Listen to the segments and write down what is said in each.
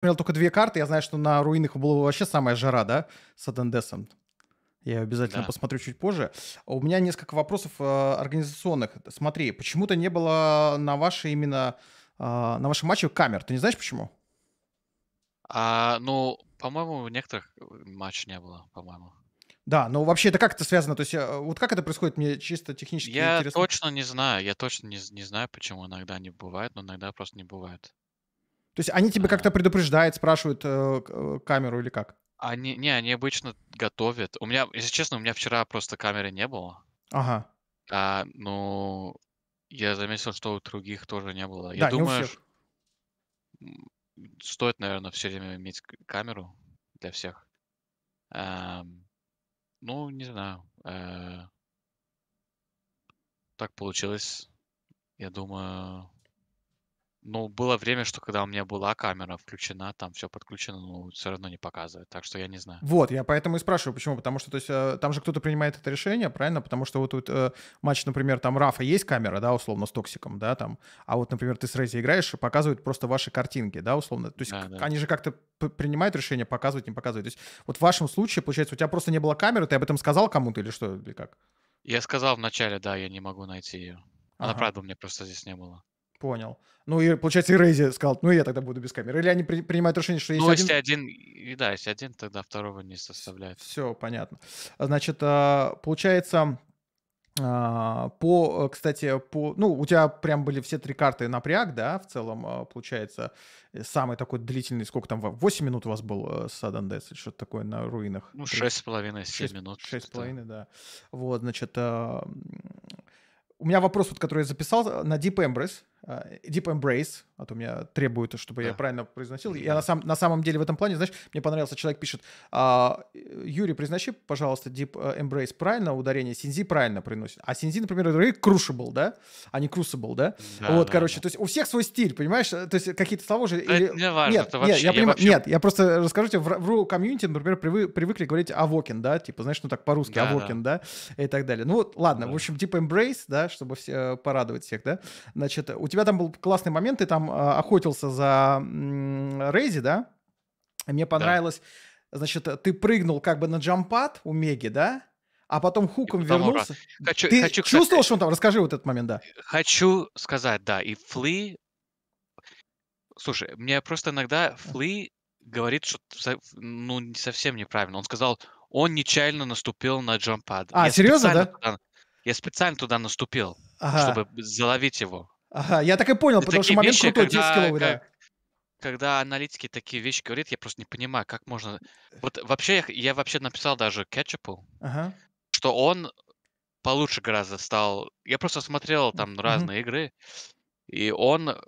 смотрел только две карты. Я знаю, что на руинах было вообще самая жара, да, с Адендесом. Я обязательно да. посмотрю чуть позже. А у меня несколько вопросов э, организационных. Смотри, почему-то не было на вашей именно э, на вашем матче камер. Ты не знаешь почему? А, ну, по-моему, в некоторых э, матч не было, по-моему. Да, но вообще это как это связано? То есть э, вот как это происходит, мне чисто технически я интересно. Я точно не знаю, я точно не, не знаю, почему иногда не бывает, но иногда просто не бывает. То есть они тебе как-то а. предупреждают, спрашивают э, э, камеру или как? Они, не, они обычно готовят. У меня, если честно, у меня вчера просто камеры не было. Ага. А, ну, я заметил, что у других тоже не было. Да, я не думаю, стоит, наверное, все время иметь камеру для всех. А, ну, не знаю. А, так получилось. Я думаю, ну, было время, что когда у меня была камера включена, там все подключено, но все равно не показывает, так что я не знаю. Вот, я поэтому и спрашиваю, почему, потому что, то есть, э, там же кто-то принимает это решение, правильно, потому что вот тут э, матч, например, там Рафа есть камера, да, условно, с токсиком, да, там, а вот, например, ты с Рейзи играешь, показывают просто ваши картинки, да, условно, то есть, да, да. они же как-то принимают решение, показывать, не показывать, то есть, вот в вашем случае, получается, у тебя просто не было камеры, ты об этом сказал кому-то или что, или как? Я сказал вначале, да, я не могу найти ее. Она, ага. правда, у меня просто здесь не было. Понял. Ну и, получается, и Рейзи сказал, ну и я тогда буду без камеры. Или они при, принимают решение, что если ну, один... если один... Да, если один, тогда второго не составляет. Все, понятно. Значит, а, получается, а, по, кстати, по, ну, у тебя прям были все три карты напряг, да, в целом, а, получается, самый такой длительный, сколько там, 8 минут у вас был Садандес э, или что-то такое на руинах? Ну, 6,5-7 6, минут. 6,5, да. Вот, значит, у меня вопрос, вот, который я записал э, на Deep Embrace. Э, Deep Embrace, а то меня требуют, чтобы да. я а. правильно произносил. Я на, сам, на самом деле в этом плане, знаешь, мне понравился, человек пишет, «А, Юрий, произноси, пожалуйста, Deep э, Embrace правильно, ударение Синзи правильно приносит. А Синзи, например, Crucible, да? А не Crucible, да? да вот, да, короче, да. то есть у всех свой стиль, понимаешь? То есть какие-то слова же или... Не важно, нет, это вообще, нет, я, я понимаю, вообще... нет, я просто расскажу тебе, в, в комьюнити, например, привы, привыкли говорить Авокин, да? Типа, знаешь, ну так по-русски, да, Авокин, да. да? И так далее. Ну вот, ладно, да. в общем, Deep Embrace, да, чтобы все, э, порадовать всех, да? Значит, у тебя там был классный момент, ты там а, охотился за Рейзи, да? Мне понравилось, да. значит, ты прыгнул как бы на джампад у Меги, да? а потом хуком потом вернулся. Ура. Хочу, Ты хочу, чувствовал, кстати, что он там? Расскажи вот этот момент, да. Хочу сказать, да, и Фли... Слушай, мне просто иногда Фли говорит, что ну, не совсем неправильно. Он сказал, он нечаянно наступил на джампад. А, я серьезно, да? Туда, я специально туда наступил, ага. чтобы заловить его. Ага, я так и понял, и потому что момент вещи, крутой, когда, дискеловый, как, да. Когда аналитики такие вещи говорят, я просто не понимаю, как можно... Вот вообще, я, я вообще написал даже Кетчупу, ага. что он получше гораздо стал. Я просто смотрел там mm-hmm. разные игры, и он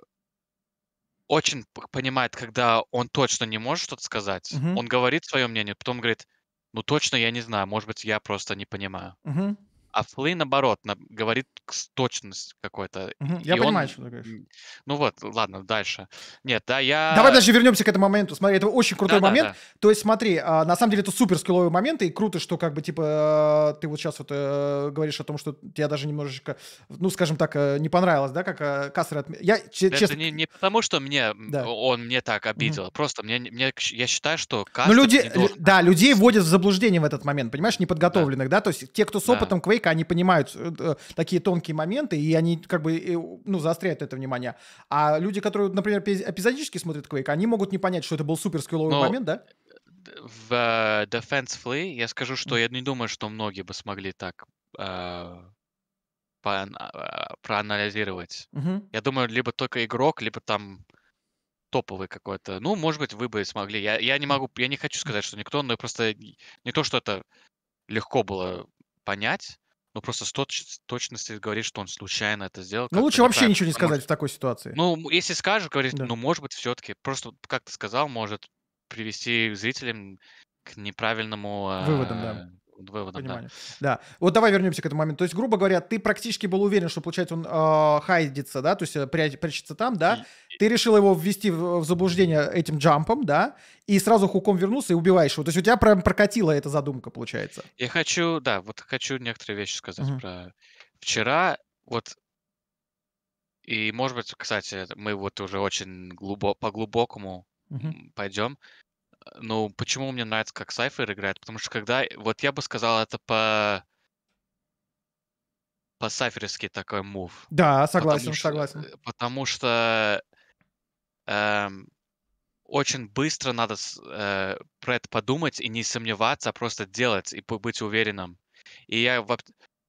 очень понимает, когда он точно не может что-то сказать. Mm-hmm. Он говорит свое мнение, потом говорит, ну точно я не знаю, может быть я просто не понимаю. Mm-hmm. А Флей, наоборот, на, говорит точность какой-то. Угу, я понимаю, что ты говоришь. Ну вот, ладно, дальше. Нет, да, я... Давай даже вернемся к этому моменту. Смотри, это очень крутой да, момент. Да, да. То есть смотри, а, на самом деле это супер скилловые моменты, и круто, что как бы, типа, ты вот сейчас вот э, говоришь о том, что тебе даже немножечко, ну, скажем так, э, не понравилось, да, как э, Кассер от... Я, ч- это честно... не, не потому, что мне да. он мне так обидел, угу. просто мне, мне, я считаю, что Кассер... Ну, люди, должен... да, людей вводят в заблуждение в этот момент, понимаешь, неподготовленных, да, да? то есть те, кто с да. опытом Quake человека, они понимают э, э, такие тонкие моменты, и они как бы, э, ну, заостряют это внимание. А люди, которые, например, эпизодически смотрят Quake, они могут не понять, что это был супер скилловый Но... момент, да? в э, Defense Flee я скажу, что я не думаю, что многие бы смогли так э, э проанализировать. Uh -huh. Я думаю, либо только игрок, либо там топовый какой-то. Ну, может быть, вы бы смогли. Я, я не могу, я не хочу сказать, что никто, но просто не то, что это легко было понять. Ну, просто с точ- точностью говорит, что он случайно это сделал. Ну, лучше вообще ничего не сказать может... в такой ситуации. Ну, если скажешь, говорит, да. ну, может быть, все-таки. Просто, как ты сказал, может привести зрителям к неправильному... Выводам, э- да в выводам, Понимание. да. да. Вот давай вернемся к этому моменту. То есть, грубо говоря, ты практически был уверен, что, получается, он э, хайдится, да, то есть э, пря- прячется там, да. И... Ты решил его ввести в, заблуждение этим джампом, да, и сразу хуком вернулся и убиваешь его. То есть у тебя прям прокатила эта задумка, получается. Я хочу, да, вот хочу некоторые вещи сказать угу. про... Вчера вот и, может быть, кстати, мы вот уже очень глубо, по-глубокому угу. пойдем. Ну, почему мне нравится, как Сайфер играет? Потому что когда... Вот я бы сказал, это по... По-сайферски такой мув. Да, согласен, потому что, согласен. Э, потому что... Эм, очень быстро надо э, про это подумать и не сомневаться, а просто делать и быть уверенным. И я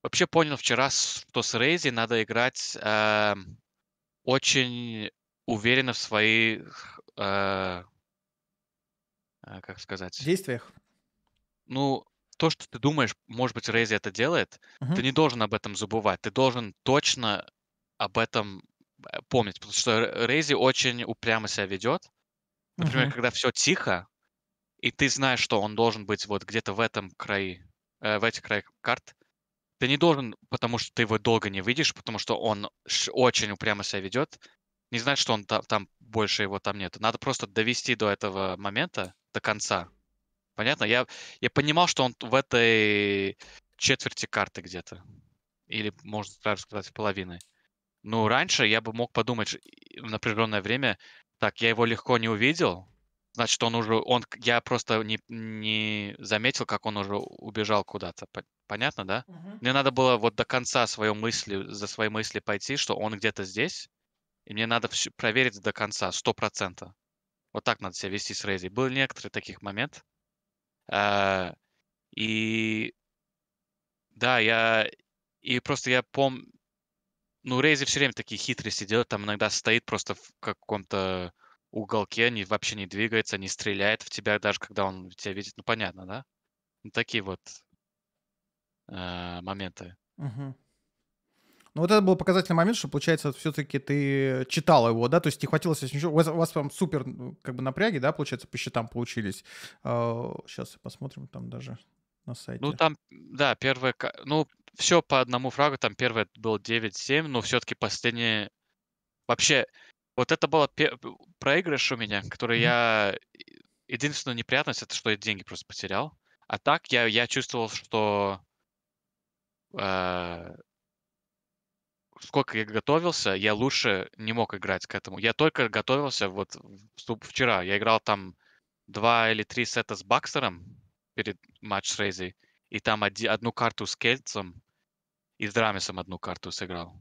вообще понял вчера, что с Рейзи надо играть э, очень уверенно в своих э, Э, как сказать... действиях? Ну, то, что ты думаешь, может быть, Рейзи это делает, угу. ты не должен об этом забывать. Ты должен точно об этом э, помнить, потому что Рейзи очень упрямо себя ведет. Например, угу. когда все тихо, и ты знаешь, что он должен быть вот где-то в этом крае, э, в этих краях карт, ты не должен, потому что ты его долго не видишь, потому что он очень упрямо себя ведет. Не знать, что он там, там больше его там нет. Надо просто довести до этого момента, до конца. Понятно? Я, я понимал, что он в этой четверти карты где-то. Или, можно даже сказать, в половины. Ну, раньше я бы мог подумать на напряженное время, так, я его легко не увидел, значит, он уже, он, я просто не, не заметил, как он уже убежал куда-то. Понятно, да? Угу. Мне надо было вот до конца своей мысли, за свои мысли пойти, что он где-то здесь, и мне надо проверить до конца, сто процентов. Вот так надо себя вести с рейзи. Был некоторый таких момент. А, и да, я... И просто я пом, Ну, Рейзи все время такие хитрости делает. Там иногда стоит просто в каком-то уголке, не, вообще не двигается, не стреляет в тебя, даже когда он тебя видит. Ну, понятно, да? Ну, такие вот э, моменты. Угу. Ну, вот это был показательный момент, что, получается, все-таки ты читал его, да, то есть не хватило совсем ничего. У вас, у вас там супер, ну, как бы, напряги, да, получается, по счетам получились. Сейчас а, посмотрим там даже на ну, сайте. Ну, там, да, первое, ну, все по одному фрагу, там первое было 9-7, но все-таки последнее... Вообще, вот это было проигрыш у меня, который я... Единственная неприятность, это что я деньги просто потерял. А так я, я чувствовал, что э, сколько я готовился, я лучше не мог играть к этому. Я только готовился вот вчера. Я играл там два или три сета с Бакстером перед матч с Рейзи. И там оди, одну карту с Кельцем и с Драмисом одну карту сыграл.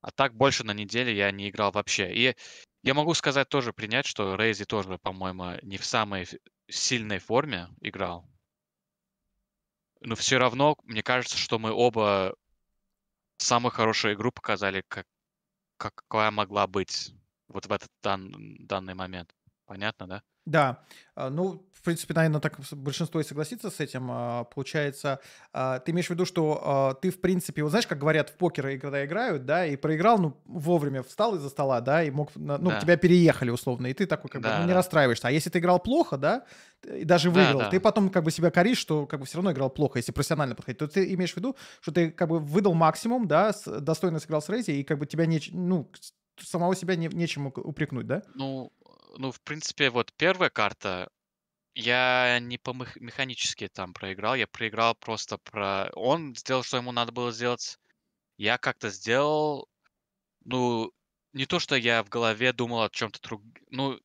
А так больше на неделе я не играл вообще. И я могу сказать тоже принять, что Рейзи тоже, по-моему, не в самой сильной форме играл. Но все равно, мне кажется, что мы оба самую хорошую игру показали, как, какая могла быть вот в этот дан, данный момент. Понятно, да? Да, а, ну, в принципе, наверное, так большинство и согласится с этим. А, получается, а, ты имеешь в виду, что ты, в принципе, вот знаешь, как говорят в покер, когда играют, да, и проиграл, ну, вовремя встал из-за стола, да, и мог, ну, да. тебя переехали условно, и ты такой как да, бы ну, не да. расстраиваешься. А если ты играл плохо, да, и даже выиграл, да, да. ты потом как бы себя коришь, что как бы все равно играл плохо, если профессионально подходить, то ты имеешь в виду, что ты как бы выдал максимум, да, достойно сыграл с рейзи, и как бы тебя не, ну, самого себя не, нечем упрекнуть, да? Ну, ну, в принципе, вот первая карта, я не по механически там проиграл, я проиграл просто про... Он сделал, что ему надо было сделать. Я как-то сделал, ну, не то, что я в голове думал о чем-то другом. Ну,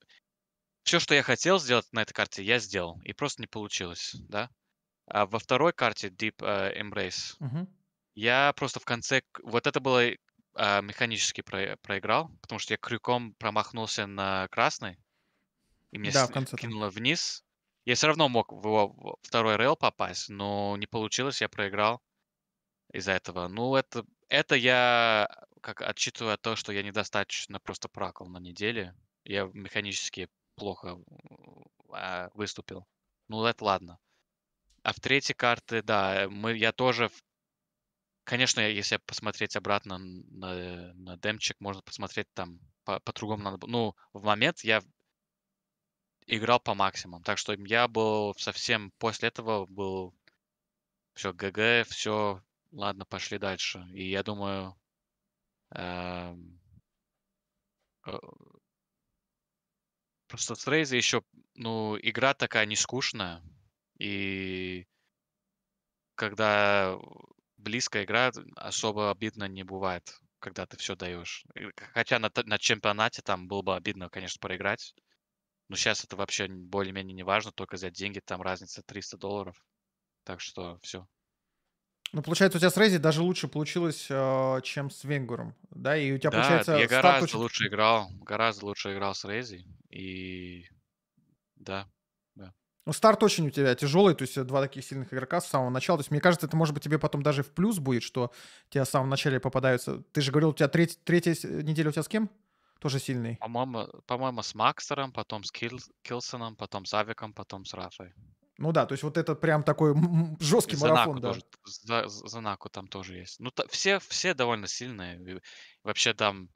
все, что я хотел сделать на этой карте, я сделал. И просто не получилось, да? А во второй карте Deep uh, Embrace uh-huh. я просто в конце... Вот это было. А, механически про, проиграл, потому что я крюком промахнулся на красный, и меня да, кинуло вниз. Я все равно мог в его второй рейл попасть, но не получилось, я проиграл из-за этого. Ну, это, это я как отчитываю то, что я недостаточно просто пракал на неделе. Я механически плохо э, выступил. Ну, это ладно. А в третьей карте, да, мы, я тоже в Конечно, если посмотреть обратно на, на демчик, можно посмотреть там по- другому надо Ну, в момент я играл по максимуму. Так что я был совсем после этого был все ГГ, все, ладно, пошли дальше. И я думаю, эм, э, просто с Рейза еще, ну, игра такая не скучная. И когда близкая игра особо обидно не бывает, когда ты все даешь. Хотя на, на чемпионате там было бы обидно, конечно, проиграть. Но сейчас это вообще более-менее не важно, только взять деньги, там разница 300 долларов. Так что все. Ну, получается, у тебя с Рейзи даже лучше получилось, а, чем с Венгуром, да? И у тебя, да, получается, я гораздо статуч... лучше играл, гораздо лучше играл с Рейзи, и да, ну, старт очень у тебя тяжелый, то есть э, два таких сильных игрока с самого начала. То есть, мне кажется, это, может быть, тебе потом даже в плюс будет, что тебя в самом начале попадаются. Ты же говорил, у тебя треть, третья э, неделя у тебя с кем? Тоже сильный. По-моему, по-моему с Макстером, потом с Кил, Килсоном, потом с Авиком, потом с Рафой. Ну да, то есть вот это прям такой жесткий марафон. Занаку да. тоже, за, Занаку там тоже есть. Ну, все, все довольно сильные. Вообще там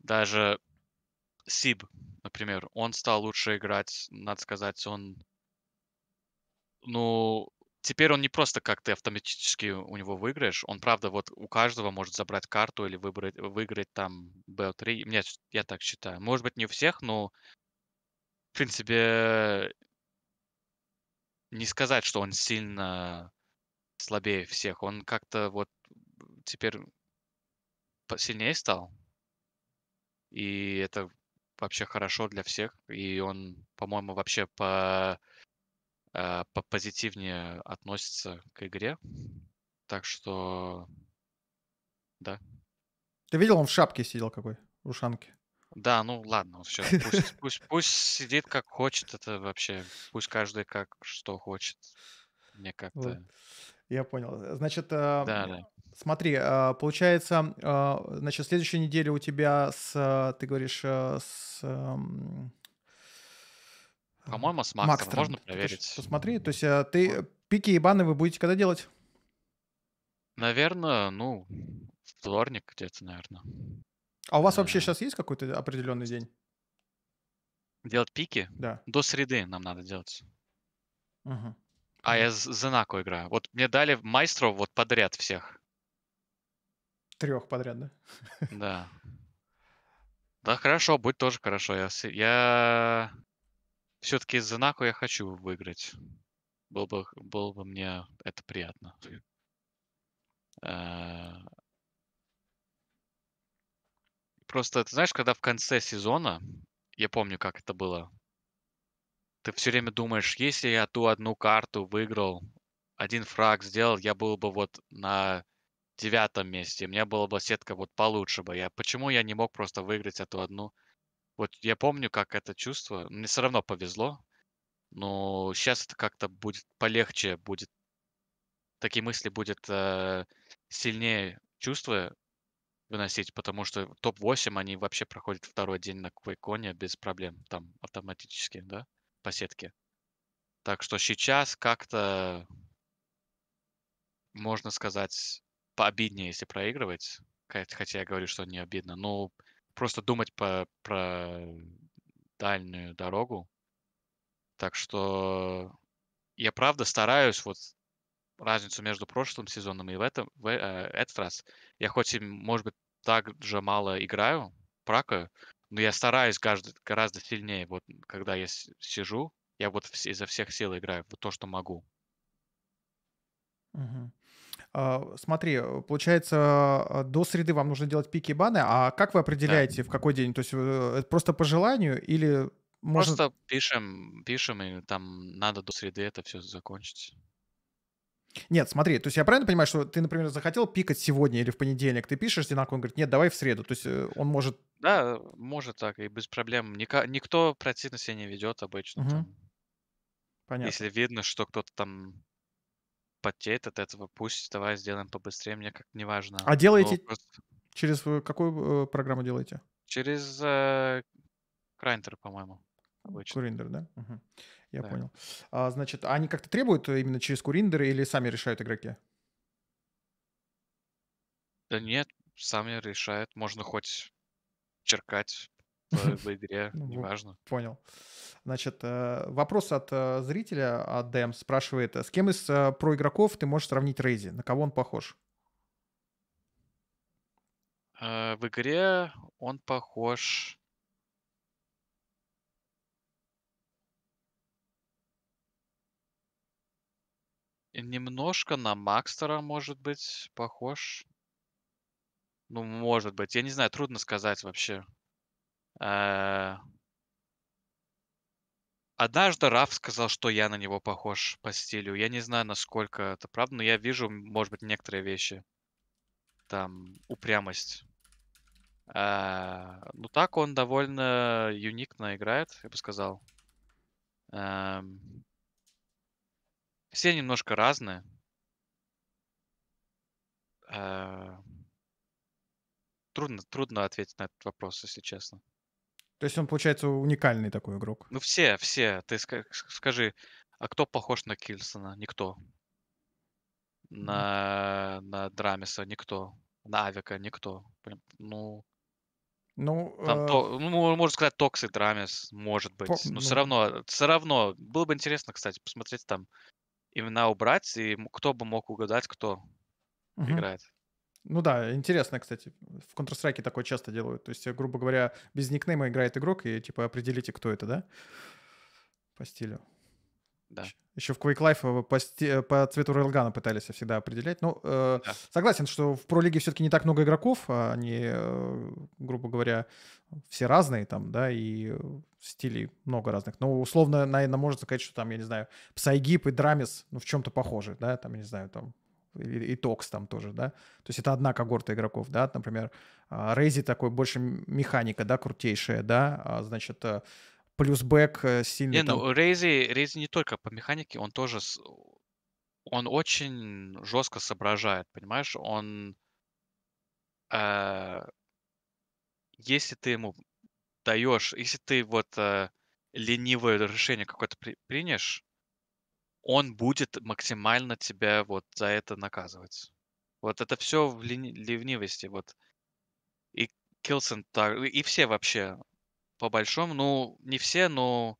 даже Сиб, например, он стал лучше играть. Надо сказать, он ну, теперь он не просто как-то автоматически у него выиграешь, он, правда, вот у каждого может забрать карту или выбрать, выиграть там BO3. Мне, я так считаю. Может быть, не у всех, но, в принципе, не сказать, что он сильно слабее всех. Он как-то вот теперь сильнее стал. И это вообще хорошо для всех. И он, по-моему, вообще по э, позитивнее относится к игре. Так что, да. Ты видел, он в шапке сидел какой, в ушанке? Да, ну ладно, все, пусть, пусть, пусть сидит как хочет, это вообще, пусть каждый как что хочет. Мне как-то... Вот. Я понял. Значит, эм, да, э, да. смотри, э, получается, э, значит, следующей неделе у тебя с, э, ты говоришь, э, с эм, по-моему, с Макстером. Макстером. Можно проверить. Посмотри, то есть э, ты пики и баны вы будете когда делать? Наверное, ну, вторник где-то, наверное. А у вас наверное. вообще сейчас э. есть какой-то определенный день? Делать пики? Да. До среды нам надо делать. Угу. А я за нако играю. Вот мне дали майстро вот подряд всех. Трех подряд, да? Да. Да, хорошо, будет тоже хорошо. Я, я все-таки из Занаку я хочу выиграть. Было бы, было бы мне это приятно. Э, просто, ты знаешь, когда в конце сезона, я помню, как это было, ты все время думаешь, если я ту одну карту выиграл, один фраг сделал, я был бы вот на девятом месте, мне была бы сетка вот получше бы. Я, почему я не мог просто выиграть эту одну вот я помню, как это чувство. Мне все равно повезло. Но сейчас это как-то будет полегче, будет такие мысли будет э, сильнее чувства выносить, потому что топ-8 они вообще проходят второй день на Квейконе без проблем, там автоматически, да, по сетке. Так что сейчас как-то, можно сказать, пообиднее, если проигрывать. Хотя я говорю, что не обидно. но просто думать по, про дальнюю дорогу. Так что я правда стараюсь вот разницу между прошлым сезоном и в этом в, э, этот раз. Я хоть и, может быть, так же мало играю, пракаю, но я стараюсь гораздо, гораздо сильнее. Вот когда я сижу, я вот изо всех сил играю, вот то, что могу. Угу. А, смотри, э, получается, а, до среды вам нужно делать пики и баны, а как вы определяете, да. в какой день? То есть э, просто по желанию или можно... Просто пишем, пишем, и там надо до среды это все закончить. Нет, смотри, то есть я правильно понимаю, что ты, например, захотел пикать сегодня или в понедельник, ты пишешь Зинаку, он говорит, нет, давай в среду, то есть э, он может... Да, может так, и без проблем. Ника... Никто противно себя не ведет обычно. Угу. Там. Понятно. Если видно, что кто-то там потеет от этого, пусть давай сделаем побыстрее, мне как не важно. А делаете ну, просто... через э, какую э, программу делаете? Через э, Крайнтер, по-моему. Куриндер, да? Угу. Я да. понял. А, значит, а они как-то требуют э, именно через Куриндер или сами решают игроки? Да нет, сами решают. Можно хоть черкать по, по игре, ну неважно. Понял. Значит, э, вопрос от э, зрителя, от Дэм, спрашивает, с кем из э, проигроков ты можешь сравнить Рейзи? На кого он похож? В игре он похож... Немножко на Макстера, может быть, похож. Ну, может быть. Я не знаю, трудно сказать вообще. Э, однажды Раф сказал, что я на него похож по стилю. Я не знаю, насколько это правда, но я вижу, может быть, некоторые вещи. Там упрямость. А, ну так он довольно юникно играет, я бы сказал. А, все немножко разные. А, трудно, трудно ответить на этот вопрос, если честно. То есть он, получается, уникальный такой игрок. Ну все, все. Ты скажи, а кто похож на Кильсона? Никто. На, на Драмиса никто. На Авика никто. Ну, ну, Там, э... то, ну, можно сказать, Токс и Драмис, может быть. По... Но ну... все равно, все равно. Было бы интересно, кстати, посмотреть там имена убрать, и кто бы мог угадать, кто угу. играет. Ну да, интересно, кстати. В Counter-Strike такое часто делают. То есть, э, грубо говоря, без никнейма играет игрок, и типа определите, кто это, да? По стилю. Да. Еще в Quake Life э, по, сти... Э, по цвету рейлгана пытались всегда определять. Ну, э, да. согласен, что в пролиге все-таки не так много игроков, а они, э, грубо говоря, все разные там, да, и стилей много разных. Но условно, наверное, можно сказать, что там, я не знаю, Псайгип и Драмис, ну, в чем-то похожи, да, там, я не знаю, там и, и Токс там тоже, да. То есть это одна когорта игроков, да, например, а, Рейзи такой больше механика, да, крутейшая, да, а, значит, э, плюс бэк э, сильный. Не, ну, там... ну Рейзи, Рейзи не только по механике, он тоже, он очень жестко соображает, понимаешь, он, э, если ты ему даешь, если ты вот э, ленивое решение какое-то при, принешь, он будет максимально тебя вот за это наказывать. Вот это все в лени- ленивости. Вот. И Килсон так, и все вообще по большому, ну, не все, но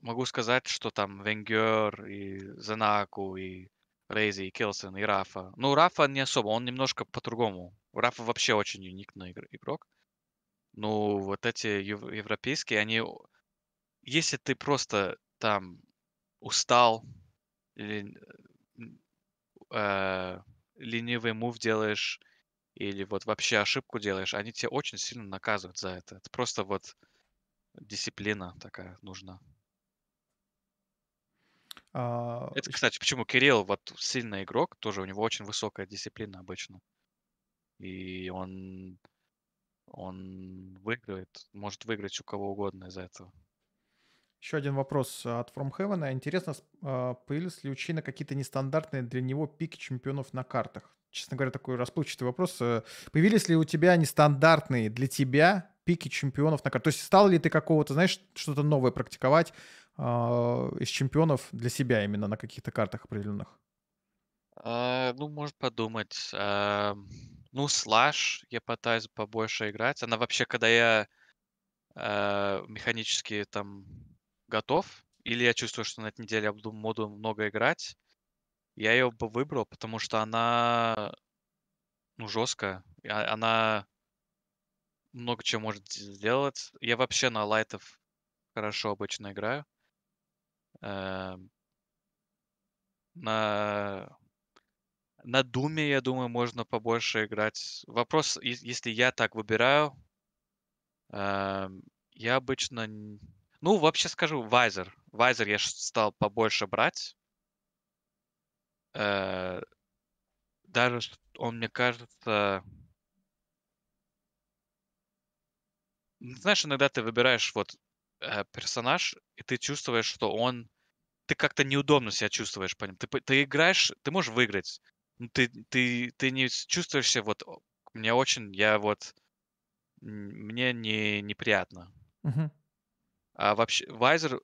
могу сказать, что там Венгер и Занаку и Рейзи и Килсон и Рафа. Ну, Рафа не особо, он немножко по-другому. Рафа вообще очень уникный игрок. Ну, вот эти европейские, они... Если ты просто там устал или э, ленивый мув делаешь или вот вообще ошибку делаешь, они тебя очень сильно наказывают за это. Это просто вот дисциплина такая нужна. А... Это, кстати, почему Кирилл вот сильный игрок, тоже у него очень высокая дисциплина обычно. И он он выигрывает, может выиграть у кого угодно из за этого. Еще один вопрос э, от From Heaven. А интересно, а, появились ли у Чейна какие-то нестандартные для него пики чемпионов на картах? Честно говоря, такой расплывчатый вопрос. Э, появились ли у тебя нестандартные для тебя пики чемпионов на картах? То есть стал ли ты какого-то, знаешь, что-то новое практиковать э, из чемпионов для себя именно на каких-то картах определенных? А, ну, может подумать. А, ну, слаж я пытаюсь побольше играть. Она вообще, когда я а, механически там готов, или я чувствую, что на этой неделе я буду моду много играть, я ее бы выбрал, потому что она ну, жесткая. А, она много чего может сделать. Я вообще на лайтов хорошо обычно играю. Эм, на на Думе, я думаю, можно побольше играть. Вопрос, если я так выбираю, эм, я обычно ну, вообще скажу, Вайзер. Вайзер я стал побольше брать. Э, даже он, мне кажется... Знаешь, иногда ты выбираешь вот э, персонаж, и ты чувствуешь, что он... Ты как-то неудобно себя чувствуешь по ним. Ты, ты играешь, ты можешь выиграть, но ты, ты, ты не чувствуешь себя вот... Мне очень... Я вот... Мне не, неприятно. Угу. А вообще, Вайзер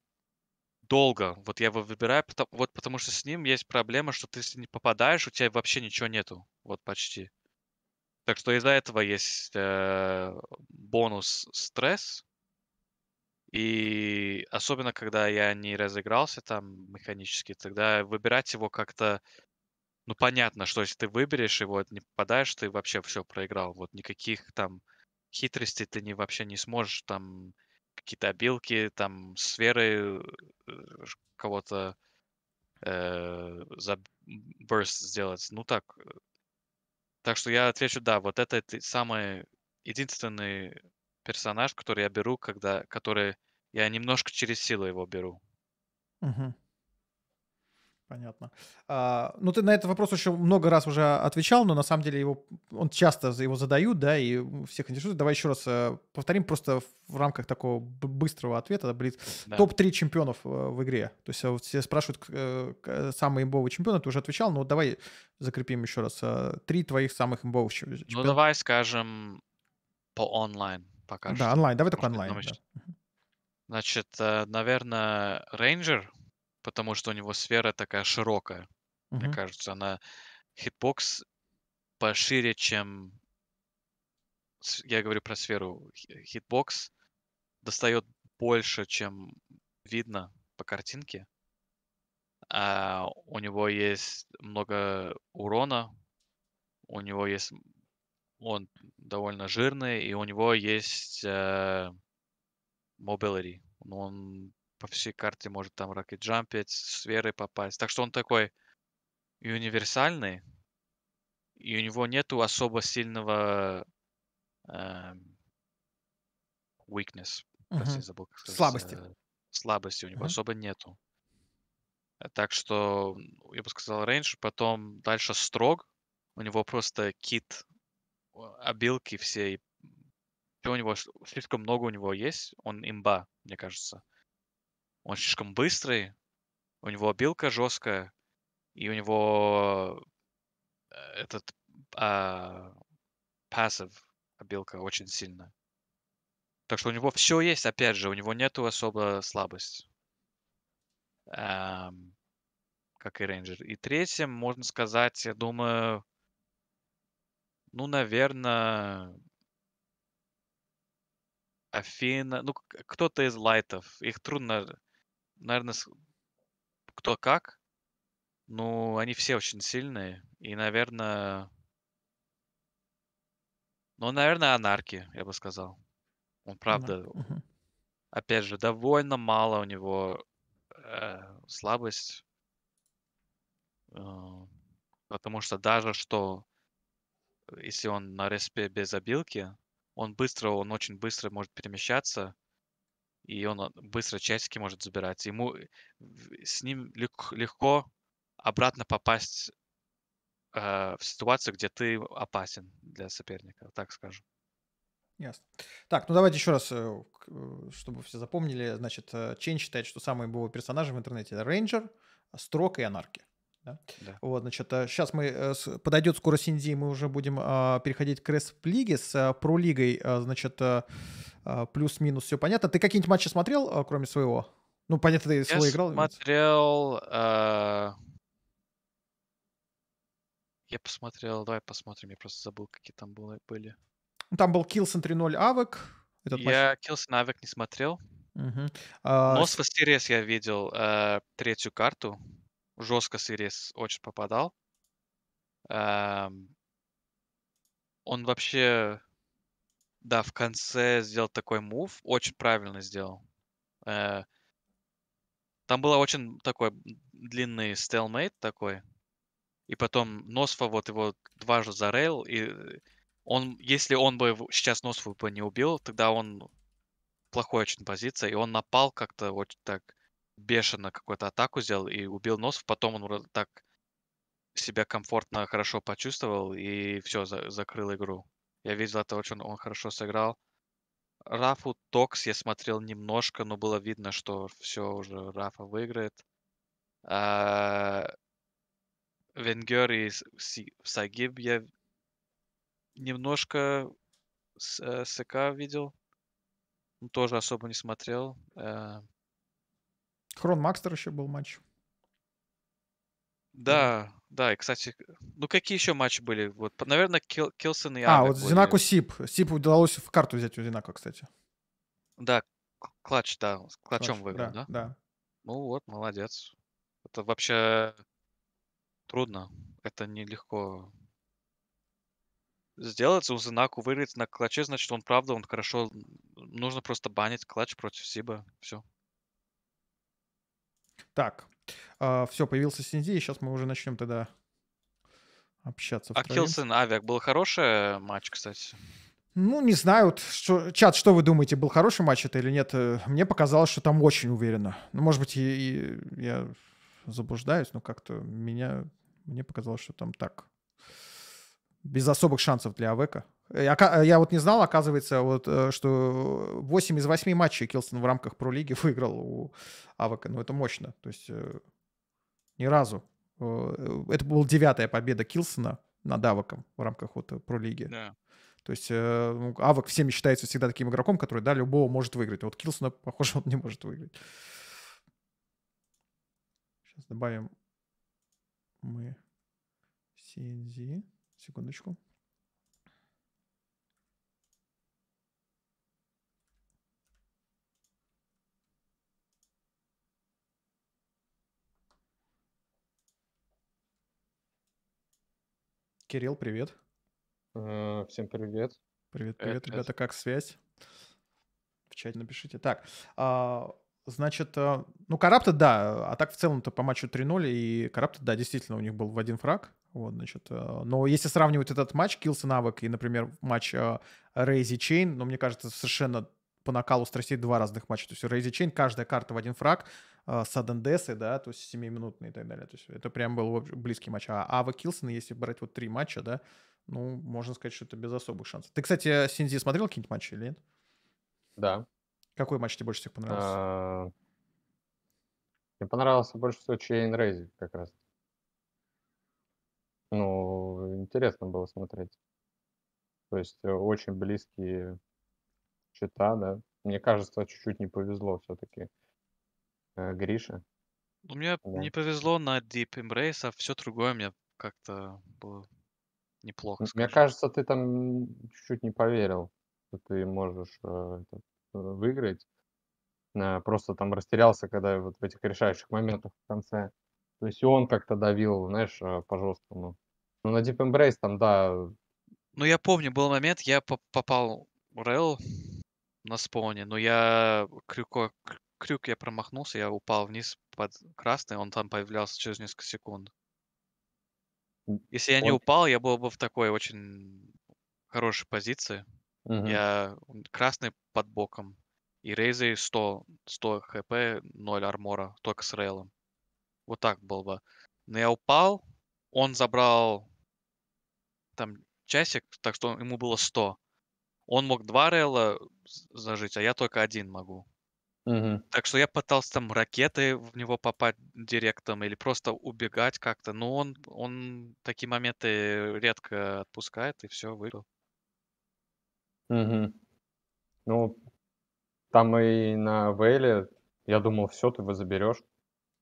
долго, вот я его выбираю, потому, вот потому что с ним есть проблема, что ты если не попадаешь, у тебя вообще ничего нету, вот почти. Так что из-за этого есть э, бонус стресс. И особенно, когда я не разыгрался там механически, тогда выбирать его как-то... Ну, понятно, что если ты выберешь его, не попадаешь, ты вообще все проиграл. Вот никаких там хитростей ты не, вообще не сможешь там какие-то обилки, там сферы э, кого-то э, за burst сделать. Ну так. Э. Так что я отвечу, да, вот это самый единственный персонаж, который я беру, когда, который я немножко через силу его беру. Угу. Понятно. А, ну, ты на этот вопрос еще много раз уже отвечал, но на самом деле его, он часто его задают, да, и всех интересует. Давай еще раз э, повторим просто в рамках такого быстрого ответа. блин, Да. Топ-3 чемпионов э, в игре. То есть э, вот все спрашивают, самые имбовые чемпионы, ты уже отвечал, но давай закрепим еще раз. Три твоих самых имбовых чемпионов. Ну, давай скажем по онлайн пока да, что. онлайн. Давай только онлайн. Да. Значит, наверное, Рейнджер — потому что у него сфера такая широкая. Угу. Мне кажется, она хитбокс пошире, чем я говорю про сферу хитбокс достает больше, чем видно по картинке. А у него есть много урона, у него есть он довольно жирный, и у него есть э, mobility. Ну, он по всей карте может там ракет-джампить, с верой попасть. Так что он такой и универсальный, и у него нету особо сильного э, weakness. Угу. Прости, забыл, как сказать. Слабости. Э, слабости у него угу. особо нету. Э, так что, я бы сказал, рейндж, потом дальше строг. У него просто кит, обилки все. И у него слишком много у него есть. Он имба, мне кажется. Он слишком быстрый, у него обилка жесткая, и у него э, этот пассив а, обилка очень сильная. Так что у него все есть, опять же, у него нету особо слабости. Эм, как и рейнджер. И третьим, можно сказать, я думаю, ну, наверное, Афина, ну, кто-то из лайтов. Их трудно наверное, кто как. Ну, они все очень сильные. И, наверное... Ну, наверное, анарки, я бы сказал. Он, правда, mm-hmm. опять же, довольно мало у него э, слабость. Э, потому что даже что, если он на респе без обилки, он быстро, он очень быстро может перемещаться и он а, быстро часики может забирать. Ему э, с ним легко обратно попасть э, в ситуацию, где ты опасен для соперника, так скажем. Ясно. Так, ну давайте еще раз, э, э, чтобы все запомнили. Значит, Чен считает, что самые боевые персонажи в интернете — Рейнджер, Строк и Анарки. Да? Да. Вот, значит, сейчас э, мы э, подойдет скоро Синди, мы уже будем а, переходить к Респ-лиге с а, Про-лигой, значит, плюс-минус все понятно. Ты какие-нибудь матчи смотрел, кроме своего? Ну, понятно, ты Я свой играл. Я смотрел... Я посмотрел, давай посмотрим, я просто забыл, какие там были. Ну, там был Килсон 3-0 Авек. Этот я матч... Килсон Авек не смотрел. Угу. А... Но с Вастерес я видел э, третью карту жестко Сирис очень попадал. Он вообще, да, в конце сделал такой мув, очень правильно сделал. Э. Там был очень такой длинный стелмейт такой. И потом Носфа вот его дважды зарейл. И он, если он бы сейчас Носфу бы не убил, тогда он плохой очень позиция. И он напал как-то вот так бешено какую-то атаку сделал и убил нос. Потом он так себя комфортно, хорошо почувствовал и все, за, закрыл игру. Я видел это очень, он хорошо сыграл. Рафу Токс я смотрел немножко, но было видно, что все уже Рафа выиграет. А... Венгер и Сагиб я немножко с э, СК видел. Тоже особо не смотрел. А... Хрон Макстер еще был матч. Да, да, и, кстати, ну какие еще матчи были? Вот, наверное, Кил, Килсон и Ана А, вот были. Зинаку Сип. Сип удалось в карту взять у Зинака, кстати. Да, клатч, да, с клатчом клатч, выиграл, да, да? Да. Ну вот, молодец. Это вообще трудно. Это нелегко сделать. У Зинаку выиграть на клатче, значит, он правда, он хорошо. Нужно просто банить клатч против Сиба. Все. Так, э, а, все, появился Синди, и сейчас мы уже начнем тогда общаться. А Акхилсон Авиак был хороший матч, кстати. Ну, не знаю, вот, что, чат, что вы думаете, был хороший матч это или нет? Э, мне показалось, что там очень уверенно. Ну, может быть, и, и я заблуждаюсь, но как-то меня, мне показалось, что там так. Без особых шансов для Авека. Э, я вот не знал, оказывается, вот, э, что 8 из 8 матчей Килсон в рамках пролиги выиграл у Авака. Ну, это мощно. То есть э, ни разу. Это была девятая победа Килсона над Аваком в рамках вот пролиги. Да. То есть ну, Авак всеми считается всегда таким игроком, который, да, любого может выиграть. Вот Килсона, похоже, он не может выиграть. Сейчас добавим мы CNZ. Секундочку. Кирилл, привет. А, всем привет. Привет, привет, привет. ребята, как связь? В чате напишите. Так, а, значит, э, ну, Карапта, да, а так в целом-то по матчу 3-0, и Карапта, да, действительно, у них был в один фраг, вот, значит, э, но если сравнивать этот матч Килсон Навык и, например, матч Рейзи э, Чейн, ну, мне кажется, совершенно по накалу страстей два разных матча. То есть Рейзи Чейн каждая карта в один фраг, а, с Адендесой, да, то есть 7 минутные и так далее. То есть это прям был близкий матч. А Ава Килсон, если брать вот три матча, да, ну, можно сказать, что это без особых шансов. Ты, кстати, э, Синзи смотрел какие-нибудь матчи или нет? Да. Какой матч тебе больше всех понравился? А, мне понравился больше всего Чейн Рейзи как раз. Ну, интересно было смотреть. То есть э, очень близкие счета, да. Мне кажется, чуть-чуть не повезло все-таки. Э, Гриша? Ну, мне Да. не повезло на Deep Embrace, а все другое мне как-то было неплохо, М- Мне кажется, ты там чуть-чуть не поверил, что ты можешь э, это, э, выиграть. Э, Просто там растерялся, когда вот в этих решающих моментах в конце. То есть и он как-то давил, знаешь, э, по-жесткому. Ну, на Deep Embrace там, да, Ну, я помню, был момент, я попал в рел на споне, но я крюко, крюк я промахнулся, я упал вниз под красный, он там появлялся через несколько секунд. Если я не упал, я был бы в такой очень хорошей позиции. Угу. Я красный под боком. И рейзы 100, 100 хп, 0 армора, только с рейлом. Вот так было бы. Но я упал, он забрал там часик, так что ему было 100. Он мог два рейла зажить, а я только один могу. Мгм. Так что я пытался там ракеты в него попасть директом или просто убегать как-то, но он он такие моменты редко отпускает, и все выиграл. Угу. Ну, там и на Вейле, я думал, все ты его заберешь.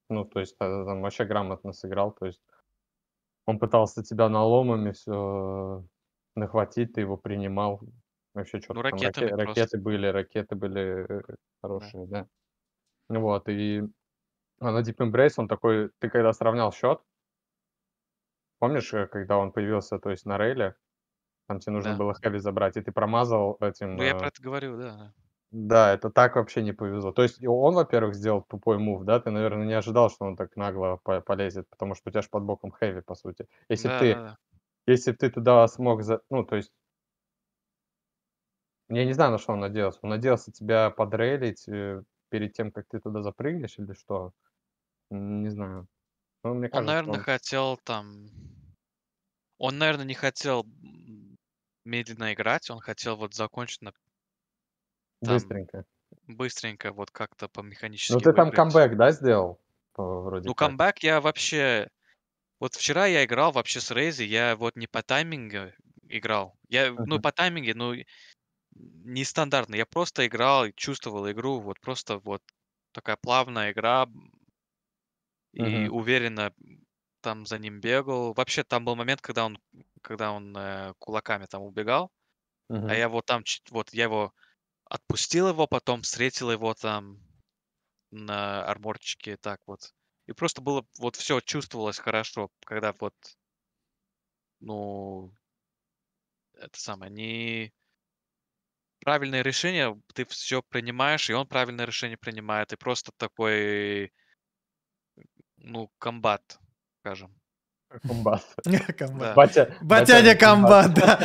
Ну, то есть, а, там вообще грамотно сыграл. То есть он пытался тебя наломами все э, нахватить, ты его принимал. Вообще что-то ну, там ракеты, ракеты были, ракеты были э, э, хорошие, да. да. Ну вот, и на Deep Embrace он такой, ты когда сравнял счет, помнишь, э, когда он появился, то есть на рейле, там тебе нужно да. было хэви забрать, и ты промазал этим... Ну, я про это говорю, да. Да, это так вообще не повезло. То есть он, во-первых, сделал тупой мув, да, ты, наверное, не ожидал, что он так нагло полезет, потому что у тебя же под боком хэви, по сути. Если да, ты... Да, да. Если бы ты туда смог, за... ну, то есть я не знаю, на что он надеялся. Он надеялся тебя подрейлить э, перед тем, как ты туда запрыгнешь или что? Не знаю. Ну, мне Он, наверное, он... хотел там... Он, наверное, не хотел медленно играть, он хотел вот закончить на... там быстренько. быстренько, вот как-то по ну, механически Ну, ты там камбэк, да, сделал? Вроде Ну, как. камбэк я вообще... Вот вчера я играл вообще с Рейзи, я вот не по таймингу играл. Я, ну, по таймингу, ну, нестандартно. Я просто играл, и чувствовал игру, вот просто вот такая плавная игра и uh уверенно там за ним бегал. Вообще там был момент, когда он, когда он э, кулаками там убегал, uh а я вот там, вот я его отпустил его, потом встретил его там на арморчике, так вот. И просто было, вот все чувствовалось хорошо, когда вот, ну, это самое, не правильное решение, ты все принимаешь, и он правильное решение принимает, и просто такой, ну, комбат, скажем. Комбат. Батя. Батяня комбат, да.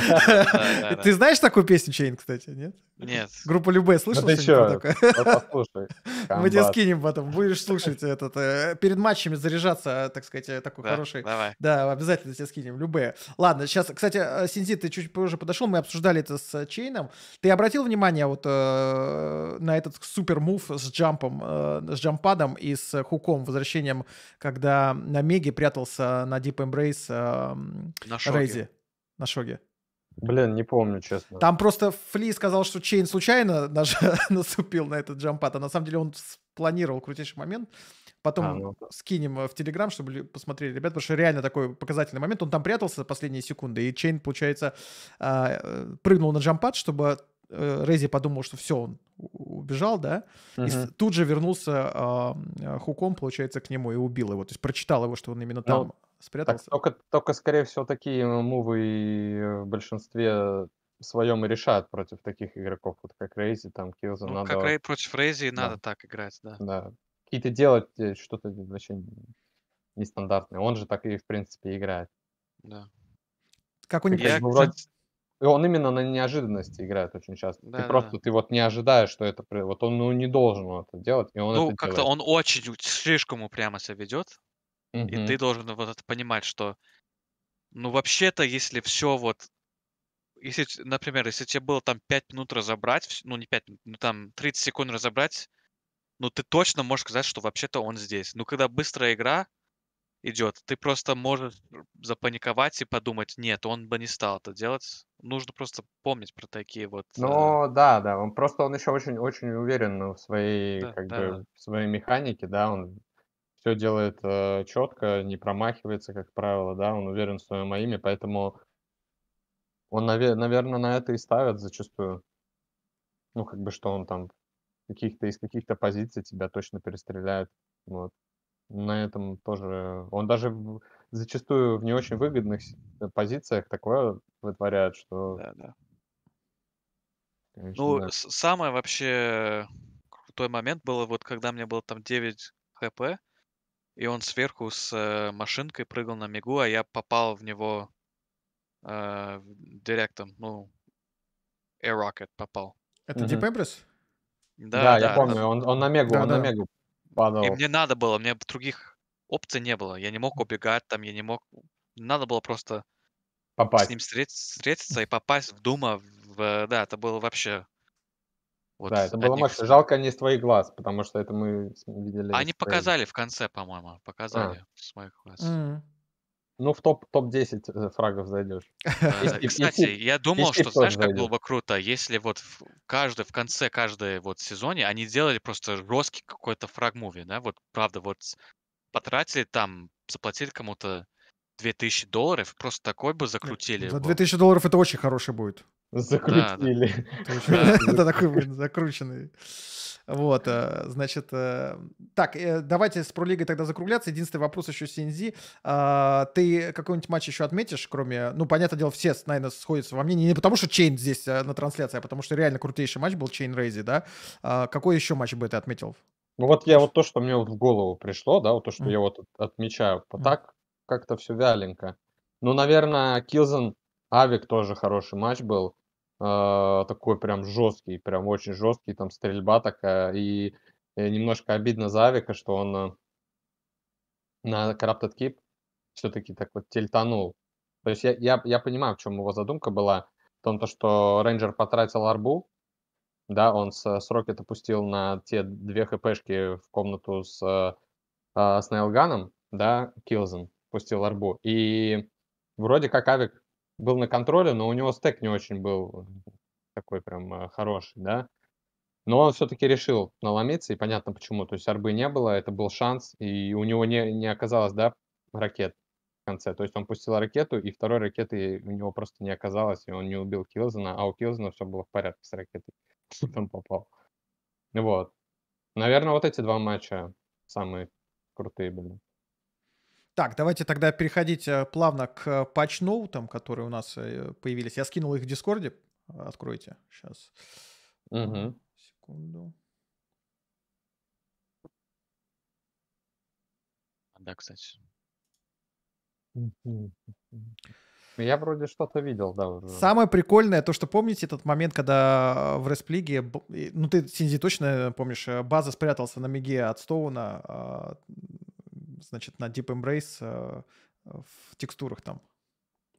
Ты знаешь такую песню Чейн, кстати, нет? Нет. Группа Любе слышал что Послушай. Мы тебе скинем потом. Будешь слушать этот э, перед матчами заряжаться, так сказать, э, такой хороший. Давай. Да, обязательно тебе скинем. Любе. Ладно, сейчас, кстати, э, Синзи, ты чуть позже подошел, мы обсуждали это с Чейном. Ты обратил внимание вот на этот супер мув с джампом, с джампадом и с хуком, возвращением, когда на Меге прятался на дип Worship Embrace э, на шоге. Рейзи. На шоге. Блин, не помню, честно. Там просто Фли сказал, что Чейн случайно наш, наступил на этот джампад, а на самом деле он спланировал крутейший момент. Потом а, ну. скинем э, в Телеграм, чтобы посмотрели ребят, потому что реально такой показательный момент. Он там прятался последние секунды, и Чейн, получается, а, э, прыгнул на джампад, чтобы Рейзи э, подумал, что все, он убежал, да, uh и тут же вернулся э, хуком, получается, к нему и убил его. То есть прочитал его, что он именно ну, там ну, спрятался. Так, только, только, скорее всего, такие мувы в большинстве своем и решают против таких игроков, вот как Рейзи, там Килза ну, надо. Как Рей против Рейзи да. надо так играть, да. Да. Какие-то делать э, что-то вообще нестандартное. Он же так и в принципе играет. Да. Какой-нибудь. Я... Вроде... И он именно на неожиданности играет очень часто. Да, ты да, просто да. ты вот не ожидаешь, что это вот он ну, не должен это делать, и он ну, это как-то он очень слишком упрямо себя ведет. И ты должен вот это понимать, что, ну, вообще-то, если все вот, если, например, если тебе было там 5 минут разобрать, ну, не 5 минут, ну, там 30 секунд разобрать, ну, ты точно можешь сказать, что вообще-то он здесь. Ну, когда быстрая игра идет, ты просто можешь запаниковать и подумать, нет, он бы не стал это делать. Нужно просто помнить про такие вот... э, ну да, да, он просто, он еще очень-очень уверен в своей, да, как да, бы, в своей механике, да, он все делает э, четко, не промахивается, как правило, да, он уверен в своем имя, поэтому он, наверное, на это и ставит зачастую. Ну, как бы, что он там каких-то из каких-то позиций тебя точно перестреляет. Вот. На этом тоже... Он даже зачастую в не очень выгодных э, позициях такое вытворяет, что... Да, да. Конечно, ну, да. самое вообще э, крутой момент было, вот когда мне было там 9 хп, и он сверху с э, машинкой прыгал на мигу, а я попал в него э, директом, ну, Air Rocket попал. Это угу. Deep Abris? Да, да, да, я помню, да. Он, он на мегу, да, он да. на мегу падал. И мне надо было, мне других опций не было. Я не мог убегать там, я не мог... Надо было просто попасть. с ним встретиться и попасть в Дума. В... Э, да, это было вообще вот Да, это было одних... мощно. Жалко не с твоих глаз, потому что это мы видели. Они в показали в конце, по-моему, а. показали с моих глаз. М. Ну, в топ- топ-10 э, фрагов зайдешь. Э, кстати, я думал, что знаешь, как было бы круто, если вот в каждый в конце каждой вот сезоне они делали просто жесткий какой-то фраг фрагмуви, да, вот правда, вот потратили там, заплатили кому-то 2000 долларов, просто такой бы закрутили. За бы. 2000 долларов это очень хороший будет. Закрутили. Это такой закрученный. Вот, э, значит, э, так, э, давайте с пролигой тогда закругляться. Единственный вопрос еще Синзи. А, ты какой-нибудь матч еще отметишь, кроме, ну, понятное дело, все, наверное, сходятся во мнении, не потому что Чейн здесь на трансляции, а потому что реально крутейший матч был Чейн Рейзи, да? А, какой еще матч бы ты отметил? Ну, вот я вот то, что мне вот в голову пришло, да, вот то, что mm-hmm. я вот отмечаю, так как-то все вяленько. Ну, наверное, Килзен Авик тоже хороший матч был. Э, такой прям жесткий, прям очень жесткий, там стрельба такая. И, э, немножко обидно за Авика, что он э, на Corrupted Keep все-таки так вот тельтанул. То есть я, я, я понимаю, в чем его задумка была. В том, то, что Рейнджер потратил арбу, да, он с, с Рокет опустил на те две хпшки в комнату с, э, а, с Нейлганом, да, Килзен, пустил арбу. И вроде как Авик был на контроле, но у него стек не очень был такой прям э, хороший, да. Но он все-таки решил наломиться, и понятно почему. То есть арбы не было, это был шанс, и у него не, не оказалось, да, ракет в конце. То есть он пустил ракету, и второй ракеты у него просто не оказалось, и он не убил Килзена, а у Килзена все было в порядке с ракетой. Он попал. Вот. Наверное, вот эти два матча самые крутые были. Так, давайте тогда переходить э, плавно к э, патч-ноутам, которые у нас э, появились. Я скинул их в Дискорде. Откройте. Сейчас. Угу. Секунду. А, да, кстати. Я вроде что-то видел, да. Уже. Самое прикольное, то, что помните этот момент, когда в Респлиге, ну ты, Синзи, точно помнишь, база спрятался на миге от Стоуна, а, значит, на Deep Embrace э, э, в текстурах там.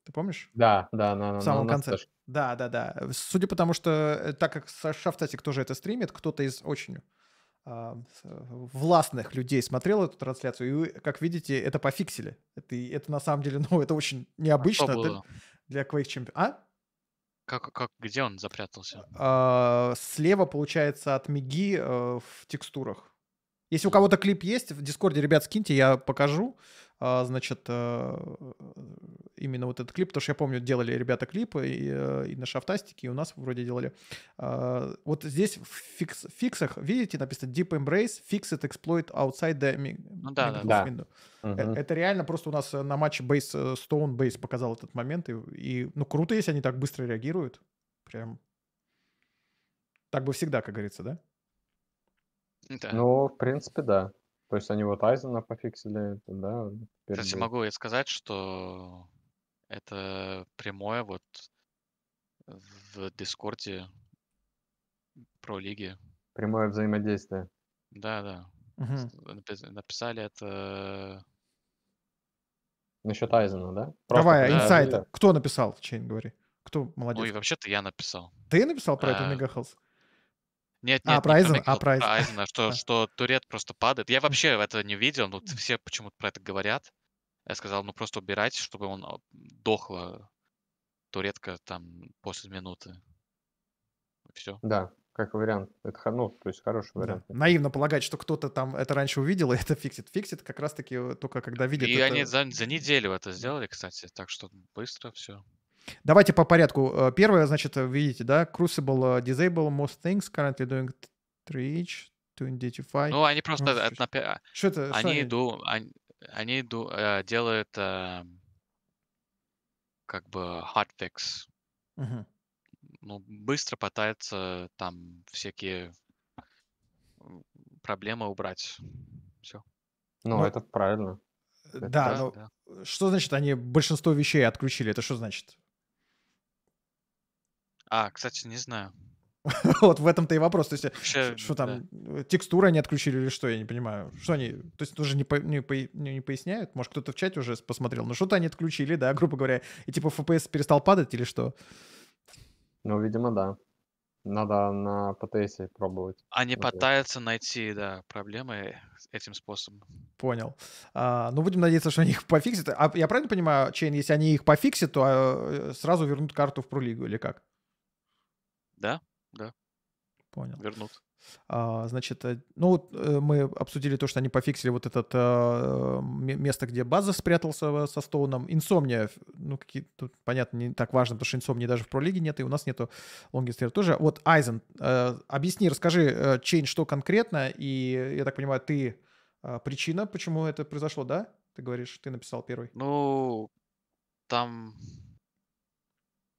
Ты помнишь? Да, да, на, в самом на, конце. Тоже. Да, да, да. Э, судя по тому, что так как Шафтатик тоже это стримит, кто-то из очень а, э, властных людей смотрел эту трансляцию, и, как видите, это пофиксили. Это, это на самом деле, ну, это очень необычно а для, для Quake Champion. А? Как, как, где он запрятался? А, слева, получается, от Миги э, в текстурах. Если у кого-то клип есть, в Дискорде, ребят, скиньте, я покажу. А, значит, э, именно вот этот клип, потому что я помню, делали ребята клипы и, э, и на шафтастике, и у нас вроде делали. А, вот здесь в фикс, фиксах, видите, написано Deep Embrace, Fix it, Exploit Outside the mi- ну, да, Windows. Да. window. Да. Э, это, это реально просто у нас на матче Base, Stone Base показал этот момент. И, и, ну, круто, если они так быстро реагируют. Прям. Так бы всегда, как говорится, да? Да. Ну, в принципе, да. То есть они вот Айзена пофиксили, да. Кстати, будет. могу я сказать, что это прямое вот в Дискорде про лиги. Прямое взаимодействие. Да, да. Угу. Написали это... Насчет Айзена, да? Просто... Давай, да, инсайта. Кто написал, Чейн, говори. Кто молодец? Ну вообще-то я написал. Ты написал про а... это Мегахелс? Нет, нет, а, про Айзена? А, про Айзена. что, что турет просто падает. Я вообще этого не видел, но все почему-то про это говорят. Я сказал, ну просто убирайте, чтобы он а, дохло туретка там после минуты. Все. Да, как вариант. Это, ну, то есть хороший вариант. Да. Наивно полагать, что кто-то там это раньше увидел, и это фиксит. Фиксит как раз-таки э, только когда видит И это... они за, за неделю это сделали, кстати, так что быстро все. Давайте по порядку. Э, первое, значит, э, видите, да, Crucible э, Disable Most Things currently doing reach to identify. Ну, они просто... Oh, это, Что это? Они, что они, они иду, э, делают э, как бы hotfix. Угу. Ну, быстро пытаются там всякие проблемы убрать. Все. Ну, ну это правильно. Да, это, но да. что значит они большинство вещей отключили? Это что значит? А, кстати, не знаю. Вот в этом-то и вопрос. То есть, что э, там, да. Э, текстуры они отключили или что, я не понимаю. Что они, то есть, тоже не, по, не, по, не поясняют? Может, кто-то в чате уже посмотрел, но ну, что-то они отключили, да, грубо говоря. И типа FPS перестал падать или что? Ну, видимо, да. Надо на ПТС пробовать. Они Надеюсь. пытаются найти, да, проблемы этим способом. Понял. А, ну, будем надеяться, что они их пофиксят. А я правильно понимаю, Чейн, если они их пофиксят, то а, э, сразу вернут карту в пролигу или как? Да, да. Понял. Вернут. А, значит, э, ну вот э, мы обсудили то, что они пофиксили вот это а, место, где база спрятался э, со Стоуном. Инсомния, ну какие тут, понятно, не так важно, потому что инсомния даже в пролиге нет, и у нас нету лонгистера тоже. Вот, Айзен, а, объясни, расскажи, Чейн, что конкретно, и, я так понимаю, ты а, причина, почему это произошло, да? Ты говоришь, ты написал первый. Ну, там...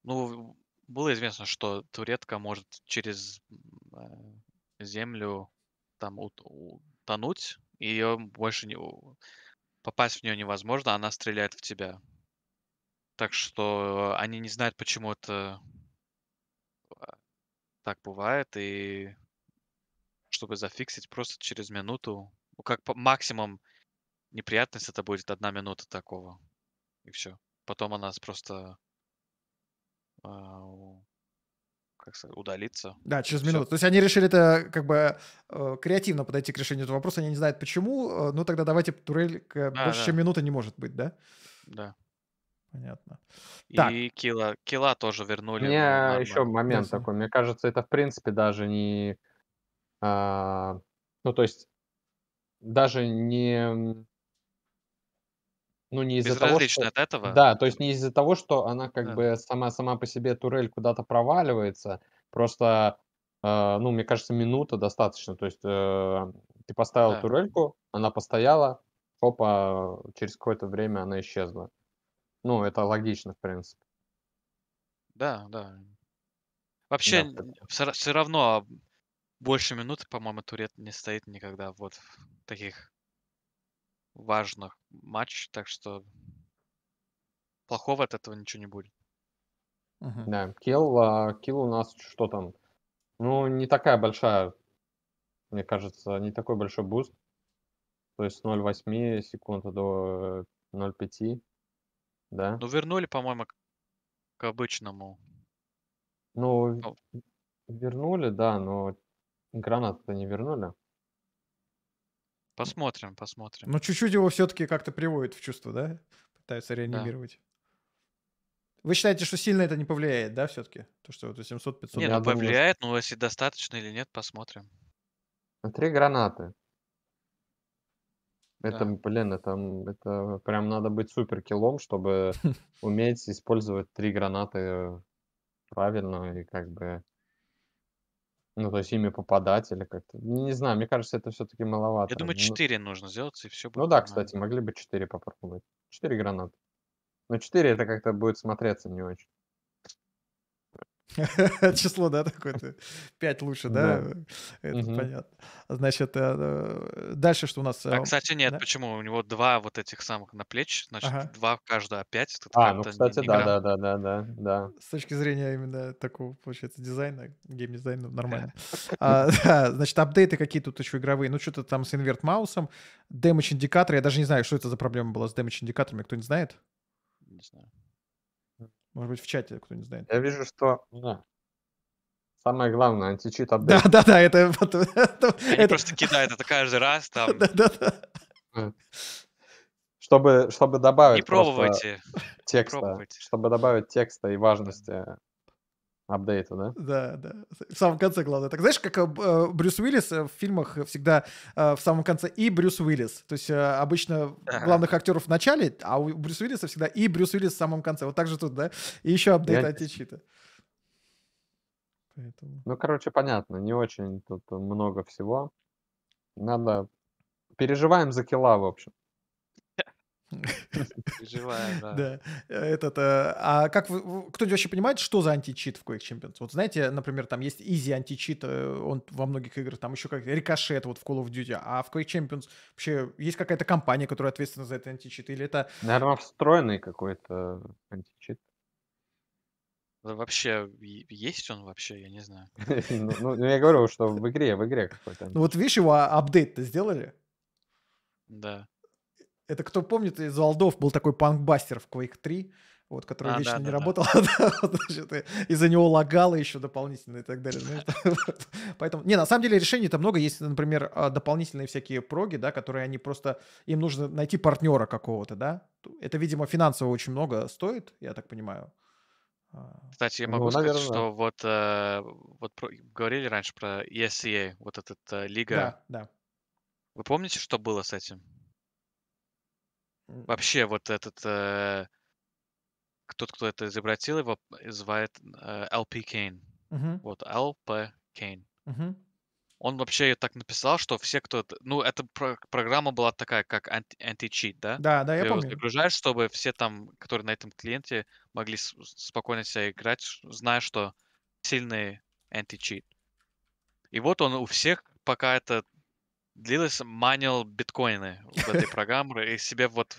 Ну, было известно, что Туретка может через э, землю там утонуть, и ее больше не попасть в нее невозможно, она стреляет в тебя. Так что они не знают, почему это а, так бывает, и чтобы зафиксить просто через минуту, ну, как максимум неприятность это будет одна минута такого, и все. Потом она просто а, как сказать, удалиться. Да, через минуту. Все. То есть они решили это как бы э, креативно подойти к решению этого вопроса, они не знают почему, ну тогда давайте турель к, а, больше, да. чем минута не может быть, да? Да. Понятно. И так. Кила, Кила тоже вернули. У меня э, на, еще момент Ясно. такой. Мне кажется, это в принципе даже не... А, ну, то есть даже не ну, не из-за того, что... от этого? Да, то есть не из-за того, что она как да. бы сама, сама по себе турель куда-то проваливается, просто, э, ну, мне кажется, минута достаточно. То есть э, ты поставил да. турельку, она постояла, опа, через какое-то время она исчезла. Ну, это логично, в принципе. Да, да. Вообще, да, все, равно а, больше минуты, по-моему, турет не стоит никогда вот в таких важных матч, так что плохого от этого ничего не будет. Uh-huh. Да, Килл, а, Килл у нас что там? Ну, не такая большая, мне кажется, не такой большой буст. То есть 0,8 секунды до 0,5, э, да? Ну, вернули, по-моему, к обычному. Ну, oh. вернули, да, но гранат-то не вернули. Посмотрим, посмотрим. Но чуть-чуть его все-таки как-то приводит в чувство, да? Пытаются реанимировать. Да. Вы считаете, что сильно это не повлияет, да, все-таки? То, что вот 800 500 Не, ну, повлияет, но если достаточно или нет, посмотрим. Три гранаты. Это, да. блин, это, это прям надо быть суперкиллом, чтобы уметь использовать три гранаты правильно и как бы ну, то есть ими попадать или как-то. Не знаю, мне кажется, это все-таки маловато. Я думаю, Ну, нужно сделать, и все ну будет. ну да, нормально. кстати, могли бы 4 попробовать. 4 гранаты. Но 4 это как-то будет смотреться не очень. Число, да, такое-то. Пять лучше, да? Это понятно. Значит, э, э, дальше что у нас? Э, а, кстати, нет, почему? У него два вот этих самых на плеч, значит, два каждая опять. А, ну, кстати, да, да, да, да, да. С точки зрения именно такого, получается, дизайна, геймдизайна ну, нормально. А, значит, апдейты какие тут еще игровые? Ну, что-то там с инверт маусом, дэмэдж индикатор. Я даже не знаю, что это за проблема была с дэмэдж индикаторами. кто не знает? Не знаю. Может быть, в чате кто не знает. Я вижу, что... Да. Самое главное, античит апдейт. Да, да, да, это... Они просто кидают это каждый раз там. Да, да, да. Чтобы, чтобы добавить... Не пробуйте. Текста, не пробуйте. Чтобы добавить текста и важности Апдейта, да? Да, да. В самом конце, главное. Так знаешь, как э, э Брюс Уиллис э, в фильмах всегда э, в самом конце и Брюс Уиллис. То есть э, обычно ага. главных актеров в начале, а у Брюс Уиллиса всегда и Брюс Уиллис в самом конце. Вот так же тут, да? И еще апдейт Я... от Тичита. Поэтому... Ну, короче, понятно. Не очень тут много всего. Надо... Переживаем за кила, в общем. Переживаем, да. да. Этот, э, а как вы, кто-нибудь вообще понимает, что за античит в Quake Champions? Вот знаете, например, там есть Easy античит, э, он во многих играх, там еще как рикошет вот в Call of Duty, а в Quake Champions вообще есть какая-то компания, которая ответственна за этот античит, или это... Наверное, встроенный какой-то античит. Да вообще, есть он вообще, я не знаю. Ну, ну, ну, я говорю, что в игре, в игре какой-то. Ну вот видишь, его а, апдейт-то сделали? Да. Это кто помнит, из Олдов был такой панкбастер в Quake 3, вот, который а, вечно да, не да, работал, из-за него лагало еще дополнительно и так далее. Ну, Поэтому, не, на самом деле решений-то много. Есть, например, а, дополнительные всякие проги, да, которые они просто, им нужно найти партнера какого-то, да. Это, видимо, финансово очень много стоит, я так понимаю. А, Кстати, я ну, могу ну, сказать, что вот, э, вот про, говорили раньше про ESEA, вот эта э, лига. Да, да. Вы помните, что было с этим? Вообще вот этот... Э, то кто это изобретил, его называет э, L.P. Kane. Uh-huh. Вот, L.P. Kane. Uh-huh. Он вообще ее так написал, что все, кто... Ну, эта про- программа была такая, как анти-чит, да? Да, да, Ты я помню. загружаешь, чтобы все там, которые на этом клиенте, могли с- спокойно себя играть, зная, что сильный анти-чит. И вот он у всех, пока это длилось, манил биткоины в этой программе и себе вот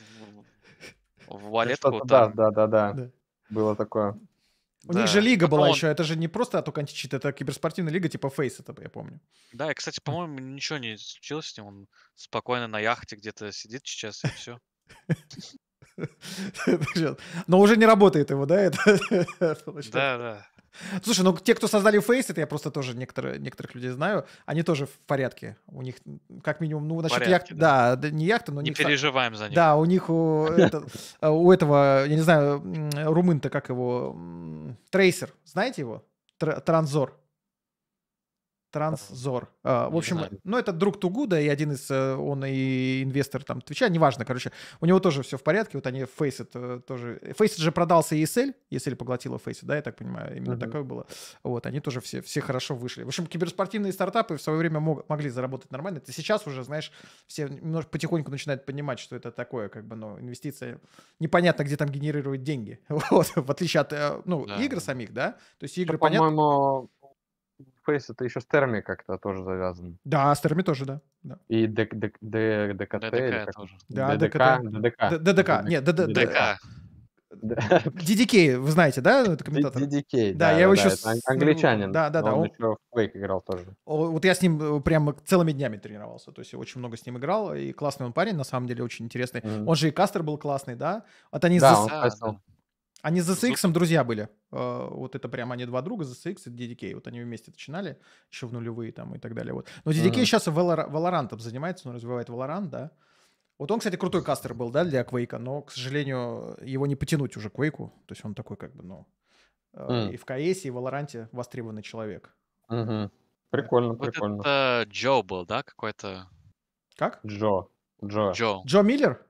в валетку. Да, да, да, да. Было такое. У да. них же лига была он... еще, это же не просто аток античит, это киберспортивная лига типа Face это я помню. Да, и, кстати, по-моему, ничего не случилось с ним, он спокойно на яхте где-то сидит сейчас и все. Но уже не работает его, да? Да, да. Слушай, ну те, кто создали Фейс, это я просто тоже некоторые, некоторых людей знаю, они тоже в порядке. У них, как минимум, ну, значит порядке, яхты, да. да, не яхта, но... Не переживаем за них. Да, у них, у, э, это, э, у этого, я не знаю, румын-то как его, Трейсер, знаете его? Транзор. Трансзор, Uh, в общем, ну это друг Тугуда, и один из, э, он и инвестор там Твича, неважно, короче, у него тоже все в порядке, вот они Faceit э, тоже, Faceit же продался ESL, ESL поглотила Faceit, да, я так понимаю, именно uh-huh. такое было, вот, они тоже все, все хорошо вышли. В общем, киберспортивные стартапы в свое время мог, могли заработать нормально, это сейчас уже, знаешь, все немножко потихоньку начинают понимать, что это такое, как бы, ну, инвестиция, непонятно, где там генерировать деньги, вот, в отличие от, э, ну, да. игр самих, да, то есть игры, понятно. Face это еще с терми как-то тоже завязан. Да, с терми тоже, да. да. И д, д, д, ДКТ. ДДК тоже. Да, ДКТ. ДДК. ДДК. Нет, ДДК. DDK, вы знаете, да, это комментатор? DDK, да, да, я его да, еще... С... Англичанин. Да, да, да. Он, он... еще в Quake играл тоже. Вот я с ним прям целыми днями тренировался, то есть очень много с ним играл, и классный он парень, на самом деле, очень интересный. Mm-hmm. Он же и кастер был классный, да? Вот они да, за... он они за ZCX, друзья были. А, вот это прямо они два друга, за ZCX и DDK. Вот они вместе начинали, еще в нулевые там и так далее. Вот. Но DDK ага. сейчас Valorant занимается, он развивает Valorant, да. Вот он, кстати, крутой кастер был, да, для Квейка, но, к сожалению, его не потянуть уже Квейку. То есть он такой как бы, ну... Mm. И в КС, и в Валоранте востребованный человек. Угу. Прикольно, вот прикольно. это Джо был, да, какой-то? Как? Джо. Джо. Джо. Джо Миллер?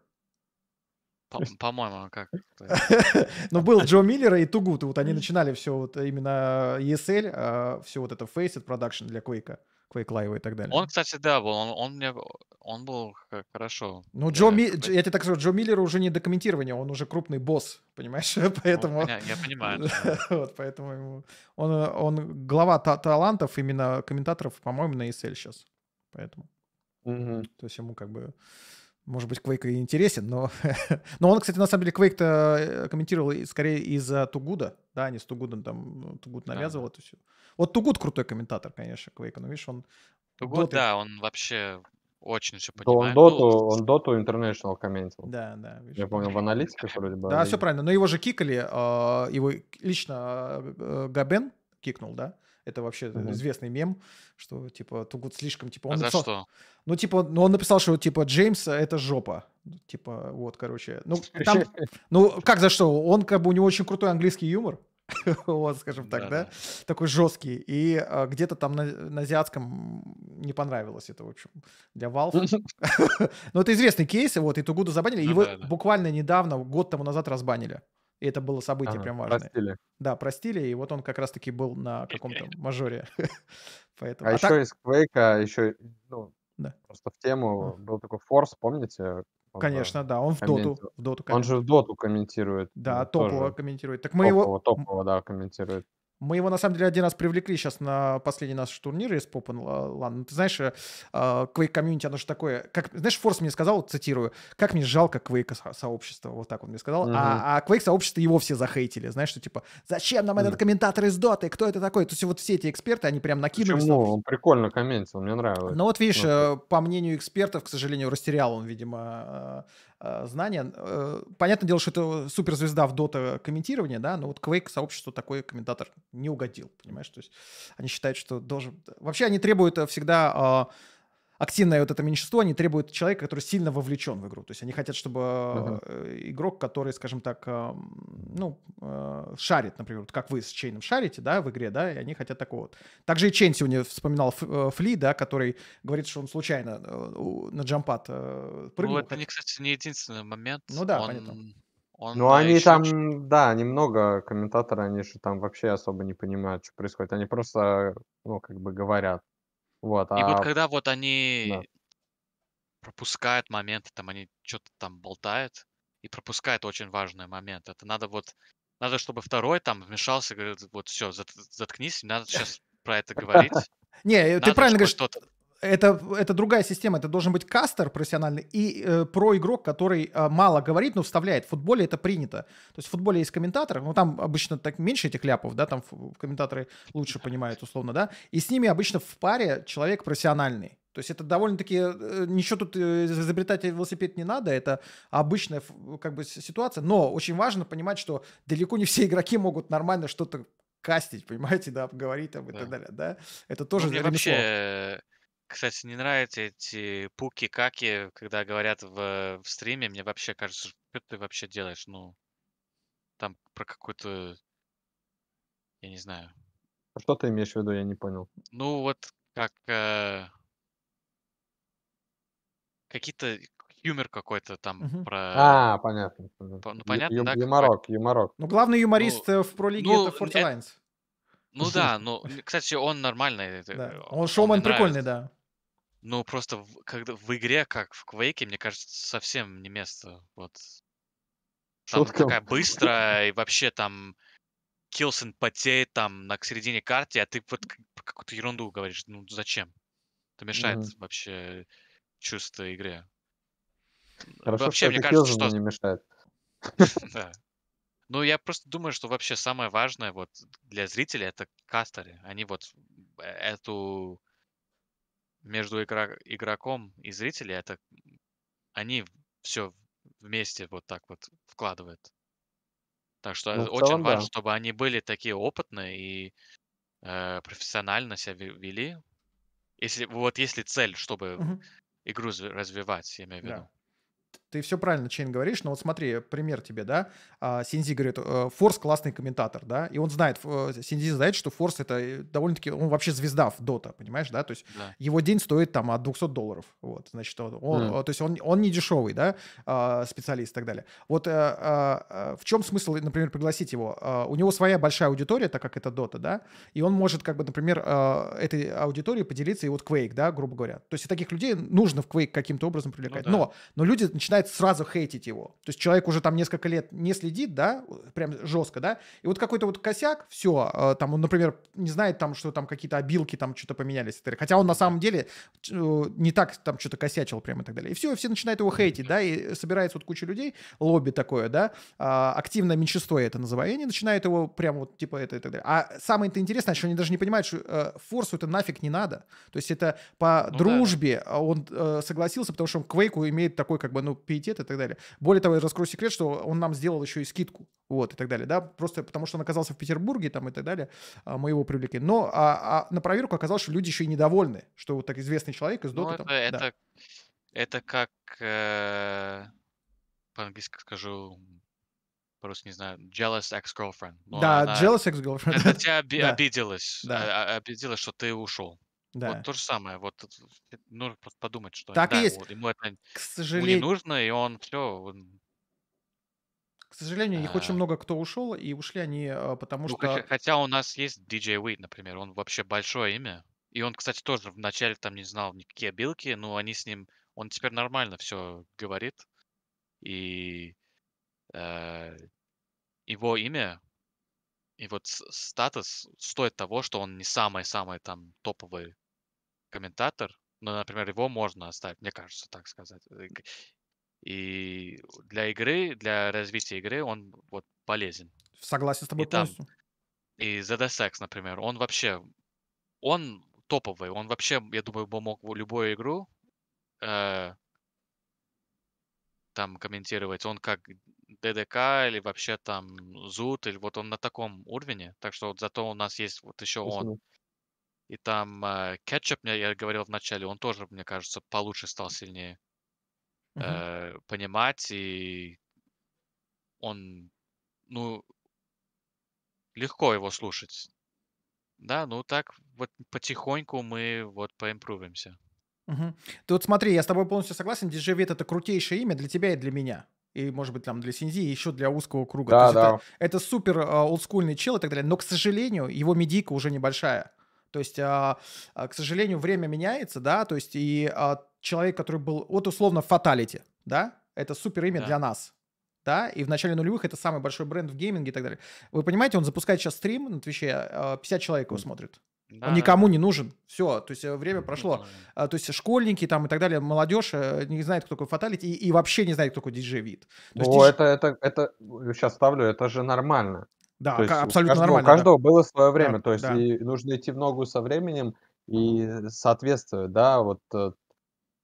По-моему, а как? Ну, был Джо Миллера и Тугут, и вот они начинали все вот именно э, ESL, а, все вот это Faced Production для Quake, Quake Live и так далее. Он, кстати, да, был, он мне, он был хорошо. Ну, Джо Миллер, я тебе так скажу, Джо Миллер уже не докомментирование, он уже крупный босс, понимаешь, поэтому... Я понимаю. Вот, поэтому ему... Он он глава талантов именно комментаторов, по-моему, на ESL сейчас, поэтому... Угу. То есть ему как бы может быть, Квейк и интересен, но... но он, кстати, на самом деле, Квейк-то э, комментировал скорее из-за Тугуда. Да, не с Тугудом там... Ну, Тугуд навязывал да. эту всю... Вот Тугуд крутой комментатор, конечно, Квейка. Но видишь, он... Тугуд, Доты... да, он вообще очень все понимает. он Доту, ну, он Доту International комментировал. Да, да. Видишь, Я помню, в аналитике вроде бы. Да, все правильно. Но его же кикали, а, его лично э, Габен кикнул, да? Это вообще mm-hmm. известный мем, что типа Тугут слишком типа он а написал. За что? Ну типа, ну он написал, что типа Джеймс это жопа. Типа вот, короче. Ну там, ну как за что? Он как бы у него очень крутой английский юмор. вот, скажем так, да, такой жесткий. И а, где-то там на, азиатском не понравилось это, в общем, для Valve. Но ну, это известный кейс, вот, и Тугуду забанили. Ну, Его буквально недавно, год тому назад разбанили. И это было событие ага, прям важное. Простили. Да, простили, и вот он как раз-таки был на каком-то мажоре. Поэтому. А, а еще так... из Quake, еще, ну, да. просто в тему, был такой форс, помните? Он, конечно, да, он в доту, в доту. Он же в доту комментирует. Да, ну, топово тоже. комментирует. Так мы топово, его... Топово, да, комментирует. Мы его, на самом деле, один раз привлекли сейчас на последний наш турнир из Попен. Ладно, ну, ты знаешь, э, Quake комьюнити, оно же такое... Как, знаешь, Форс мне сказал, цитирую, как мне жалко Quake а, сообщества, вот так он мне сказал. Uh-huh. А, а Quake сообщество его все захейтили, знаешь, что типа, зачем нам uh-huh. этот комментатор из Доты, кто это такой? То есть вот все эти эксперты, они прям накинулись. Почему? Ну, он прикольно комментил, мне нравилось. Ну вот видишь, ну, по мнению экспертов, к сожалению, растерял он, видимо, э, Э, знания. Э, понятное дело, что это суперзвезда в дота комментирования, да, но вот Quake сообществу такой комментатор не угодил, понимаешь? То есть они считают, что должен... Вообще они требуют э, всегда а, активное вот это меньшинство, они требуют человека, который сильно вовлечен в игру. То есть они хотят, чтобы uh-huh. игрок, который, скажем так, эм, ну, э, шарит, например, вот как вы с Чейном шарите, да, в игре, да, и они хотят такого вот. Также и Чейн сегодня вспоминал э, Фли, да, который говорит, что он случайно на джампат прыгнул. Ну, это, не, кстати, не единственный момент. Ну да, он... понятно. Он, ну, они еще... там, да, немного комментаторы, они же там вообще особо не понимают, что происходит. Они просто, ну, как бы говорят. Вот, И а... вот когда вот они да. пропускают моменты, там они что-то там болтают и пропускают очень важный момент. Это надо вот, надо, чтобы второй там вмешался, говорит, вот все, заткнись, не надо сейчас про это говорить. Не, э, ты правильно говоришь, это, это другая система. Это должен быть кастер профессиональный и э, про игрок, который э, мало говорит, но вставляет. В футболе это принято. То есть в футболе есть комментатор, ну там обычно так меньше этих ляпов, да, там комментаторы лучше понимают условно, да. И с ними обычно в паре человек профессиональный. То есть это довольно-таки, э, ничего тут э, изобретать велосипед не надо, это обычная как бы ситуация, но очень важно понимать, что далеко не все игроки могут нормально что-то кастить, понимаете, да, говорить там и да. так далее, да, это ну, тоже ну, мне вообще кстати, не нравятся эти пуки-каки, когда говорят в, в стриме. Мне вообще кажется, что ты вообще делаешь? Ну, там про какую-то... Я не знаю. А что ты имеешь в виду, я не понял. Ну, вот как... Э, какие-то... Юмор какой-то там угу. про... А, понятно. По, ну, понятно, Ю- да? Юморок, какой? юморок. Ну, главный ну, юморист ну, в пролиге ну, это э, Forty э, Lines. Ну да, ну, кстати, он нормальный. Да. Он шоумен прикольный, да. Ну, просто в, когда, в игре, как в Квейке, мне кажется, совсем не место. Вот. Там Шутка. такая быстрая, и вообще там Килсон потеет там на, к середине карте, а ты вот какую-то ерунду говоришь. Ну, зачем? Это мешает угу. вообще чувство игре. Хорошо, вообще, мне кажется, что... не мешает. Да. Ну, я просто думаю, что вообще самое важное вот для зрителей это кастеры. Они вот э, эту между игра- игроком и зрителем, это они все вместе вот так вот вкладывают. Так что ну, очень целом, важно, да. чтобы они были такие опытные и э, профессионально себя вели. Если вот если цель, чтобы угу. игру развивать, я имею в виду. Да. Ты все правильно, Чейн, говоришь, но вот смотри, пример тебе, да, а, Синзи говорит, э, Форс классный комментатор, да, и он знает, э, Синзи знает, что Форс это э, довольно-таки, он вообще звезда в Дота, понимаешь, да, то есть да. его день стоит там от 200 долларов, вот, значит, он, mm. то есть он, он не дешевый, да, а, специалист и так далее. Вот а, в чем смысл, например, пригласить его? У него своя большая аудитория, так как это Дота, да, и он может, как бы, например, этой аудитории поделиться и вот Quake, да, грубо говоря. То есть таких людей нужно в Quake каким-то образом привлекать. Ну, да. Но, но люди начинают начинает сразу хейтить его. То есть человек уже там несколько лет не следит, да, прям жестко, да. И вот какой-то вот косяк, все, а, там он, например, не знает там, что там какие-то обилки там что-то поменялись. Хотя он на самом деле не так там что-то косячил прям и так далее. И все, все начинают его хейтить, да, и собирается вот куча людей, лобби такое, да, а, активное меньшинство это называю, и они начинают его прям вот типа это и так далее. А самое интересное, что они даже не понимают, что э, форсу это нафиг не надо. То есть это по ну, дружбе да. он э, согласился, потому что он Квейку имеет такой как бы, ну, пиетет и так далее. Более того, я раскрою секрет, что он нам сделал еще и скидку, вот, и так далее, да, просто потому что он оказался в Петербурге там и так далее, а, мы его привлекли. Но а, а на проверку оказалось, что люди еще и недовольны, что вот так известный человек из ну, Доты ну, Это, да. это, как, э, по-английски скажу, просто не знаю, jealous ex-girlfriend. Но ну, да, она, jealous ex-girlfriend. Это тебя оби- да. обиделась, да. Э, обиделась, что ты ушел. Да. Вот то же самое. Вот нужно просто подумать, что так да, и есть. Вот, ему это к сожалению... не нужно, и он все. Он... К сожалению, их очень а. много кто ушел, и ушли они, а, потому ну, что. Хотя, хотя у нас есть DJ Wade, например, он вообще большое имя. И он, кстати, тоже вначале там не знал никакие белки но они с ним. Он теперь нормально все говорит. И э, его имя и вот статус стоит того, что он не самый-самый там топовый комментатор, но, например, его можно оставить, мне кажется, так сказать. Э, и для игры, для развития игры он вот полезен. Согласен с тобой и полностью. Там, и ZSX, например, он вообще, он топовый, он вообще, я думаю, бы мог любую игру э, там комментировать. Он как ДДК или вообще там зут или вот он на таком уровне. Так что вот зато у нас есть вот еще Спасибо. он. И там э, кетчуп, я, говорил в начале, он тоже, мне кажется, получше стал сильнее угу. понимать. И он, ну, легко его слушать. Да, ну так вот потихоньку мы вот поимпровимся. Угу. вот смотри, я с тобой полностью согласен. Диджевит это крутейшее имя для тебя и для меня и, может быть, там для Синзи, и еще для узкого круга. Да, да. это, это супер э, олдскульный чел и так далее. Но, к сожалению, его медийка уже небольшая. То есть, а, а, к сожалению, время меняется, да, то есть и а, человек, который был, вот условно, Fatality, да, это супер имя да. для нас, да, и в начале нулевых это самый большой бренд в гейминге и так далее. Вы понимаете, он запускает сейчас стрим на Твиче, 50 человек его смотрит. Да, он никому не нужен. Все, то есть э, время ну, прошло. То есть школьники там и так далее, молодежь э, не знает, кто такой фаталити и, и вообще не знает, кто такой диджей вид. О, есть, это, это, это, сейчас ставлю, это же нормально. Да, То есть абсолютно у каждого, нормально. У каждого да. было свое время, да, то есть да. и нужно идти в ногу со временем и э, соответствовать, да, вот э,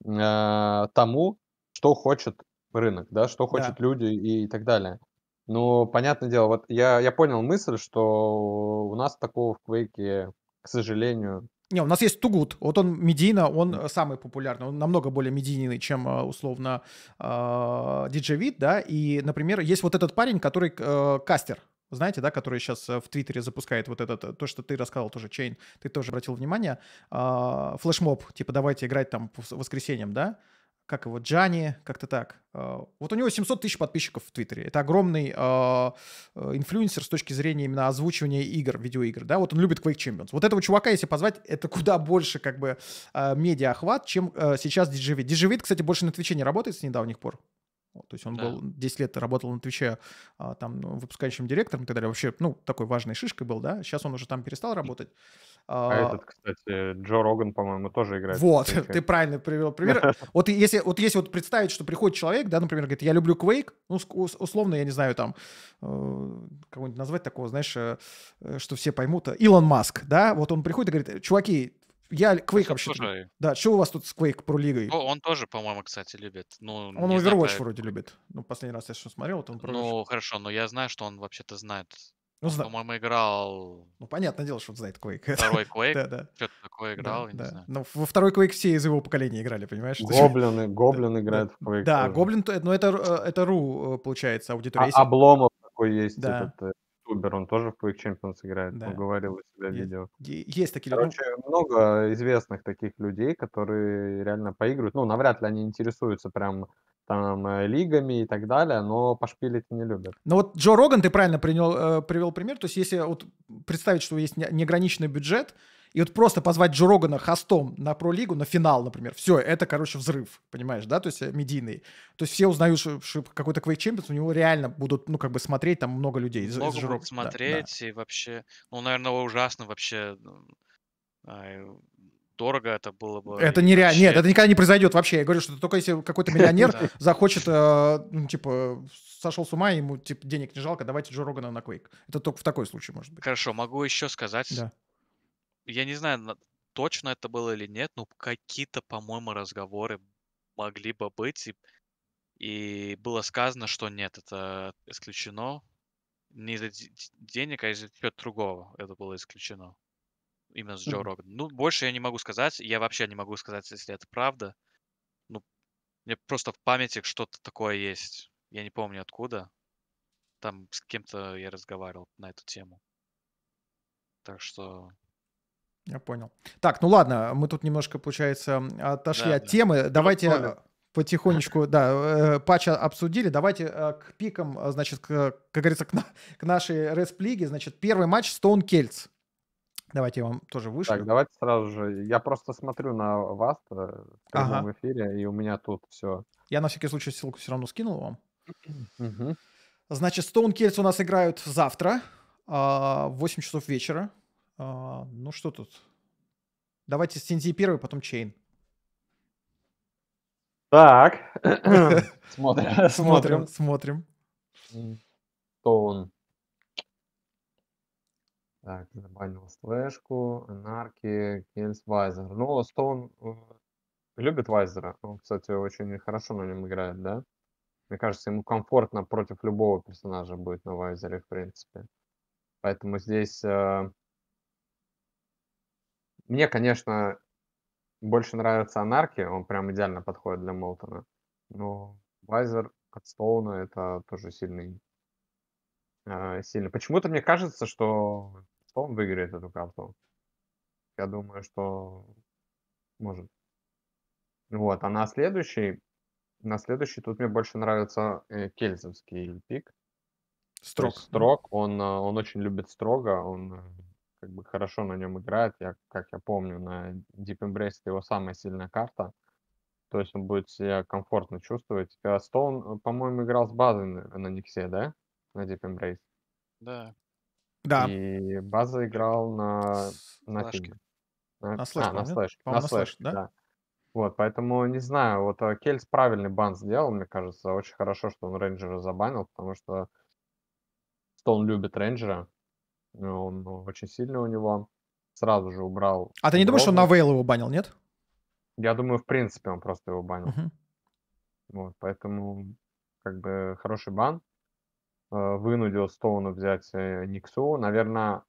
а, тому, что хочет рынок, да, что хочет да. люди и, и так далее. ну понятное дело, вот я, я понял мысль, что у нас такого в Квейке, к сожалению... Не, у нас есть Тугут, вот он медийно, он э, самый популярный, он намного более медийный, чем, э, условно, а, диджевит, да, и, например, есть вот этот парень, который э, кастер, знаете, да, который сейчас э, в Твиттере запускает вот этот, э, то, что ты рассказал тоже, Чейн, ты тоже обратил внимание, а, флешмоб, типа давайте играть там по воскресеньям, да, как его, Джани, как-то так. А, вот у него 700 тысяч подписчиков в Твиттере. Это огромный а, э, инфлюенсер с точки зрения именно озвучивания игр, видеоигр, да, вот он любит Quake Champions. Вот этого чувака, если позвать, это куда больше, как бы, э, медиа-охват, чем э, сейчас Дидживит. Дидживит, кстати, больше на Твиче не работает с недавних пор, то есть он да. был 10 лет работал на Твиче а, там ну, выпускающим директором и так далее. Вообще, ну, такой важной шишкой был, да. Сейчас он уже там перестал работать. А, а этот, кстати, Джо Роган, по-моему, тоже играет. Вот, ты правильно привел пример. Вот если, вот если вот представить, что приходит человек, да, например, говорит, я люблю Quake, ну, условно, я не знаю, там, э, кого-нибудь назвать такого, знаешь, э, э, что все поймут, Илон Маск, да, вот он приходит и говорит, чуваки, я Quake вообще. Да, что у вас тут с Quake про лигой? Он тоже, по-моему, кстати, любит. Ну, он Overwatch знаю, как... вроде любит. Ну, последний раз я что смотрел, вот он про. Ну, хорошо, но я знаю, что он вообще-то знает. Ну, зна... По-моему, играл... Ну, понятное дело, что он знает Quake. Второй Quake? да, да. Что-то такое играл, да, я да. не знаю. Ну, во второй Quake все из его поколения играли, понимаешь? Гоблины, Гоблин играет в Quake. Да, Гоблин, но это, э, это Ру, э, получается, аудитория. А, Обломов такой есть. Да. Этот, э, ютубер, он тоже в Quake Champions играет, Да. он говорил у себя в видео. есть такие люди. Короче, много известных таких людей, которые реально поигрывают. Ну, навряд ли они интересуются прям там э, лигами и так далее, но пошпилить не любят. Ну вот Джо Роган, ты правильно принял, э, привел пример. То есть если вот представить, что есть неограниченный бюджет, и вот просто позвать Джо Рогана хостом на пролигу, на финал, например, все, это, короче, взрыв, понимаешь, да, то есть э, медийный. То есть все узнают, что, что какой-то Quake Champions, у него реально будут, ну, как бы смотреть, там много людей. Много из, из смотреть, да, да. и вообще, ну, наверное, ужасно вообще ну, дорого это было бы. Это нереально. Вообще... Нет, это никогда не произойдет вообще. Я говорю, что только если какой-то миллионер захочет, э, ну, типа, сошел с ума, ему типа денег не жалко, давайте Джо Рогана на Quake. Это только в такой случае может быть. Хорошо, могу еще сказать. Да я не знаю, точно это было или нет, но какие-то, по-моему, разговоры могли бы быть. И, и было сказано, что нет, это исключено. Не из-за денег, а из-за чего-то другого это было исключено. Именно с Джо Мгм. Роганом. Ну, больше я не могу сказать. Я вообще не могу сказать, если это правда. Ну, мне просто в памяти что-то такое есть. Я не помню откуда. Там с кем-то я разговаривал на эту тему. Так что я понял. Так, ну ладно, мы тут немножко, получается, отошли да, от да. темы. Ну, давайте Распали. потихонечку, да, э, патча обсудили. Давайте э, к пикам, э, значит, к, как говорится, к, на, к нашей респ-лиге. Значит, первый матч Стоун Кельц. Давайте я вам тоже вышлю. Так, давайте сразу же. Я просто смотрю на вас в прямом ага. эфире, и у меня тут все. Я на всякий случай ссылку все равно скинул вам. Угу. Значит, Стоун Кельц у нас играют завтра а, в 8 часов вечера. А, ну что тут? Давайте с первый, потом Чейн. Так. смотрим. Смотрим, смотрим. Кто он? Так, забанил флешку, анарки, Кейнс, Вайзер. Ну, Стоун э, любит Вайзера. Он, кстати, очень хорошо на нем играет, да? Мне кажется, ему комфортно против любого персонажа будет на Вайзере, в принципе. Поэтому здесь э, мне, конечно, больше нравится Анарки, он прям идеально подходит для Молтона. Но Вайзер от Стоуна это тоже сильный. Э, сильный. Почему-то мне кажется, что Стоун выиграет эту карту. Я думаю, что может. Вот, а на следующий, на следующий тут мне больше нравится э, кельзовский пик. Строк. Строк, он, э, он очень любит строго, он э, как бы хорошо на нем играет. Я, как я помню, на Deep Embrace это его самая сильная карта. То есть он будет себя комфортно чувствовать. а Стоун, э, по-моему, играл с базы на, Никсе, да? На Deep Embrace. Да. Да. И база играл на... на слэшке. На, на слэшке, а, на слэшке. На, на слэшке, да? да. Вот, поэтому не знаю, вот э, Кельс правильный бан сделал, мне кажется. Очень хорошо, что он рейнджера забанил, потому что Стоун любит рейнджера. Он очень сильный у него. Сразу же убрал. А ты не думаешь, что Навейл его банил, нет? Я думаю, в принципе, он просто его банил. Угу. Вот, поэтому как бы хороший бан. Э, вынудил Стоуна взять э, Никсу. Наверное,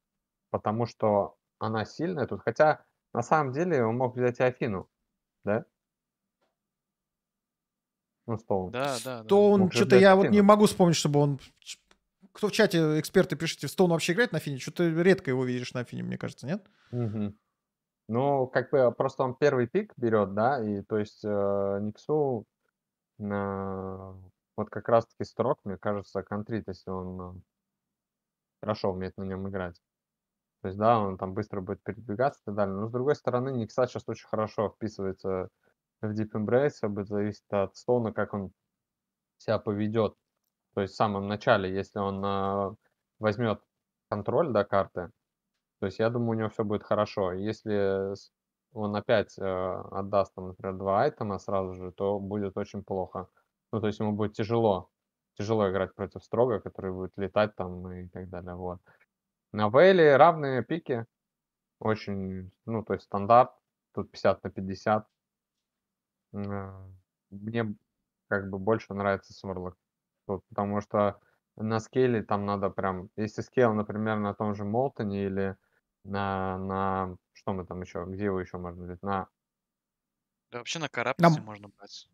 потому что она сильная тут. Хотя, на самом деле, он мог взять и Афину, да? Ну, Стоун. Да, да. Стоун, да. что-то я вот не могу вспомнить, чтобы он кто в чате, э, эксперты, пишите, Стоун вообще играет на Фине? Что-то редко его видишь на Фине, мне кажется, нет? Угу. Ну, как бы а просто он первый пик берет, да, и то есть э, Никсу э, вот как раз-таки строк, мне кажется, контрит, если он э, хорошо умеет на нем играть. То есть, да, он там быстро будет передвигаться и так далее. Но, с другой стороны, Никса сейчас очень хорошо вписывается в Deep Embrace, а, будет зависеть от Стоуна, как он себя поведет то есть в самом начале, если он а, возьмет контроль до карты, то есть я думаю, у него все будет хорошо. Если он опять э, отдаст, там, например, два айтема сразу же, то будет очень плохо. Ну, то есть ему будет тяжело. Тяжело играть против строга, который будет летать там и так далее. Вот. На Вейле равные пики. Очень, ну, то есть стандарт. Тут 50 на 50. А, мне как бы больше нравится Сворлок вот, потому что на скейле там надо прям, если скейл, например, на том же Молтоне или на, на что мы там еще, где его еще можно взять, на... Да вообще на Карапте на... можно брать.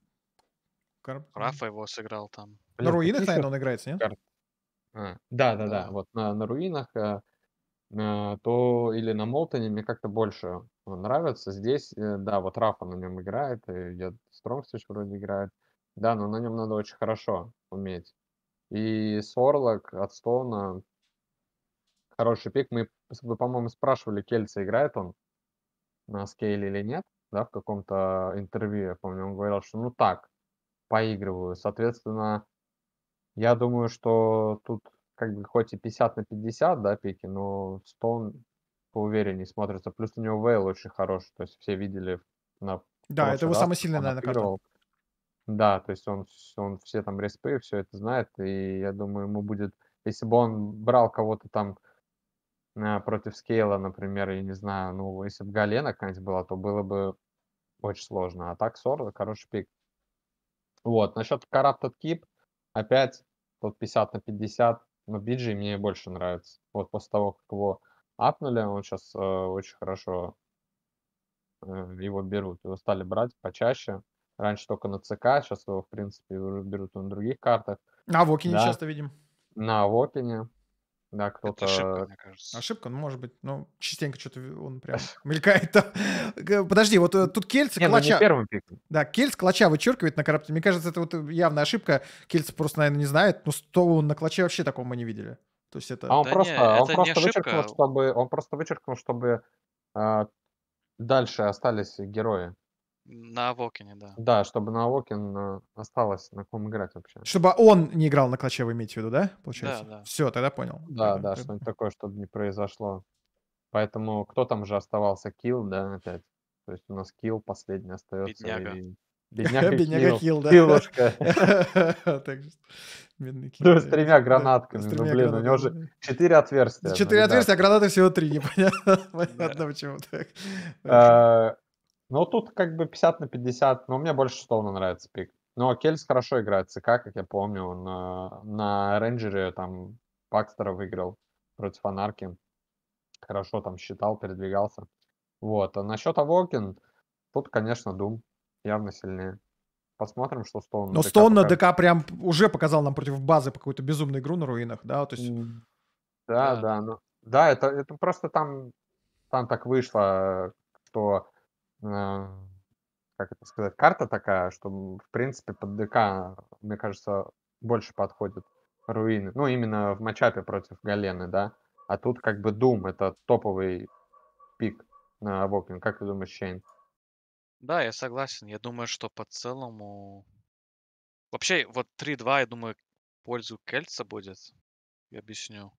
Кар... Рафа его сыграл там. Блин, на руинах, наверное, он играется, нет? Кар... А, да, да, да, да, вот на, на руинах, э, э, то или на Молтоне мне как-то больше нравится. Здесь, э, да, вот Рафа на нем играет, и я Стронгстич вроде играет. Э, да, но на нем надо очень хорошо уметь. И Сорлок от Стоуна хороший пик. Мы, вы, по-моему, спрашивали, Кельца играет он на скейле или нет, да, в каком-то интервью, я помню, он говорил, что ну так, поигрываю. Соответственно, я думаю, что тут как бы хоть и 50 на 50, да, пики, но Стоун поувереннее смотрится. Плюс у него Вейл очень хороший, то есть все видели на... Да, это его самый сильный, наверное, карта. Да, то есть он, он все там респы, все это знает, и я думаю, ему будет... Если бы он брал кого-то там э, против Скейла, например, я не знаю, ну, если бы Галена какая-нибудь была, то было бы очень сложно. А так Сорда, короче пик. Вот, насчет Corrupted Keep, опять тот 50 на 50, но Биджи мне больше нравится. Вот после того, как его апнули, он сейчас э, очень хорошо э, его берут, его стали брать почаще. Раньше только на ЦК, сейчас его, в принципе, берут на других картах. На Вокине да. часто видим. На Вокине. Да, кто-то... Это ошибка, мне кажется. Ошибка, ну, может быть, ну, частенько что-то он прям мелькает там. Подожди, вот э, тут Кельц не, Клача... Ну не да, Кельц Клача вычеркивает на корабле. Мне кажется, это вот э, явная ошибка. Кельц просто, наверное, не знает, Ну что он на Клаче вообще такого мы не видели. То есть это... А он да просто, не, а он это просто не вычеркнул, чтобы... Он просто вычеркнул, чтобы э, дальше остались герои. На Авокине, да. Да, чтобы на Авокин э, осталось на ком играть вообще. Чтобы он не играл на клаче, вы имеете в виду, да? Получается? Да, да. Все, тогда понял. Да, да, да что-нибудь такое, чтобы не произошло. Поэтому кто там же оставался? Килл, да, опять? То есть у нас Килл последний остается. Бедняга. И... Бедняга, Бедняга килл, да. Киллушка. Бедный килл. Ну, с тремя гранатками. Ну, блин, у него же четыре отверстия. Четыре отверстия, а гранаты всего три, непонятно. Понятно, почему так. Э, ну, тут как бы 50 на 50, но мне больше Стоуна нравится пик. Но ну, а Кельс хорошо играет ЦК, как я помню, он на, э, на рейнджере там Пакстера выиграл против Анарки. Хорошо там считал, передвигался. Вот. А насчет Авокин, тут, конечно, Дум явно сильнее. Посмотрим, что Стоун. Но ну, Стоун на ДК прям уже показал нам против базы какую-то безумную игру на руинах, да? То есть... Да, да. Да, ну, да это, это просто там, там так вышло, что Э, как это сказать, карта такая, что, в принципе, под ДК, мне кажется, больше подходит руины. Ну, именно в матчапе против Галены, да. А тут как бы Дум, это топовый пик на Вокин. Как ты думаешь, Шейн? Да, я согласен. Я думаю, что по целому... Вообще, вот 3-2, я думаю, пользу Кельца будет. Я объясню.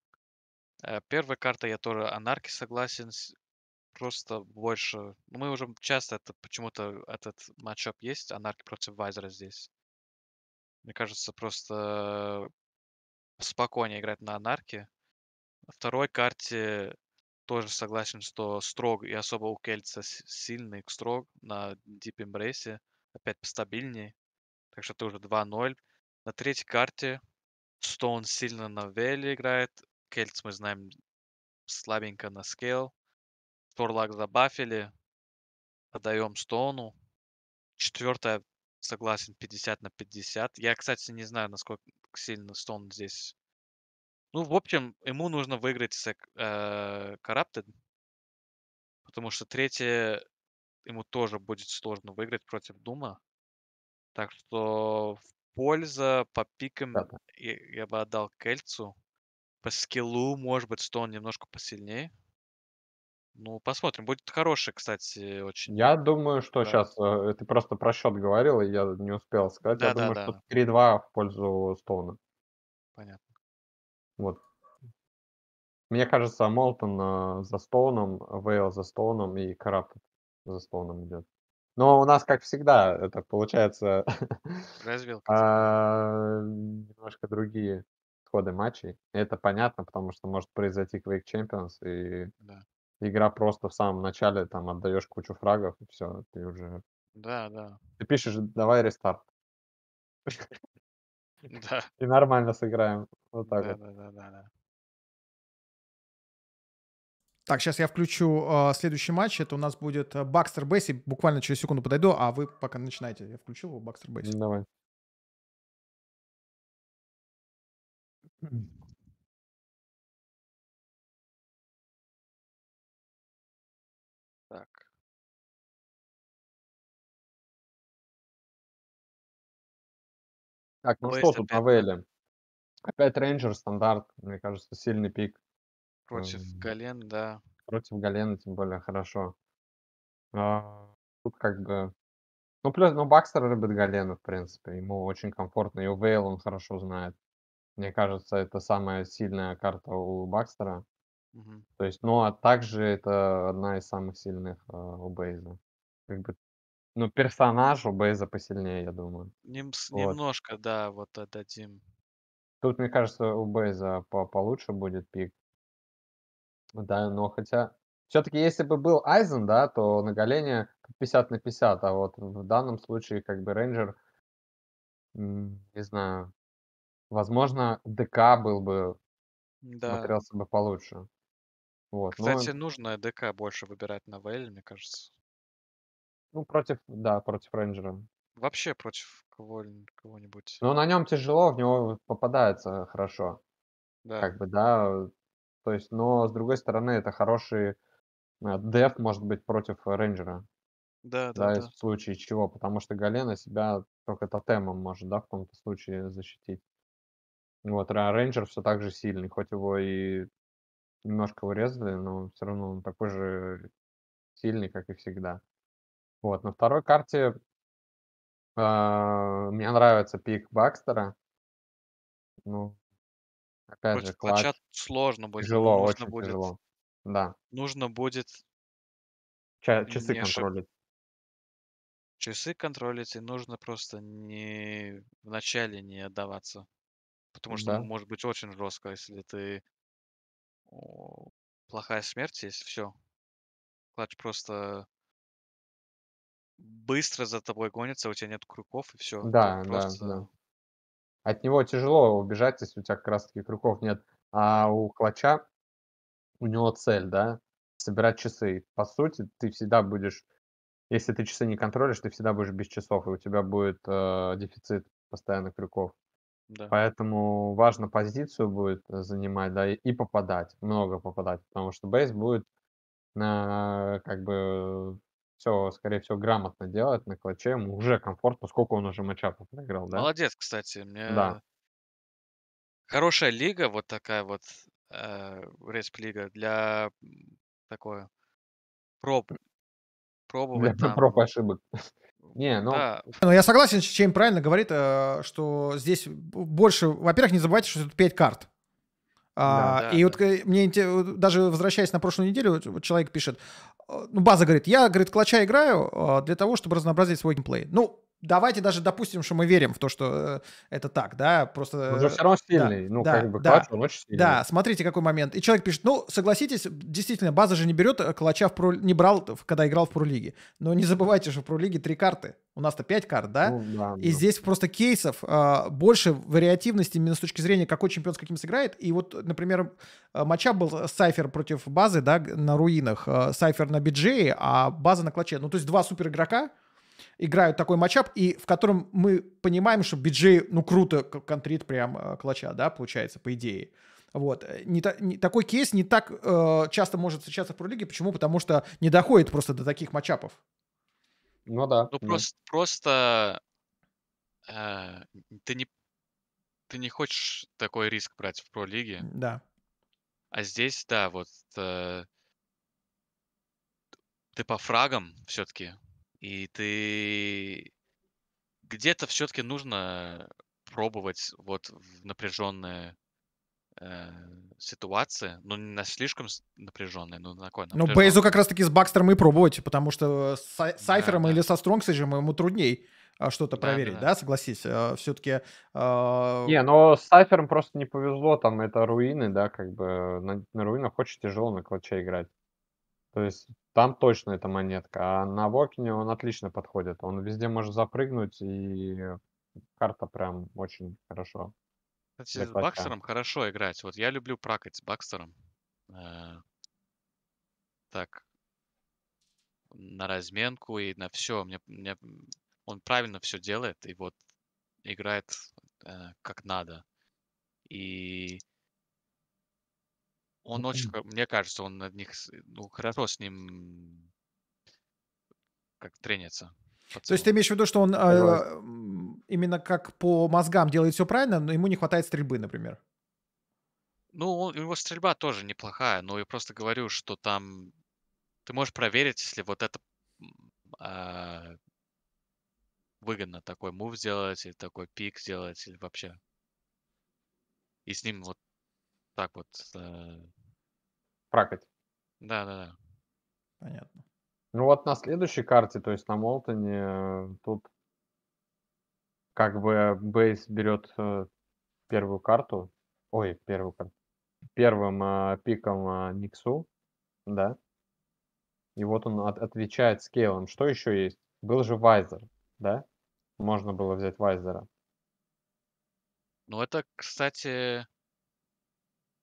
Э, первая карта, я тоже анарки согласен просто больше. Ну, мы уже часто это почему-то этот матчап есть, анарки против Вайзера здесь. Мне кажется, просто спокойнее играть на анарке. На второй карте тоже согласен, что строг и особо у кельца сильный строг на Deep Embrace. Опять постабильнее. Так что тоже уже 2-0. На третьей карте Стоун сильно на Веле играет. Кельц, мы знаем, слабенько на скейл. Торлак забафили. отдаем Стоуну. Четвертая, согласен, 50 на 50. Я, кстати, не знаю, насколько сильно Стоун здесь... Ну, в общем, ему нужно выиграть с э, Corrupted. Потому что третье ему тоже будет сложно выиграть против Дума. Так что в пользу по пикам да. я, я бы отдал Кельцу. По скиллу, может быть, Стоун немножко посильнее. Ну, посмотрим. Будет хороший, кстати, очень. Я думаю, что да. сейчас э, ты просто про счет говорил, и я не успел сказать. Да, я да, думаю, да. что 3-2 в пользу Стоуна. Понятно. Вот. Мне кажется, Молтон э, за Стоуном, Вейл за Стоуном и Карап за Стоуном идет. Но у нас, как всегда, это получается типа. а, немножко другие ходы матчей. Это понятно, потому что может произойти Quake Champions, и да игра просто в самом начале, там, отдаешь кучу фрагов, и все, ты уже... Да, да. Ты пишешь, давай рестарт. Да. И нормально сыграем. Вот так да, вот. Да, да, да, да. Так, сейчас я включу э, следующий матч. Это у нас будет э, Бакстер Бесси. Буквально через секунду подойду, а вы пока начинайте. Я включил его, Бакстер Бесси. Давай. Так, ну что тут опять навели? Опять Рейнджер стандарт, мне кажется, сильный пик против М, эм, Гален, да. против Галена, тем более хорошо. А, Тут как бы... Ну, плюс, ну, Бакстер любит Галена, в принципе. Ему очень комфортно. И Вейл он хорошо знает. Мне кажется, это самая сильная карта у Бакстера. Мгм. То есть, ну, а также это одна из самых сильных э, у Бейза. Как бы ну, персонажу Бейза посильнее, я думаю. Нем- Вот. Немножко, да, вот отдадим. Тут, мне кажется, у Бейза по- получше будет пик. Да, но хотя... Все-таки, если бы был Айзен, да, то на Голене 50 на 50, а вот в данном случае как бы Рейнджер, не знаю, возможно, ДК был бы, Да. смотрелся бы получше. Вот, но ну, Кстати, нужно ДК больше выбирать на ВЛ, мне кажется. Ну, против, да, против рейнджера. Вообще против кого- нибудь Ну, на нем тяжело, в него попадается хорошо. Да. Как бы, да. То есть, но с другой стороны, это хороший э, деф, может быть, против рейнджера. Да, да, да, в случае чего, потому что Галена себя только тотемом может, да, в каком-то случае защитить. Вот, а Рейнджер все так же сильный, хоть его и немножко урезали, но все равно он такой же сильный, как и всегда. Вот. На второй карте э, мне нравится пик Бакстера. Ну, опять же, клатч. сложно будет. Тяжело, нужно очень будет, тяжело. Да. Нужно будет... Ча- часы не контролить. Ошиб... Часы контролить, и нужно просто не вначале не отдаваться. Потому что ну, да. может быть очень жестко, если ты плохая смерть есть, все. Клатч просто быстро за тобой гонится у тебя нет крюков и все. Да, да, да. От него тяжело убежать, если у тебя как раз-таки крюков нет. А у клача, у него цель, да, собирать часы. По сути, ты всегда будешь, если ты часы не контролишь, ты всегда будешь без часов, и у тебя будет э, дефицит постоянно крюков. Да. Поэтому важно позицию будет э, занимать, да, и, и попадать, много попадать, потому что бейс будет на, как бы все, скорее всего, грамотно делает на клатче, ему уже комфортно, сколько он уже матчапов проиграл, да? Молодец, кстати. Мне Да, хорошая лига, вот такая вот э, респ-лига для такой такое проб, для пробовать там. проб ошибок. Не, ну, Да, Но ну, я согласен, чем правильно говорит, э, что здесь больше... Во-первых, не забывайте, что тут 5 карт. А, да, и да. вот мне даже возвращаясь на прошлую неделю, человек пишет, «Э, ну, база говорит, я, говорит, клача играю э, для того, чтобы разнообразить свой геймплей. Ну, давайте даже допустим, что мы верим в то, что э, это так, да, просто... Он же все э, равно сильный, да, ну, да, как бы да, клатч, он очень сильный. Да, смотрите, какой момент. И человек пишет, ну, согласитесь, действительно, база же не берет э, клатча в про... не брал, когда играл в пролиге. Но не забывайте, что в пролиге три карты. У нас-то пять карт, да? Ну, да и да. Ну. здесь просто кейсов э, больше вариативности именно с точки зрения, какой чемпион с каким сыграет. И вот, например, матча был Сайфер против базы, да, на руинах. Сайфер на биджее, а база на клатче. Ну, то есть два супер игрока, играют такой матчап, и в котором мы понимаем, что Биджей, ну, круто контрит прям э, клача, да, получается, по идее. Вот. Э, не та, не, такой кейс не так э, часто может встречаться в пролиге. Почему? Потому что не доходит просто до таких матчапов. Ну да. Ну, просто, просто э, ты, не, ты не хочешь такой риск брать в пролиге. Да. А здесь, да, вот э, ты по фрагам все-таки и ты где-то все-таки нужно пробовать вот в напряженные э, ситуации, ну не на слишком напряженные, ну на такой Ну Бейзу как раз таки с Бакстером и пробовать, потому что э, с Сайфером да, или да. со Стронгсейджем ему трудней а, что-то да, проверить, да, да. согласись, а, все-таки... Э... А, не, но с Сайфером просто не повезло, там это руины, да, как бы э, на, на руинах очень тяжело на клатче играть. То есть там точно эта монетка. А на Вокине он отлично подходит. Он везде может запрыгнуть, и карта прям очень хорошо. Кстати, с Бакстером хорошо играть. Вот я люблю пракать с Бакстером. Э, так. На разменку и на все. Мне, мне... Он правильно все делает и вот играет э, как надо. И он очень, мне кажется, он над них ну, хорошо с ним как тренится. То есть ты имеешь в виду, что он э, именно как по мозгам делает все правильно, но ему не хватает стрельбы, например? Ну, он, его стрельба тоже неплохая, но я просто говорю, что там ты можешь проверить, если вот это э, выгодно такой мув сделать, или такой пик сделать, или вообще. И с ним вот так вот э, Пракать. Да, да, да. Понятно. Ну вот на следующей карте, то есть на Молтоне, э, тут как бы Бейс берет э, первую карту, ой, первую карту, первым э, пиком э, Никсу, да, и вот он от, отвечает скейлом. Что еще есть? Был же Вайзер, да? Можно было взять Вайзера. Ну это, кстати...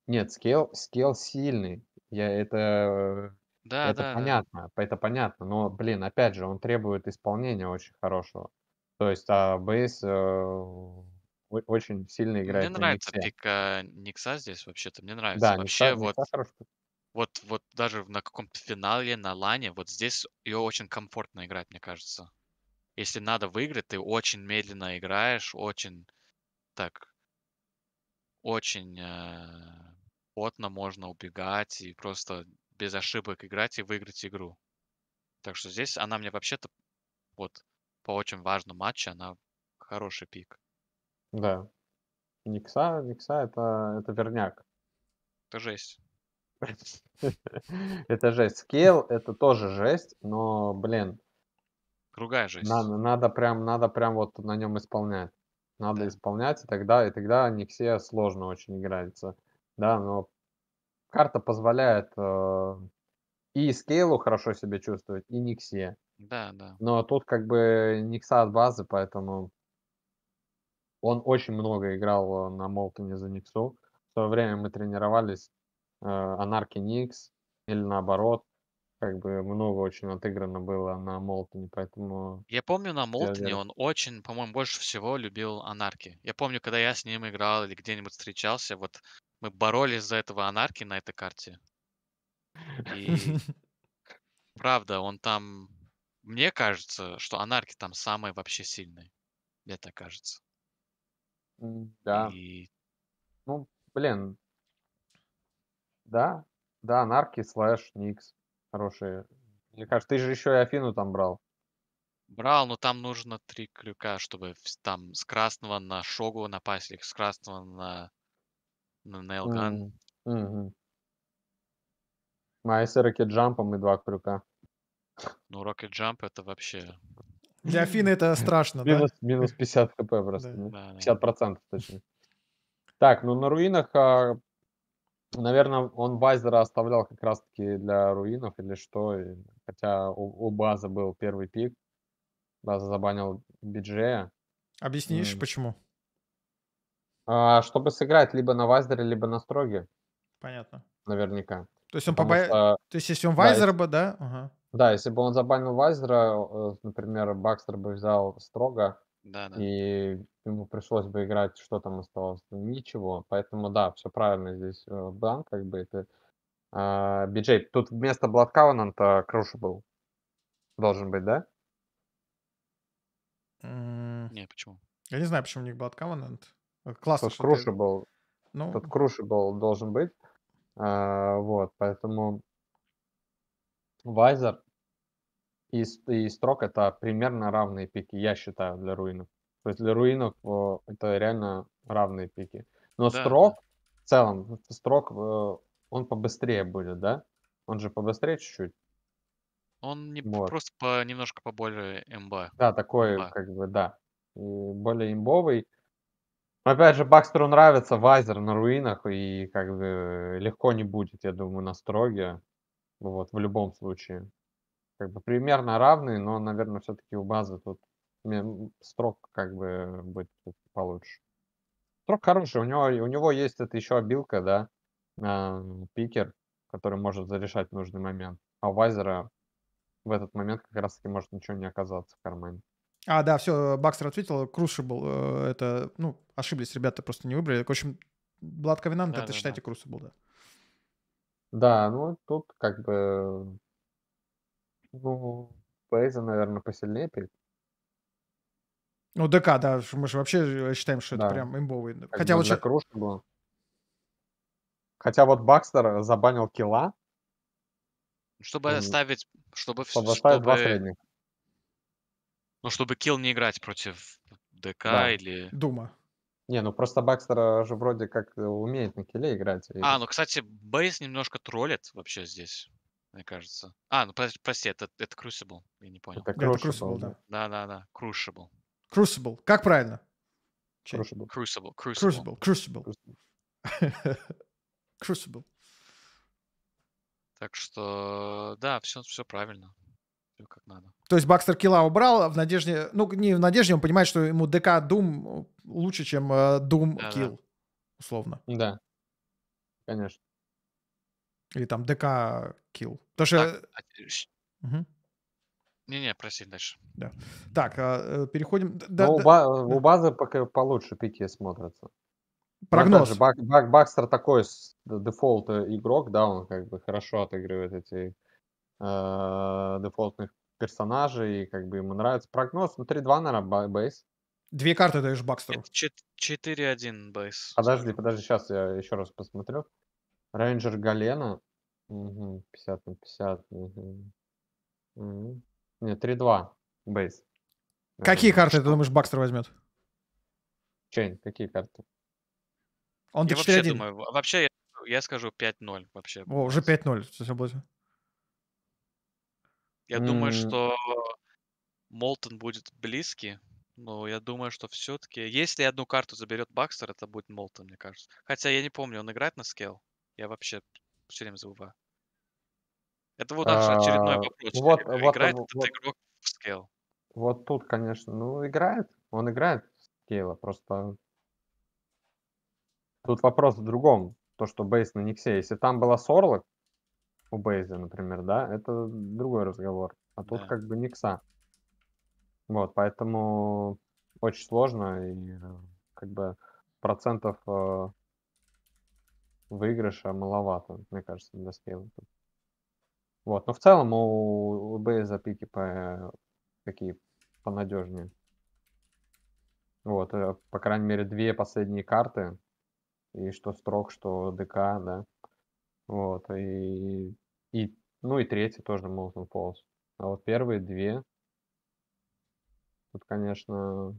Нет, скейл, скейл сильный. Я это... Да, Это да, да. понятно, это понятно, но, блин, опять же, он требует исполнения очень хорошего. То есть, а бейс э, очень сильно Мне играет на нравится миксе. пик э, Никса здесь вообще-то. Мне нравится. Да, Вообще, Никса, вот, Никса вот, вот даже на каком-то финале, на лане, вот здесь ее очень комфортно играть, мне кажется. Если надо выиграть, ты очень медленно играешь, очень так, очень э, потно можно убегать и просто без ошибок играть и выиграть игру. Так что здесь она мне вообще-то вот по очень важному матче она хороший пик. Да. Никса, Никса это, это верняк. Это жесть. Это жесть. Скейл это тоже жесть, но, блин. Другая жесть. Надо, надо прям, надо прям вот на нем исполнять. Надо исполнять, и тогда, и тогда Никсе сложно очень играется да, но карта позволяет э, и скейлу хорошо себя чувствовать, и Никсе. Да, да. Но тут как бы Никса от базы, поэтому он очень много играл э, на Молтоне за Никсу. В свое время мы тренировались э, Анарки Никс или наоборот. Как бы много очень отыграно было на Молтоне, поэтому... Я помню, на Молтоне он очень, по-моему, больше всего любил Анарки. Я помню, когда я с ним играл или где-нибудь встречался, вот мы боролись за этого анарки на этой карте. И правда, он там... Мне кажется, что анарки там самые вообще сильные. Мне так кажется. Да. И... Ну, блин. Да, да, анарки, слэш, никс. Хорошие. Мне кажется, ты же еще и Афину там брал. Брал, но там нужно три крюка, чтобы там с красного на Шогу напасть, или с красного на на nail gun. Угу. Угу. Майсы ракет-джампом и два крюка. Ну, ракет-джамп это вообще... Для Афины это страшно, минус, да? Минус 50 хп просто. Да. 50% ну, точно. Так, ну на руинах, а, наверное, он Вайзера оставлял как раз-таки для руинов или что. Хотя у, у База был первый пик. База забанил Биджея. Объяснишь, mm. почему? А, чтобы сыграть либо на Вайзере, либо на Строге. Понятно. Наверняка. То есть он побоя... что... То есть если он Вайзер да, бы, да? Ага. Да, если бы он забанил Вайзера, э, например, Бакстер бы взял Строга, да, да. и ему пришлось бы играть, что там осталось, ничего. Поэтому да, все правильно здесь э, Блан, как бы это... А, Биджей, тут вместо Blood Covenant Круша был. Должен быть, да? Не, почему? Я не знаю, почему у них Blood Э, классно, что ты... был, ну... Тот был должен быть. А, вот, поэтому Вайзер и, и Строк это примерно равные пики, я считаю, для руинов. То есть для руинов э, это реально равные пики. Но да, Строк да. в целом, Строк, э, он побыстрее будет, да? Он же побыстрее чуть-чуть. Он не вот. просто по, немножко поболее имба. Да, такой, имба. как бы, да. И более имбовый. Опять же, Бакстеру нравится Вайзер на руинах, и как бы легко не будет, я думаю, на строге. Вот, в любом случае. Как бы примерно равные, но, наверное, все-таки у базы тут строк как бы будет получше. Строк хороший, у него, у него есть это еще обилка, да, э, пикер, который может зарешать нужный момент. А у Вайзера в этот момент как раз таки может ничего не оказаться в кармане. А, да, все, Бакстер ответил, Crucible, э, это, ну, ошиблись ребята, просто не выбрали. В общем, Blood Covenant, да, это да, считайте да. Crucible, да. Да, ну, тут как бы, ну, Пейза наверное, посильнее перед ну, ДК, да, мы же вообще считаем, что да. это прям имбовый. Как Хотя вот... Круши Хотя вот Бакстер забанил кила. Чтобы и... оставить... Чтобы, чтобы оставить два средних. Ну, чтобы килл не играть против ДК Да. или... Дума. Не, ну просто Бакстер же вроде как э, умеет на киле играть. и- А, ну, кстати, Бейс немножко троллит вообще здесь, мне кажется. А, ну, про- прости, это, это Crucible, я не понял. Это Это Crucible, да. да. Да-да-да, Crucible. Crucible. Как правильно? Чей? Crucible. Crucible, Crucible. Crucible. Crucible. Crucible. Crucible. Так что, да, все, все правильно как надо. То есть Бакстер килла убрал в надежде... Ну, не в надежде, он понимает, что ему ДК Дум лучше, чем э, Дум э, Килл, да, да. условно. Да, конечно. Или там ДК Килл. Потому что... Так, э, а Не-не, проси дальше. Да. Так, э, переходим... Да, у, ба- да. у базы пока получше пики смотрится. Прогноз. Ну, Бак, Бак, Бакстер такой дефолт игрок, да, он как бы хорошо отыгрывает эти э, дефолтных персонажей, и как бы ему нравится прогноз. Ну, 3-2, наверное, бейс. Две карты даешь Бакстеру. 4-1 бейс. Подожди, подожди, сейчас я еще раз посмотрю. Рейнджер Галена. Угу, 50 на 50. Угу. Нет, 3-2 бейс. Какие Наверное, карты, ты думаешь, Бакстер возьмет? Чейн, какие карты? Он я вообще думаю, вообще я, я скажу 5-0 вообще. О, уже 5-0, все, все я М, думаю, что Молтон будет близкий. Но я думаю, что все-таки... Если одну карту заберет Бакстер, это будет Молтон, мне кажется. Хотя я не помню, он играет на скейл? Я вообще все время забываю. Это вот наш очередной а, вопрос. Вот, Э, вот, этот вот, игрок в скейл? вот тут, конечно, ну, играет, он играет в Кейла, просто тут вопрос в другом, то, что бейс на Никсе, если там была Сорлок, у Бейза, например, да, это другой разговор. А тут да. как бы никса. Вот, поэтому очень сложно и э, как бы процентов э, выигрыша маловато, мне кажется, для Скейла. Вот, но в целом у, у Бейза пики по, такие понадежнее. Вот, э, по крайней мере, две последние карты, и что строк, что ДК, да. Вот, и и, ну и третий тоже Molten Falls. А вот первые две, тут, конечно,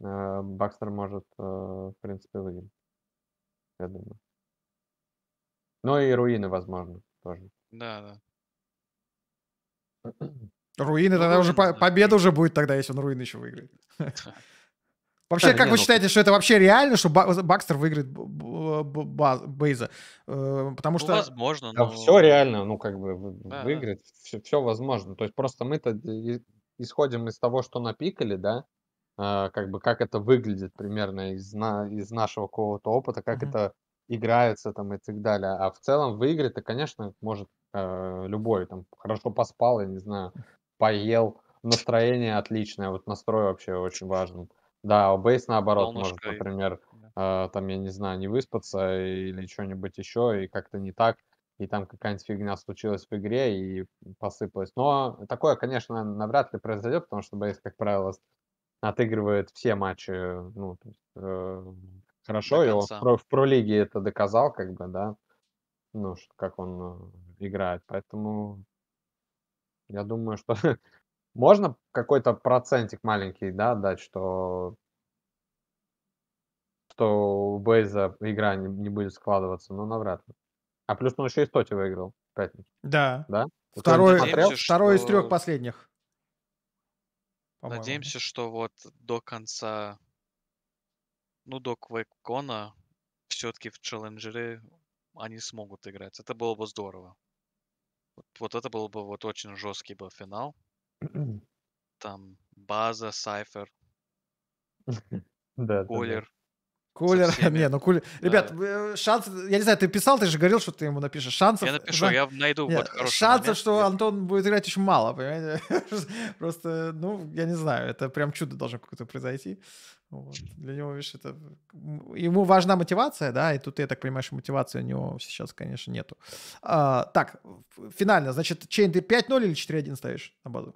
э, Бакстер может, э, в принципе, выиграть. Я думаю. Ну и руины, возможно, тоже. Да, да. Руины, ну, тогда уже победа уже будет тогда, если он руины еще выиграет. Вообще, как вы ну, считаете, что это вообще реально, что Бакстер выиграет Бейза? Э, потому ну, что... Возможно, но... Все реально, ну, как бы, выиграть все возможно. То есть просто мы-то исходим из того, что напикали, да, э, как бы, как это выглядит примерно из, на, из нашего какого-то опыта, как mm-hmm. это играется там и так далее. А в целом выиграть-то, конечно, может э, любой, там, хорошо поспал, я не знаю, поел, настроение отличное, вот настрой вообще очень важен. Да, у Бейс наоборот может, Солнышко и- например, э, там, я не знаю, не выспаться или что-нибудь еще, и как-то не так, и там какая-нибудь фигня случилась в игре и посыпалась. Но такое, конечно, навряд ли произойдет, потому что Бейс, как правило, отыгрывает все матчи, ну, э, хорошо, и он в в пролиге это доказал, как бы, да, ну, как он э, играет, поэтому я думаю, что Можно какой-то процентик маленький, да, дать, что что у Бейза игра не, не будет складываться, но навряд ли. А плюс он еще и Стоти выиграл в пятницу. Да. Да? Второй, Надеемся, второй из трех последних. Надеемся, что вот до конца, ну, до Квейкона все-таки в челленджеры они смогут играть. Это было бы здорово. Вот, вот это был бы вот очень жесткий был финал. Там база, сайфер, да, колер. Кулер, не, ну кулер. Ребят, э, шанс, э, я не знаю, ты писал, ты же говорил, что ты ему напишешь. Шансов... Я напишу, я найду вот Шансов, что Антон будет играть очень мало, понимаете? Просто, ну, я не знаю, это прям чудо должно какое-то произойти. Для него, видишь, это... Ему важна мотивация, да, и тут, я так понимаю, что мотивации у него сейчас, конечно, нету. А, так, финально, значит, чейн ты 5-0 или 4-1 ставишь на базу?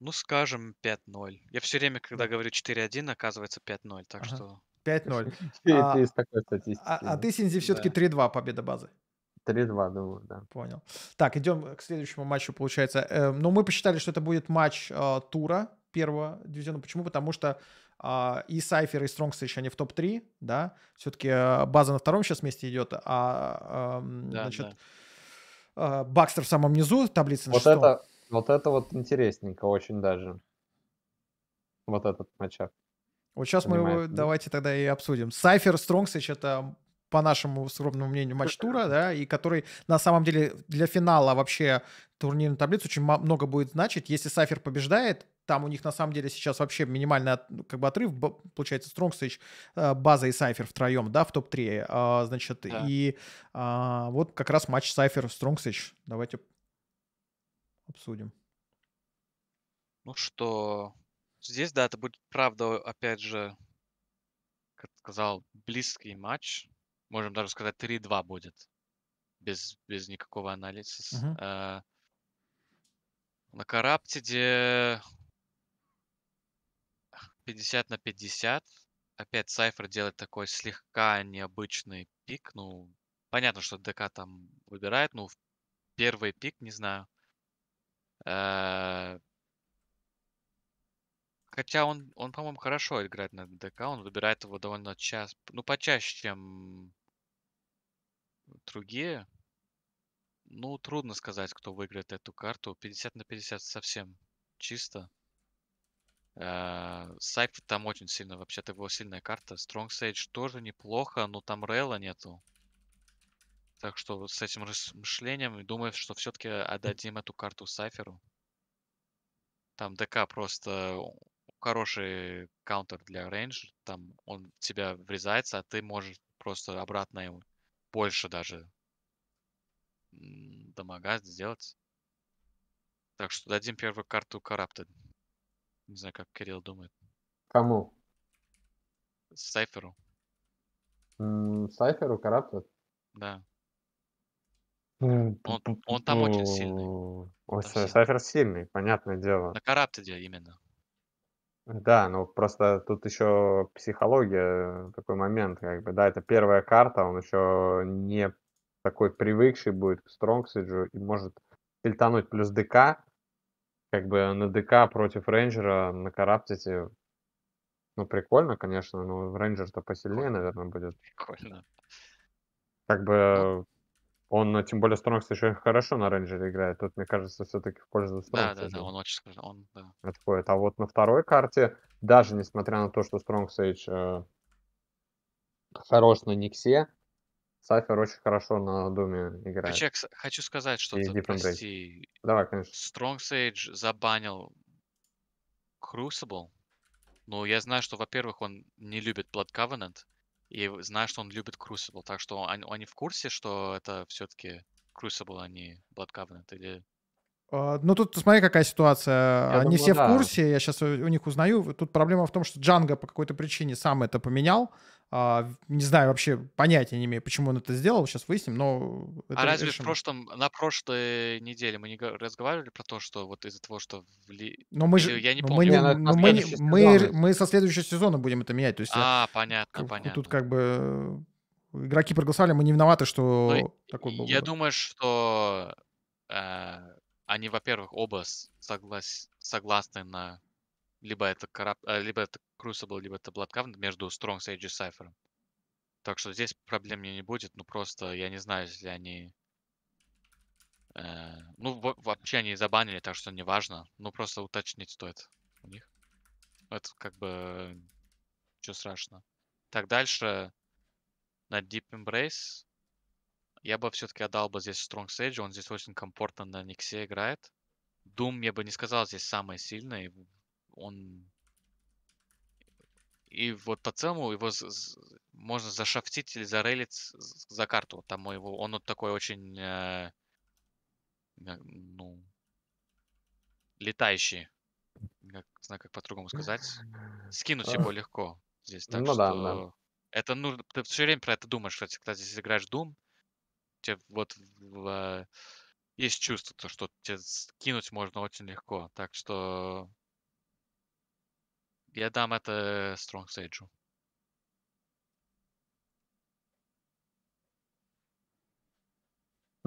Ну, скажем, 5-0. Я все время, когда говорю 4-1, оказывается 5-0, так ага. что... 5-0. А, а, а, а ты, Синзи, все-таки да. 3-2 победа базы. 3-2, думаю, да. Понял. Так, идем к следующему матчу, получается. Э, ну, мы посчитали, что это будет матч э, тура первого дивизиона. Почему? Потому что э, и Сайфер, и Стронгс еще не в топ-3, да. Все-таки база на втором сейчас месте идет, а, да, значит, да. Бакстер в самом низу таблицы на вот шестом. Это вот это вот интересненько очень даже. Вот этот матчап. Вот сейчас Понимаете, мы его да? давайте тогда и обсудим. Сайфер Стронгсич это а, по нашему скромному мнению, матч тура, да, и который на самом деле для финала вообще турнирной таблицы очень много будет значить. Если Сайфер побеждает, там у них на самом деле сейчас вообще минимальный ну, как бы отрыв, получается, Стронгсвич, а, База и Сайфер втроем, да, в топ-3, а, значит, да. и а, вот как раз матч Сайфер-Стронгсвич, давайте обсудим. Ну что, здесь, да, это будет, правда, опять же, как сказал, близкий матч. Можем даже сказать, 3-2 будет. Без, без никакого анализа. Uh-huh. А, на Караптиде 50 на 50. Опять Сайфер делает такой слегка необычный пик. Ну, понятно, что ДК там выбирает, ну первый пик, не знаю. Э, хотя он, он по-моему, хорошо играет на ДК. Он выбирает его довольно часто. Ну, почаще, чем другие. Ну, трудно сказать, кто выиграет эту карту. 50 на 50 совсем чисто. Э, Сайф там очень сильно, вообще-то его сильная карта. Стронг Sage тоже неплохо, но там Рейла нету. Так что с этим размышлением думаю, что все-таки отдадим эту карту Сайферу. Там ДК просто хороший каунтер для рейндж. Там он в тебя врезается, а ты можешь просто обратно ему больше даже дамага сделать. Так что дадим первую карту Corrupted. Не знаю, как Кирилл думает. Кому? Сайферу. Сайферу Corrupted? Да. Э, он, он там очень сильный. ну, Он Там сильный. понятное дело. На Караптеде именно. Да, ну просто тут еще психология, э, такой момент, как бы, да, это первая карта, он еще не такой привыкший будет к стронгсиджу и может сильтануть плюс ДК, как бы на ДК против рейнджера на караптите, ну прикольно, конечно, но рейнджер-то посильнее, наверное, будет. Прикольно. Как ну бы он, э, тем более, Стронгс еще хорошо на рейнджере играет. Тут, мне кажется, все-таки в пользу Стронгса. Да, да, да, он очень он, да. Отходит. А вот на второй карте, даже несмотря на то, что Стронгс Эйдж хорош на Никсе, Сафер очень хорошо на Думе играет. Хочу, хочу сказать что-то, прости. Давай, конечно. Стронгс Эйдж забанил Crucible. Ну, я знаю, что, во-первых, он не любит Blood Covenant. И знаю, что он любит Crucible, так что они, они в курсе, что это все-таки Crucible, а не Blood Covenant, или а, ну, тут смотри, какая ситуация. Я Они думаю, все да. в курсе, я сейчас у них узнаю. Тут проблема в том, что Джанго по какой-то причине сам это поменял. А, не знаю, вообще понятия не имею, почему он это сделал, сейчас выясним, но... А разве в прошлом, на прошлой неделе мы не разговаривали про то, что вот из-за того, что... В Но мы же... Я не помню. Мы, не, но мы, мы, мы со следующего сезона будем это менять. То есть э, а, я, понятно, тут понятно. Тут как бы... Игроки проголосовали, мы не виноваты, что но ну, такой был. Я выбор. думаю, что... Э они, во-первых, оба соглас... согласны на либо это, кораб... Э, либо это Crucible, либо это Blood между Strong Sage и Cypher. Так что здесь проблем не будет, ну просто я не знаю, если они... Э... Ну, вообще они забанили, так что не важно. Ну, просто уточнить стоит у них. Это как бы... Э, ничего страшного. Так, дальше на Deep Embrace я бы все-таки отдал бы здесь Strong Sage, он здесь очень комфортно на Никсе играет. Doom, я бы не сказал, здесь самый сильный. Он... И вот по целому его можно зашафтить или зарелить за карту. Там его, он вот такой очень... Э, ну... Летающий. Я не знаю, как по-другому сказать. Скинуть его легко здесь. Так ну, что... да, да. Это нужно... Ты все время про это думаешь, что когда здесь играешь Doom, тебе вот в, есть чувство, то, что тебе скинуть можно очень легко. Так что я дам это Strong Sage.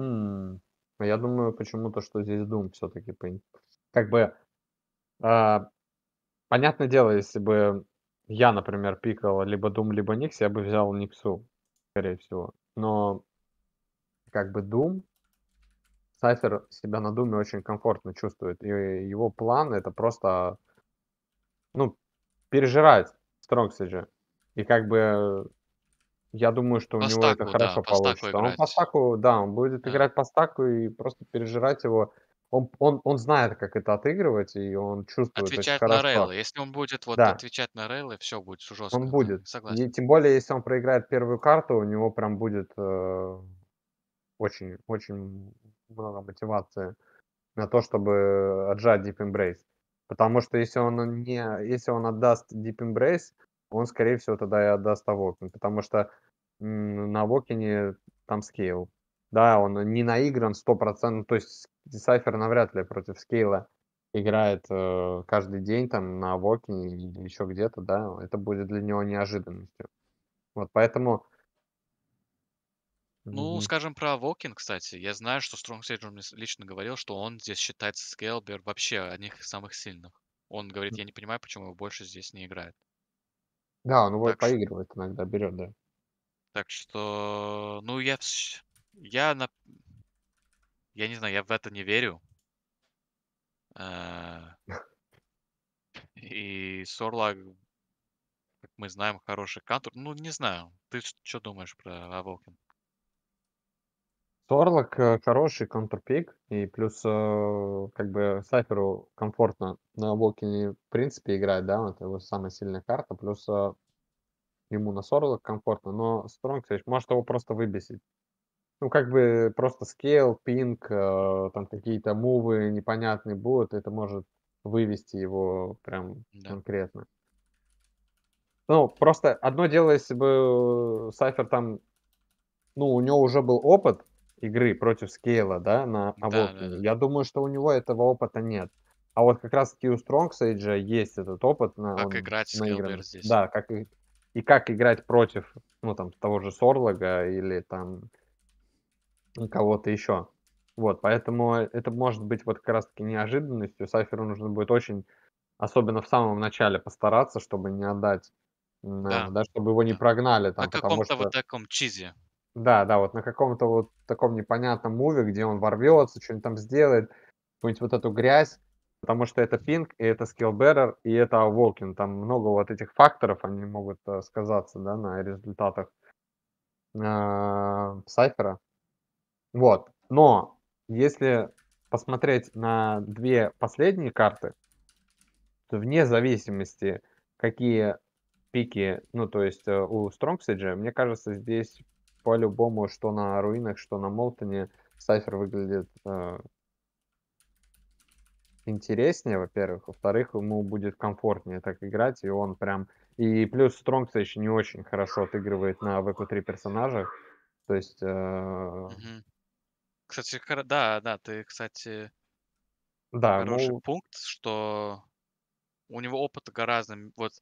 Hmm. Хм, а я думаю, почему-то, что здесь Doom все-таки как бы э, понятное дело, если бы я, например, пикал либо Doom, либо Никс, я бы взял Никсу, скорее всего. Но как бы Doom, Сайфер себя на Думе очень комфортно чувствует. И его план это просто, ну, пережирать Стронгсиджа. И как бы я думаю, что по у него стаку, это хорошо да, получится. По он по стаку, да, он будет да. играть по стаку и просто пережирать его. Он, он, он знает, как это отыгрывать, и он чувствует Отвечать на хорошо. рейлы. Если он будет вот да. отвечать на рейлы, все будет жестко. Он будет. Согласен. И тем более, если он проиграет первую карту, у него прям будет э, очень, очень много мотивации на то, чтобы отжать Deep Embrace. Потому что если он, не, если он отдаст Deep Embrace, он, скорее всего, тогда и отдаст Авокин. Потому что на Авокине там скейл. Да, он не наигран 100%, то есть Сайфер навряд ли против скейла играет э, каждый день там на Авокине или еще где-то, да, это будет для него неожиданностью. Вот поэтому ну, Мгм. скажем про Walking, кстати. Я знаю, что Стронг Седжу мне лично говорил, что он здесь считается Скейлбер вообще одних из самых сильных. Он говорит, я не понимаю, почему его больше здесь не играет. Да, он его Так ш- поигрывает иногда, берет, да. так что, ну, я, я, на- я не знаю, я в это не верю. Э, и Сорлаг, как мы знаем, хороший кантур. Ну, не знаю. Ты что думаешь про Авокин? Торлок э, хороший контрпик, и плюс э, как бы Сайферу комфортно на Вокине в принципе играть, да, это его самая сильная карта, плюс э, ему на Сорлок комфортно, но Стронг может его просто выбесить. Ну, как бы просто скейл, пинг, там какие-то мувы непонятные будут, это может вывести его прям да. конкретно. Ну, просто одно дело, если бы Сайфер там, ну, у него уже был опыт, игры против скейла, да, на Авокине. Да, да, да. Я думаю, что у него этого опыта нет. А вот как раз-таки у Стронгсейджа есть этот опыт. На, как он, играть на здесь. Да, как, и, как играть против, ну, там, того же Сорлога или там кого-то еще. Вот, поэтому это может быть вот как раз-таки неожиданностью. Сайферу нужно будет очень, особенно в самом начале, постараться, чтобы не отдать, да, да чтобы его да. не прогнали. Там, На каком-то что... вот таком чизе. Да, да, вот на каком-то вот таком непонятном муве, где он ворвется, что-нибудь там сделает, какую-нибудь вот эту грязь, потому что это пинг, и это скиллберер, и это волкин. Там много вот этих факторов, они могут э, сказаться, да, на результатах э, Сайфера. Вот. Но если посмотреть на две последние карты, то вне зависимости, какие пики, ну, то есть э, у Стронгседжа, мне кажется, здесь по-любому, что на руинах, что на Молтоне, Сайфер выглядит э, интереснее, во-первых. Во-вторых, ему будет комфортнее так играть, и он прям... И плюс Стронг, еще не очень хорошо отыгрывает на ВК-3 персонажах. То есть... Э... Кстати, да, да, ты, кстати... Да, хороший ну... пункт, что у него опыта гораздо... Вот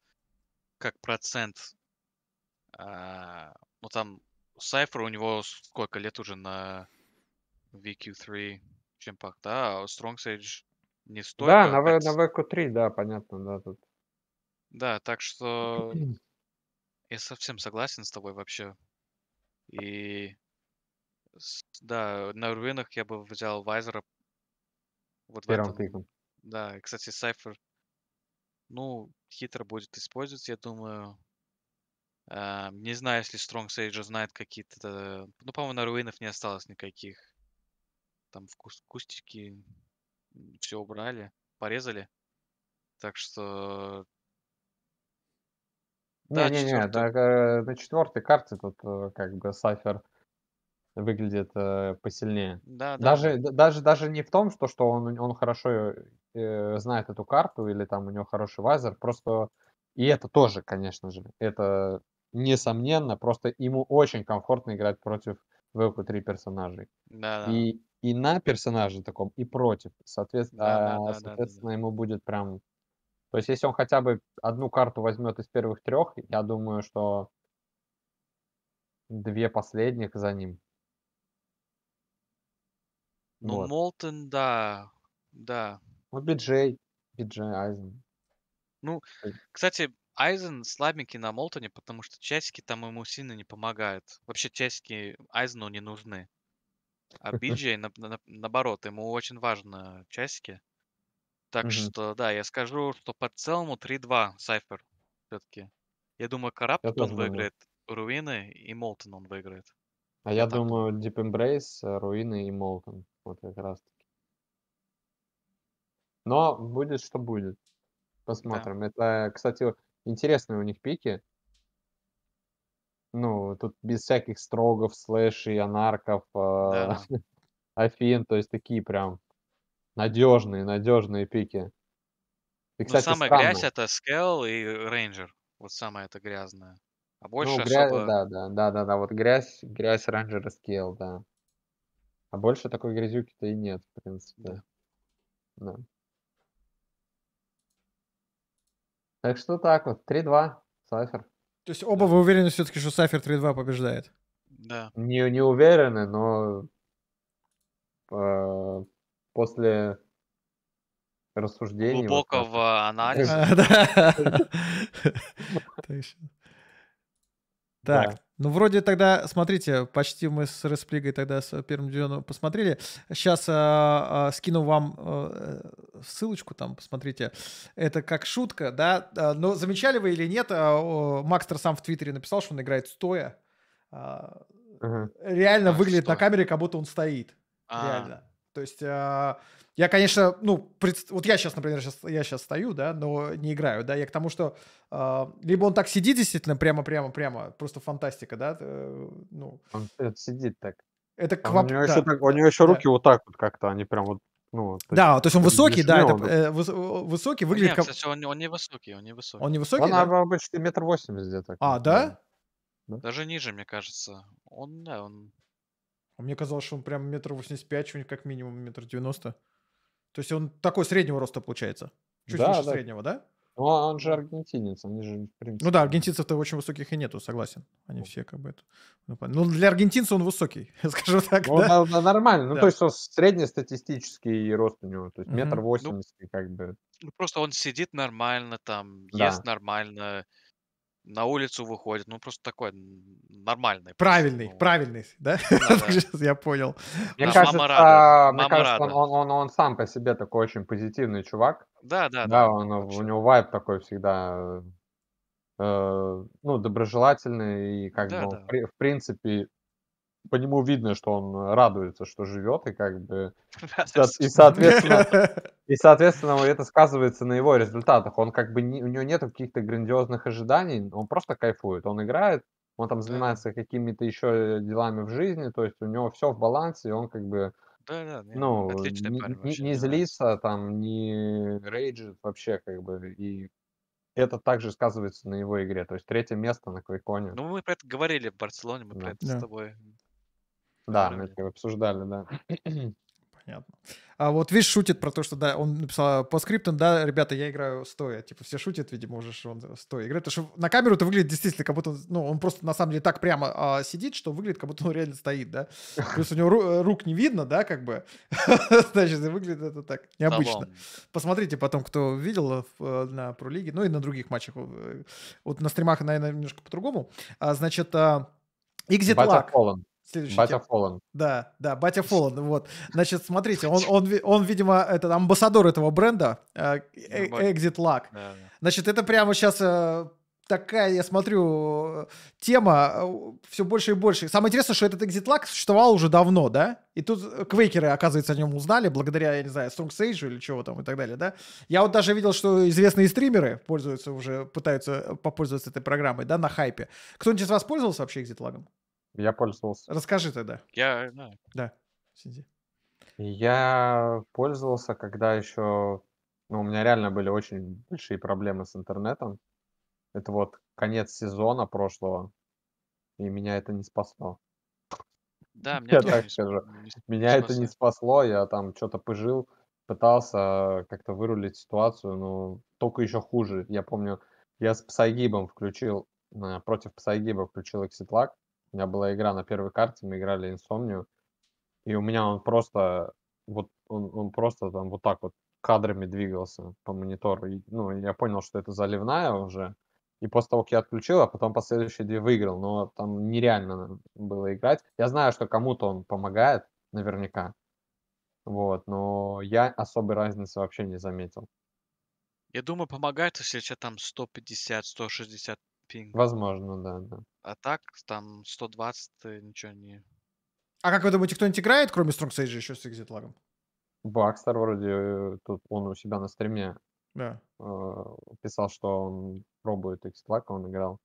как процент... Э, ну, там Сайфер у него сколько лет уже на VQ3 чемпах, да? А Strong Sage не стоит. Да, на, v, на VQ3, да, понятно, да, тут. Да, так что я совсем согласен с тобой вообще. И да, на руинах я бы взял Вайзера. Вот Первым в этом. Пиком. Да, кстати, Сайфер, ну, хитро будет использоваться, я думаю. Э, не знаю, если Strong Sage знает какие-то... Э, ну, по-моему, на руинов не осталось никаких. Там вкус, кустики все убрали, порезали. Так что... Не, не, не, так, э, на четвертой карте тут э, как бы Сафер выглядит э, посильнее. Да, да, даже, даже, даже не в том, что, что он, он хорошо э, э, знает эту карту или там у него хороший вайзер, просто и это тоже, конечно же, это несомненно, просто ему очень комфортно играть против ВП-3 персонажей. Да, да. И, и на персонаже таком, и против. А, соответственно, да, да, да, соответственно да, да, да. ему будет прям... То есть, если он хотя бы одну карту возьмет из первых трех, я думаю, что две последних за ним. Ну, вот. Молтон, да, да. Ну, Биджей, Биджей Айзен. Ну, кстати, Айзен слабенький на Молтоне, потому что часики там ему сильно не помогают. Вообще часики Айзену не нужны. А Биджей, наоборот, ему очень важны часики. Так что, да, я скажу, что по целому 3-2 Сайфер все-таки. Я думаю, Карапт он выиграет, Руины и Молтон он выиграет. А я думаю, Deep Embrace, э, Руины и Молтон. Вот как раз таки. Но будет, что будет. Посмотрим. Это, кстати, Интересные у них пики. Ну, тут без всяких строгов, слэшей, анарков, а, да. э, афин, то есть такие прям надежные, надежные пики. И, ну, кстати, Но самая странно. грязь это скелл и рейнджер. Вот самая это грязная. А ну, больше ну, грязь, особо... да, да, да, да, да, вот грязь, грязь рейнджера скелл, да. А больше такой грязюки-то и нет, в принципе. Да. да. Так что так вот, 3-2, Сафер. То есть оба вы уверены все-таки, что Сафер 3-2 побеждает? Да. Не, не уверены, но э, после рассуждений... Глубокого вот, анализа. Так, да. ну вроде тогда, смотрите, почти мы с Респлигой тогда с первым дивизионом посмотрели. Сейчас э, а, э, а, скину вам э, э, ссылочку там, посмотрите. Это как шутка, да? А, но замечали вы или нет, э, Макстер сам в Твиттере написал, что он играет стоя. Э, угу. Реально а, выглядит что? на камере, как будто он стоит. А, Реально. То есть а, я, конечно, ну, вот я сейчас, например, сейчас, я сейчас стою, да, но не играю, да, я к тому, что а, либо он так сидит действительно прямо-прямо-прямо, просто фантастика, да, э, ну. Он сидит так. Это а квап... у, него да. еще так, у него еще руки да. вот так вот как-то, они прям вот ну, то да, есть, то есть он высокий, да, это, э, высокий выглядит. Нет, кстати, он, он не высокий, он не высокий. Он не высокий, Он да? обычно метр восемьдесят где-то. А, да? да? Даже ниже, мне кажется. Он, да, он а мне казалось, что он прям метр восемьдесят пять, что-нибудь как минимум метр девяносто. То есть он такой среднего роста получается. Чуть да, выше да. среднего, да? Ну, а он же аргентинец, они же, в принципе... Ну да, аргентинцев-то очень высоких и нету, согласен. Они ну. все как бы это... Ну, ну для аргентинца он высокий, скажу так, ну, да? да? Нормально, ну, да. ну, то есть он среднестатистический рост у него, то есть метр восемьдесят, ну, как бы... Ну, просто он сидит нормально там, да. ест нормально, на улицу выходит. Ну, просто такой нормальный. Правильный, ну, правильный, да? я понял. Мне кажется, а, Он, сам по себе такой очень позитивный чувак. Да, да. Да, да он, у него вайб такой всегда, э, э, ну, доброжелательный. И как бы, в принципе, по нему видно, что он радуется, что живет, и как бы... Ну и, соответственно, и, соответственно, это сказывается на его результатах. Он как бы... Не, у него нет каких-то грандиозных ожиданий, он просто кайфует. Он играет, он там занимается какими-то еще делами в жизни, то есть у него все в балансе, и он как бы... Да, да, нет, ну, не, парень, не, злится, там, не рейджит вообще, как бы, и это также сказывается на его игре. То есть третье место на квейконе. Ну, мы про это говорили в Барселоне, мы да. про это да. с тобой да, мы это обсуждали, да. Понятно. А вот Виш шутит про то, что, да, он написал по скрипту, да, ребята, я играю стоя. Типа все шутят, видимо, уже, что он стоя играет. Потому что на камеру это выглядит действительно, как будто, ну, он просто на самом деле так прямо а, сидит, что выглядит, как будто он реально стоит, да. Плюс у него ру- рук не видно, да, как бы. Значит, выглядит это так необычно. Посмотрите потом, кто видел э, на пролиге, ну и на других матчах. Э, вот на стримах, наверное, немножко по-другому. А, значит, Exit а, Lag. Следующий Батя тем. Фолан. Да, да, Батя Фолан, вот. Значит, смотрите, он, он, он видимо, это амбассадор этого бренда, э, э, Exit Luck. Значит, это прямо сейчас э, такая, я смотрю, тема э, все больше и больше. Самое интересное, что этот Exit Luck существовал уже давно, да? И тут э, квейкеры, оказывается, о нем узнали благодаря, я не знаю, Strong Sage или чего там и так далее, да? Я вот даже видел, что известные стримеры пользуются уже, пытаются попользоваться этой программой, да, на хайпе. Кто-нибудь из вас пользовался вообще Exit Lag? Я пользовался. Расскажи тогда. Я знаю. Да, сиди. Я пользовался, когда еще... Ну, у меня реально были очень большие проблемы с интернетом. Это вот конец сезона прошлого, и меня это не спасло. Да, меня я тоже так не скажу. Не меня спасло. это не спасло, я там что-то пожил, пытался как-то вырулить ситуацию, но только еще хуже. Я помню, я с Псайгибом включил, э, против Псайгиба включил Exit у меня была игра на первой карте, мы играли инсомнию, и у меня он просто вот он, он просто там вот так вот кадрами двигался по монитору. И, ну, я понял, что это заливная уже. И после того, как я отключил, а потом последующие две выиграл. Но там нереально было играть. Я знаю, что кому-то он помогает, наверняка. Вот, но я особой разницы вообще не заметил. Я думаю, помогает, если у тебя там 150-160 пинг. Возможно, да, да. А так, там 120, э, ничего не... А как вы думаете, кто-нибудь играет, кроме Strong Sage, еще с Exit лагом? Бакстер вроде, э, тут он у себя на стриме да. э, писал, что он пробует Exit лаг, он играл.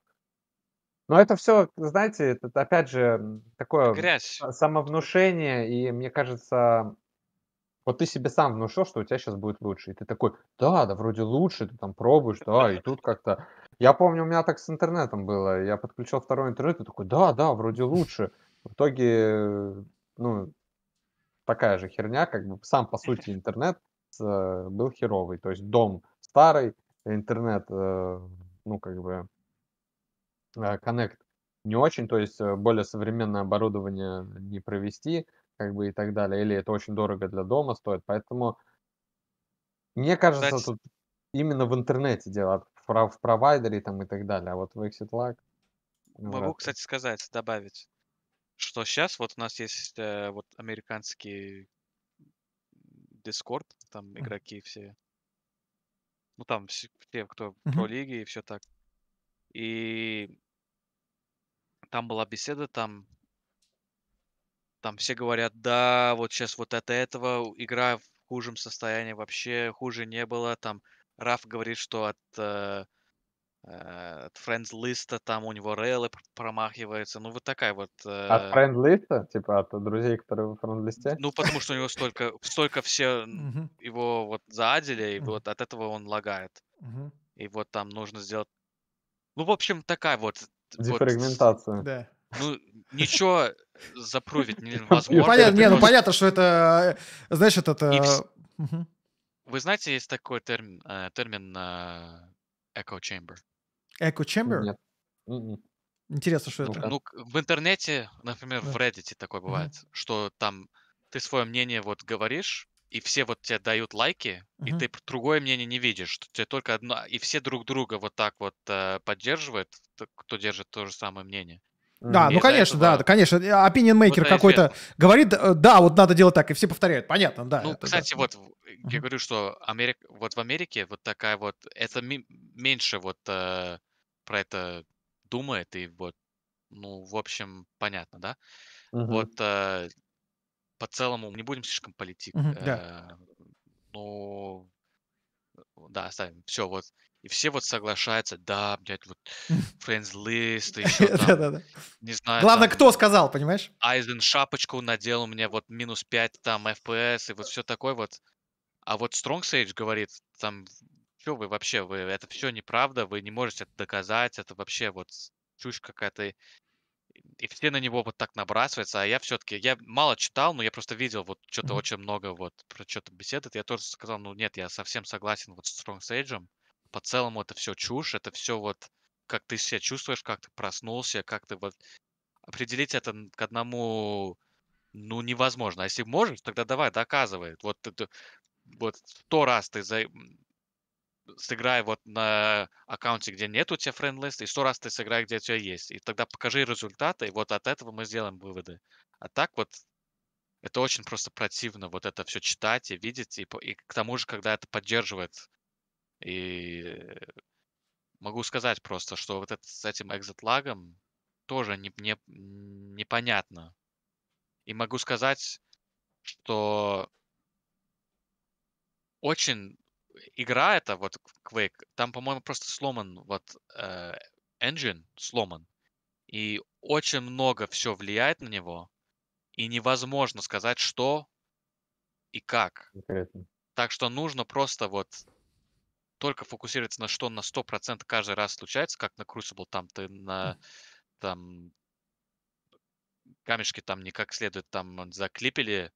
Но это все, знаете, это опять же такое Грязь. самовнушение, и мне кажется, вот ты себе сам внушил, что у тебя сейчас будет лучше. И ты такой, да, да, вроде лучше, ты там пробуешь, да, и тут как-то я помню, у меня так с интернетом было. Я подключил второй интернет и такой, да, да, вроде лучше. В итоге, ну, такая же херня, как бы сам, по сути, интернет э, был херовый. То есть дом старый, интернет, э, ну, как бы, э, коннект не очень, то есть э, более современное оборудование не провести, как бы и так далее. Или это очень дорого для дома стоит. Поэтому, мне кажется, Кстати... тут именно в интернете дело в, провайдере там и так далее. А вот в Exit Lag... Ну Могу, кстати, сказать, добавить, что сейчас вот у нас есть э, вот американский Discord, там игроки все. Ну, там все, кто про лиги и все так. И там была беседа, там там все говорят, да, вот сейчас вот от этого игра в хужем состоянии вообще хуже не было, там Раф говорит, что от, э, э от френдс-листа там у него рейлы промахиваются. Ну, вот такая вот... Э... От friends листа Типа от друзей, которые в friends листе Ну, потому что у него столько, столько все его вот заадили, и вот от этого он лагает. И вот там нужно сделать... Ну, в общем, такая вот... Дефрагментация. Вот... Да. Ну, ничего запрувить невозможно. Ну, понятно, не, ну понятно, что это, э, знаешь, этот... Угу. Вы знаете, есть такой термин, э, термин э, echo chamber? Echo chamber? Нет. М-м. Интересно, что ну это. Ну-ка. Ну, в интернете, например, в Да. Reddit такое бывает, что там ты свое мнение вот говоришь, и все вот тебе дают лайки, и ты другое мнение не видишь, что тебе только одно, и все друг друга вот так вот э, поддерживают, кто держит то же самое мнение. Да, ну конечно, этого... да, конечно. Э, opinion maker вот какой-то говорит, э, да, вот надо делать так, и все повторяют. Понятно, да. Ну, это, кстати, да. вот э, я говорю, что Америк... вот в Америке вот такая вот, это м- меньше вот э, про это думает, и вот, ну, в общем, понятно, да? Uh-huh. Вот э, по целому не будем слишком политик. Uh-huh, э, да. Ну, да, оставим. Все, вот и все вот соглашаются, да, блядь, вот friends list, и еще там, не знаю. Главное, там, кто сказал, понимаешь? Айзен шапочку надел, у меня вот минус 5 там FPS и вот все такое вот. А вот Strong Sage говорит, там, что вы вообще, вы, это все неправда, вы не можете это доказать, это вообще вот чушь какая-то. И все на него вот так набрасываются, а я все-таки, я мало читал, но я просто видел вот что-то mm-hmm. очень много вот про что-то беседы, я тоже сказал, ну нет, я совсем согласен вот с Strong Sage, по-целому это все чушь, это все вот как ты себя чувствуешь, как ты проснулся, как ты вот... Определить это к одному, ну, невозможно. А если можешь, тогда давай, доказывай. Вот, вот сто раз ты за... сыграй вот на аккаунте, где нет у тебя френдлист, и сто раз ты сыграй, где у тебя есть. И тогда покажи результаты, и вот от этого мы сделаем выводы. А так вот это очень просто противно, вот это все читать и видеть, и, и к тому же, когда это поддерживает и могу сказать просто, что вот это, с этим экзит лагом тоже не, не, непонятно. И могу сказать, что очень игра это вот Quake, там, по-моему, просто сломан вот э, engine, сломан. И очень много все влияет на него. И невозможно сказать, что и как. Конкретно. Так что нужно просто вот только фокусируется на что на 100% каждый раз случается, как на Crucible, там ты на там камешки там не как следует там заклипили,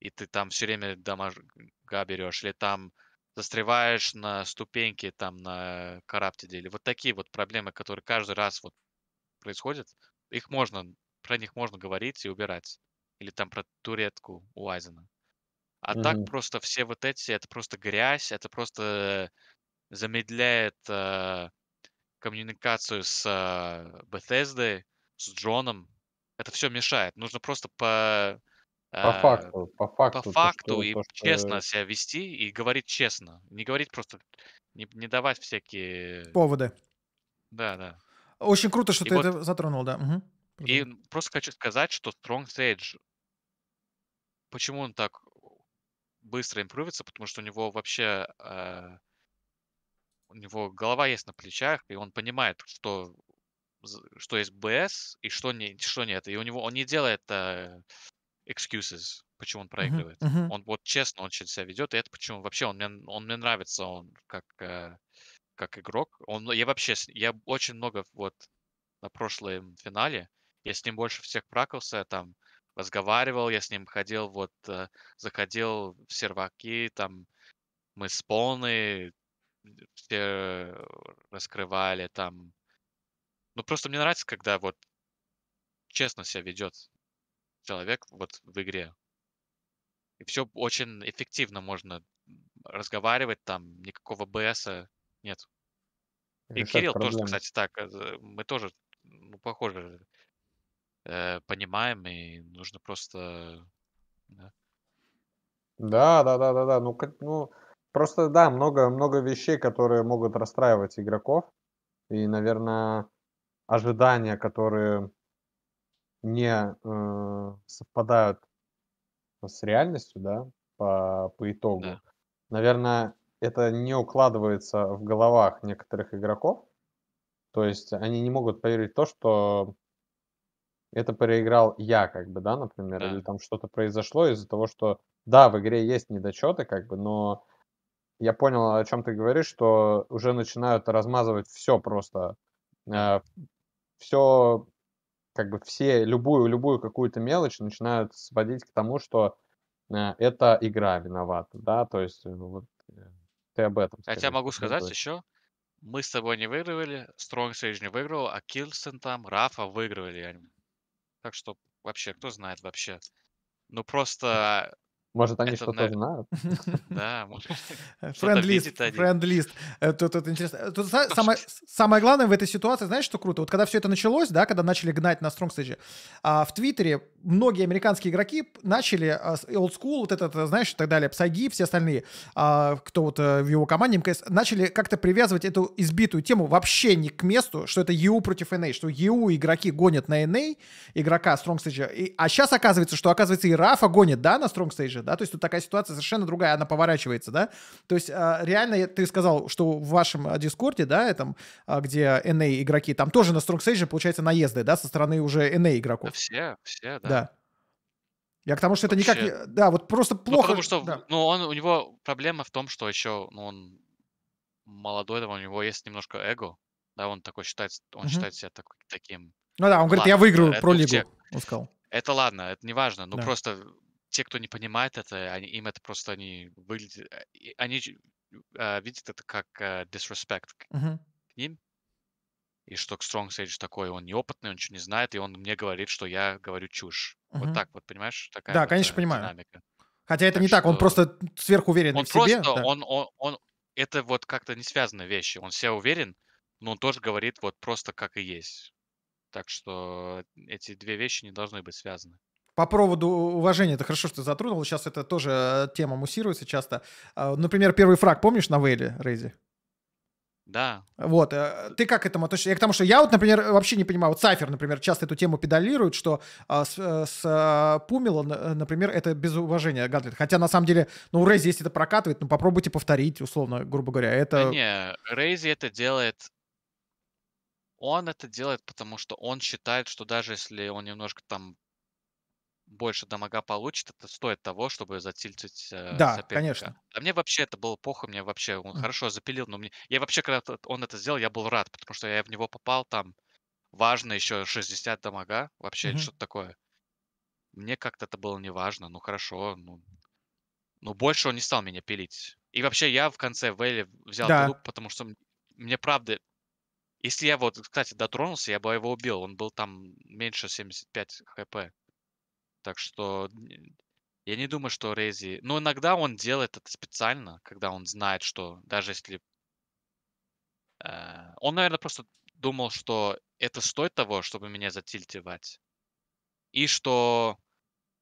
и ты там все время дамага берешь, или там застреваешь на ступеньке там на караптиде, или вот такие вот проблемы, которые каждый раз вот происходят, их можно, про них можно говорить и убирать. Или там про туретку у Айзена. А mm-hmm. так просто все вот эти, это просто грязь, это просто замедляет э, коммуникацию с э, Bethesda, с Джоном. Это все мешает. Нужно просто по... Э, по факту, по факту. По факту то, что, и то, что... честно себя вести и говорить честно. Не говорить просто... Не, не давать всякие... Поводы. Да, да. Очень круто, что и ты вот... это затронул, да. Угу. И просто хочу сказать, что Strong Sage, почему он так быстро импровится, потому что у него вообще э, у него голова есть на плечах, и он понимает, что что есть БС и что не что нет, и у него он не делает э, excuses, почему он проигрывает. Uh-huh, Он вот честно он себя ведет, и это почему вообще он мне он мне нравится, он как э, как игрок. Он я вообще я очень много вот на прошлом финале я с ним больше всех пракался, там разговаривал, я с ним ходил, вот э, заходил в серваки, там мы споны, все э, раскрывали там. Ну, просто мне нравится, когда вот честно себя ведет человек вот в игре. И все очень эффективно можно разговаривать, там никакого БСа нет. И Решать Кирилл проблемы. тоже, кстати, так. Э, мы тоже, ну, похоже, э, понимаем, и нужно просто... Да, да, да, да, да. да. Ну, как, ну, Просто, да, много, много вещей, которые могут расстраивать игроков. И, наверное, ожидания, которые не э, совпадают с реальностью, да, по, по итогу. Да. Наверное, это не укладывается в головах некоторых игроков. То есть они не могут поверить в то, что это проиграл я, как бы, да, например, да. или там что-то произошло из-за того, что да, в игре есть недочеты, как бы, но я понял, о чем ты говоришь, что уже начинают размазывать все просто. Э, все, как бы все, любую, любую какую-то мелочь начинают сводить к тому, что э, это игра виновата, да, то есть э, вот ты об этом. Хотя скажи, могу сказать да, еще, мы с тобой не выигрывали, Стронг Сейдж не выиграл, а Килсен там, Рафа выигрывали. Так что вообще, кто знает вообще. Ну просто может, они что-то на... знают? Да, может. Френдлист, френдлист. Э, тут, тут интересно. Тут ну, самое, самое главное в этой ситуации, знаешь, что круто? Вот когда все это началось, да, когда начали гнать на Strong Stage, а, в Твиттере многие американские игроки начали а, Old School, вот этот, знаешь, и так далее, Псайги, все остальные, а, кто вот э, в его команде, МКС, начали как-то привязывать эту избитую тему вообще не к месту, что это EU против NA, что EU игроки гонят на NA игрока Strong Stage, а сейчас оказывается, что оказывается и Рафа гонит, да, на Strong Stage, да, то есть тут такая ситуация совершенно другая, она поворачивается, да, то есть а, реально ты сказал, что в вашем а, дискорде, да, этом, а, где NA игроки, там тоже на Strong Stage получается наезды, да, со стороны уже NA игроков. Да все, все, да. Да. Я к тому, что Вообще... это никак... Да, вот просто ну, плохо... Ну, потому что да. ну, он, у него проблема в том, что еще ну, он молодой, у него есть немножко эго. Да, он такой считает, он угу. считает себя так, таким... Ну да, он ладно, говорит, я выиграю про лигу. Он сказал. Это ладно, это не важно. Ну да. просто те, кто не понимает это, они, им это просто они выглядят, э, они э, видят это как э, disrespect к ним, и что Strong Sage такой, он неопытный, он ничего не знает, и он мне говорит, что я говорю чушь. Вот так вот, понимаешь, такая Да, вот, конечно, э, понимаю. динамика. Хотя это Так не так, он просто сверхуверенный Он в себе. просто, да. он, он, он, это вот как-то не связанные вещи. Он себя уверен, но он тоже говорит вот просто как и есть. Так что эти две вещи не должны быть связаны. По поводу уважения, это хорошо, что ты затронул. Сейчас это тоже э, тема муссируется часто. А, например, первый фраг, помнишь, на Вейле, Рейзи? Да. Вот. Э, ты как к этому относишься? Я к тому, что я вот, например, вообще не понимаю. Вот Сафер, например, часто эту тему педалирует, что с, а, с а, например, это без уважения Гатлет. Хотя, на самом деле, ну, у Рейзи, если это прокатывает, ну, попробуйте повторить, условно, грубо говоря. Это... Да не, Рейзи это делает... Он это делает, потому что он считает, что даже если он немножко там больше дамага получит, это стоит того, чтобы затильтить э, да, соперника. конечно. А мне вообще это было плохо, мне вообще он хорошо запилил, но мне... Я вообще, когда он это сделал, я был рад, потому что я в него попал, там важно еще 60 дамага, вообще mm-hmm. что-то такое. Мне как-то это было не важно, ну хорошо, ну... Ну больше он не стал меня пилить. И вообще я в конце Вэлли взял да. лук, потому что мне правда... Если я вот, кстати, дотронулся, я бы его убил, он был там меньше 75 хп. Так что я не думаю, что Рейзи... Ну иногда он делает это специально, когда он знает, что даже если... Э, он, наверное, просто думал, что это стоит того, чтобы меня затильтевать. И что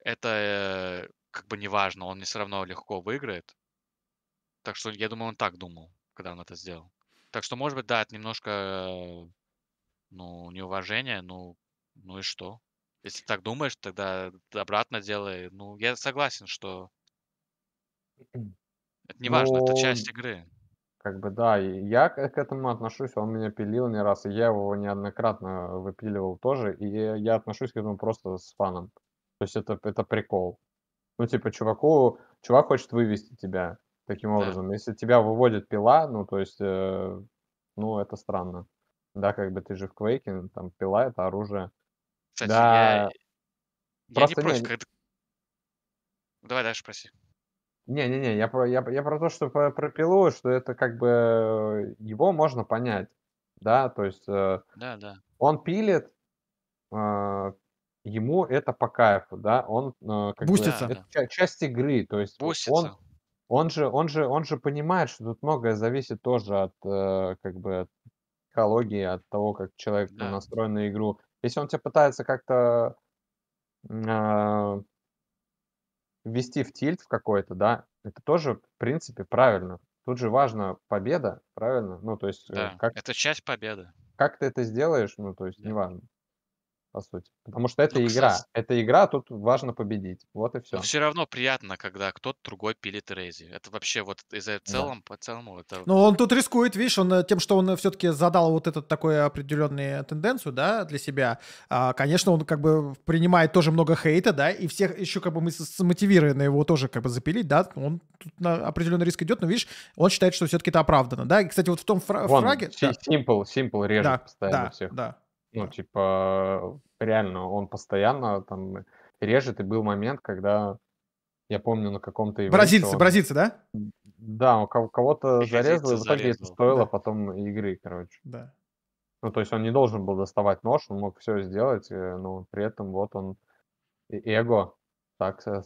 это э, как бы неважно, он не все равно легко выиграет. Так что я думаю, он так думал, когда он это сделал. Так что, может быть, да, это немножко, э, ну, неуважение, ну, ну и что? Если так думаешь, тогда обратно делай. Ну, я согласен, что это не важно, это ну, часть игры. Как бы да, и я к этому отношусь, он меня пилил не раз, и я его неоднократно выпиливал тоже, и я отношусь к этому просто с фаном. То есть это, это прикол. Ну, типа, чуваку, чувак хочет вывести тебя таким Да. образом. Если тебя выводит пила, ну, то есть, э, ну, это странно. Да, как бы ты же в Квейке, там пила это оружие. Кстати, да. я, я не против, не... когда... Давай дальше спроси. Не-не-не, я про, я, я про то, что про, пилу, что это как бы э, его можно понять, да, то есть э, да, да. он пилит, э, ему это по кайфу, да, он э, как Бустится. Бы, да, это да. часть игры, то есть Бустится. он он же, он же, он же понимает, что тут многое зависит тоже от, э, как бы, от психологии, от того, как человек да. настроен на игру. Если он тебя пытается как-то э, ввести в тильт в какой-то, да, это тоже, в принципе, правильно. Тут же важна победа, правильно? Ну, то есть, э, Да, как, это часть победы. как ты это сделаешь, ну, то есть, Да. неважно по сути. Потому что это ну, игра. Кстати. Это игра, а тут важно победить. Вот и все. Но все равно приятно, когда кто-то другой пилит Рейзи. Это вообще вот из-за целом, да. по целому это... Ну, он тут рискует, видишь, он э, тем, что он э, все-таки задал вот этот такой определенную тенденцию, да, для себя. А, конечно, он как бы принимает тоже много хейта, да, и всех еще как бы мы смотивированы его тоже как бы запилить, да, он тут на определенный риск идет, но видишь, он считает, что все-таки это оправдано, да. И, кстати, вот в том фра- Вон, фраге... Simple, Simple режет да, постоянно да, всех. Да, ну, типа, реально, он постоянно там режет, и был момент, когда, я помню, на каком-то... Бразильцы, он... бразильцы, да? Да, у кого-то зарезал, и в итоге это стоило да. потом игры, короче. Да. Ну, то есть он не должен был доставать нож, он мог все сделать, э, но при этом вот он эго так да,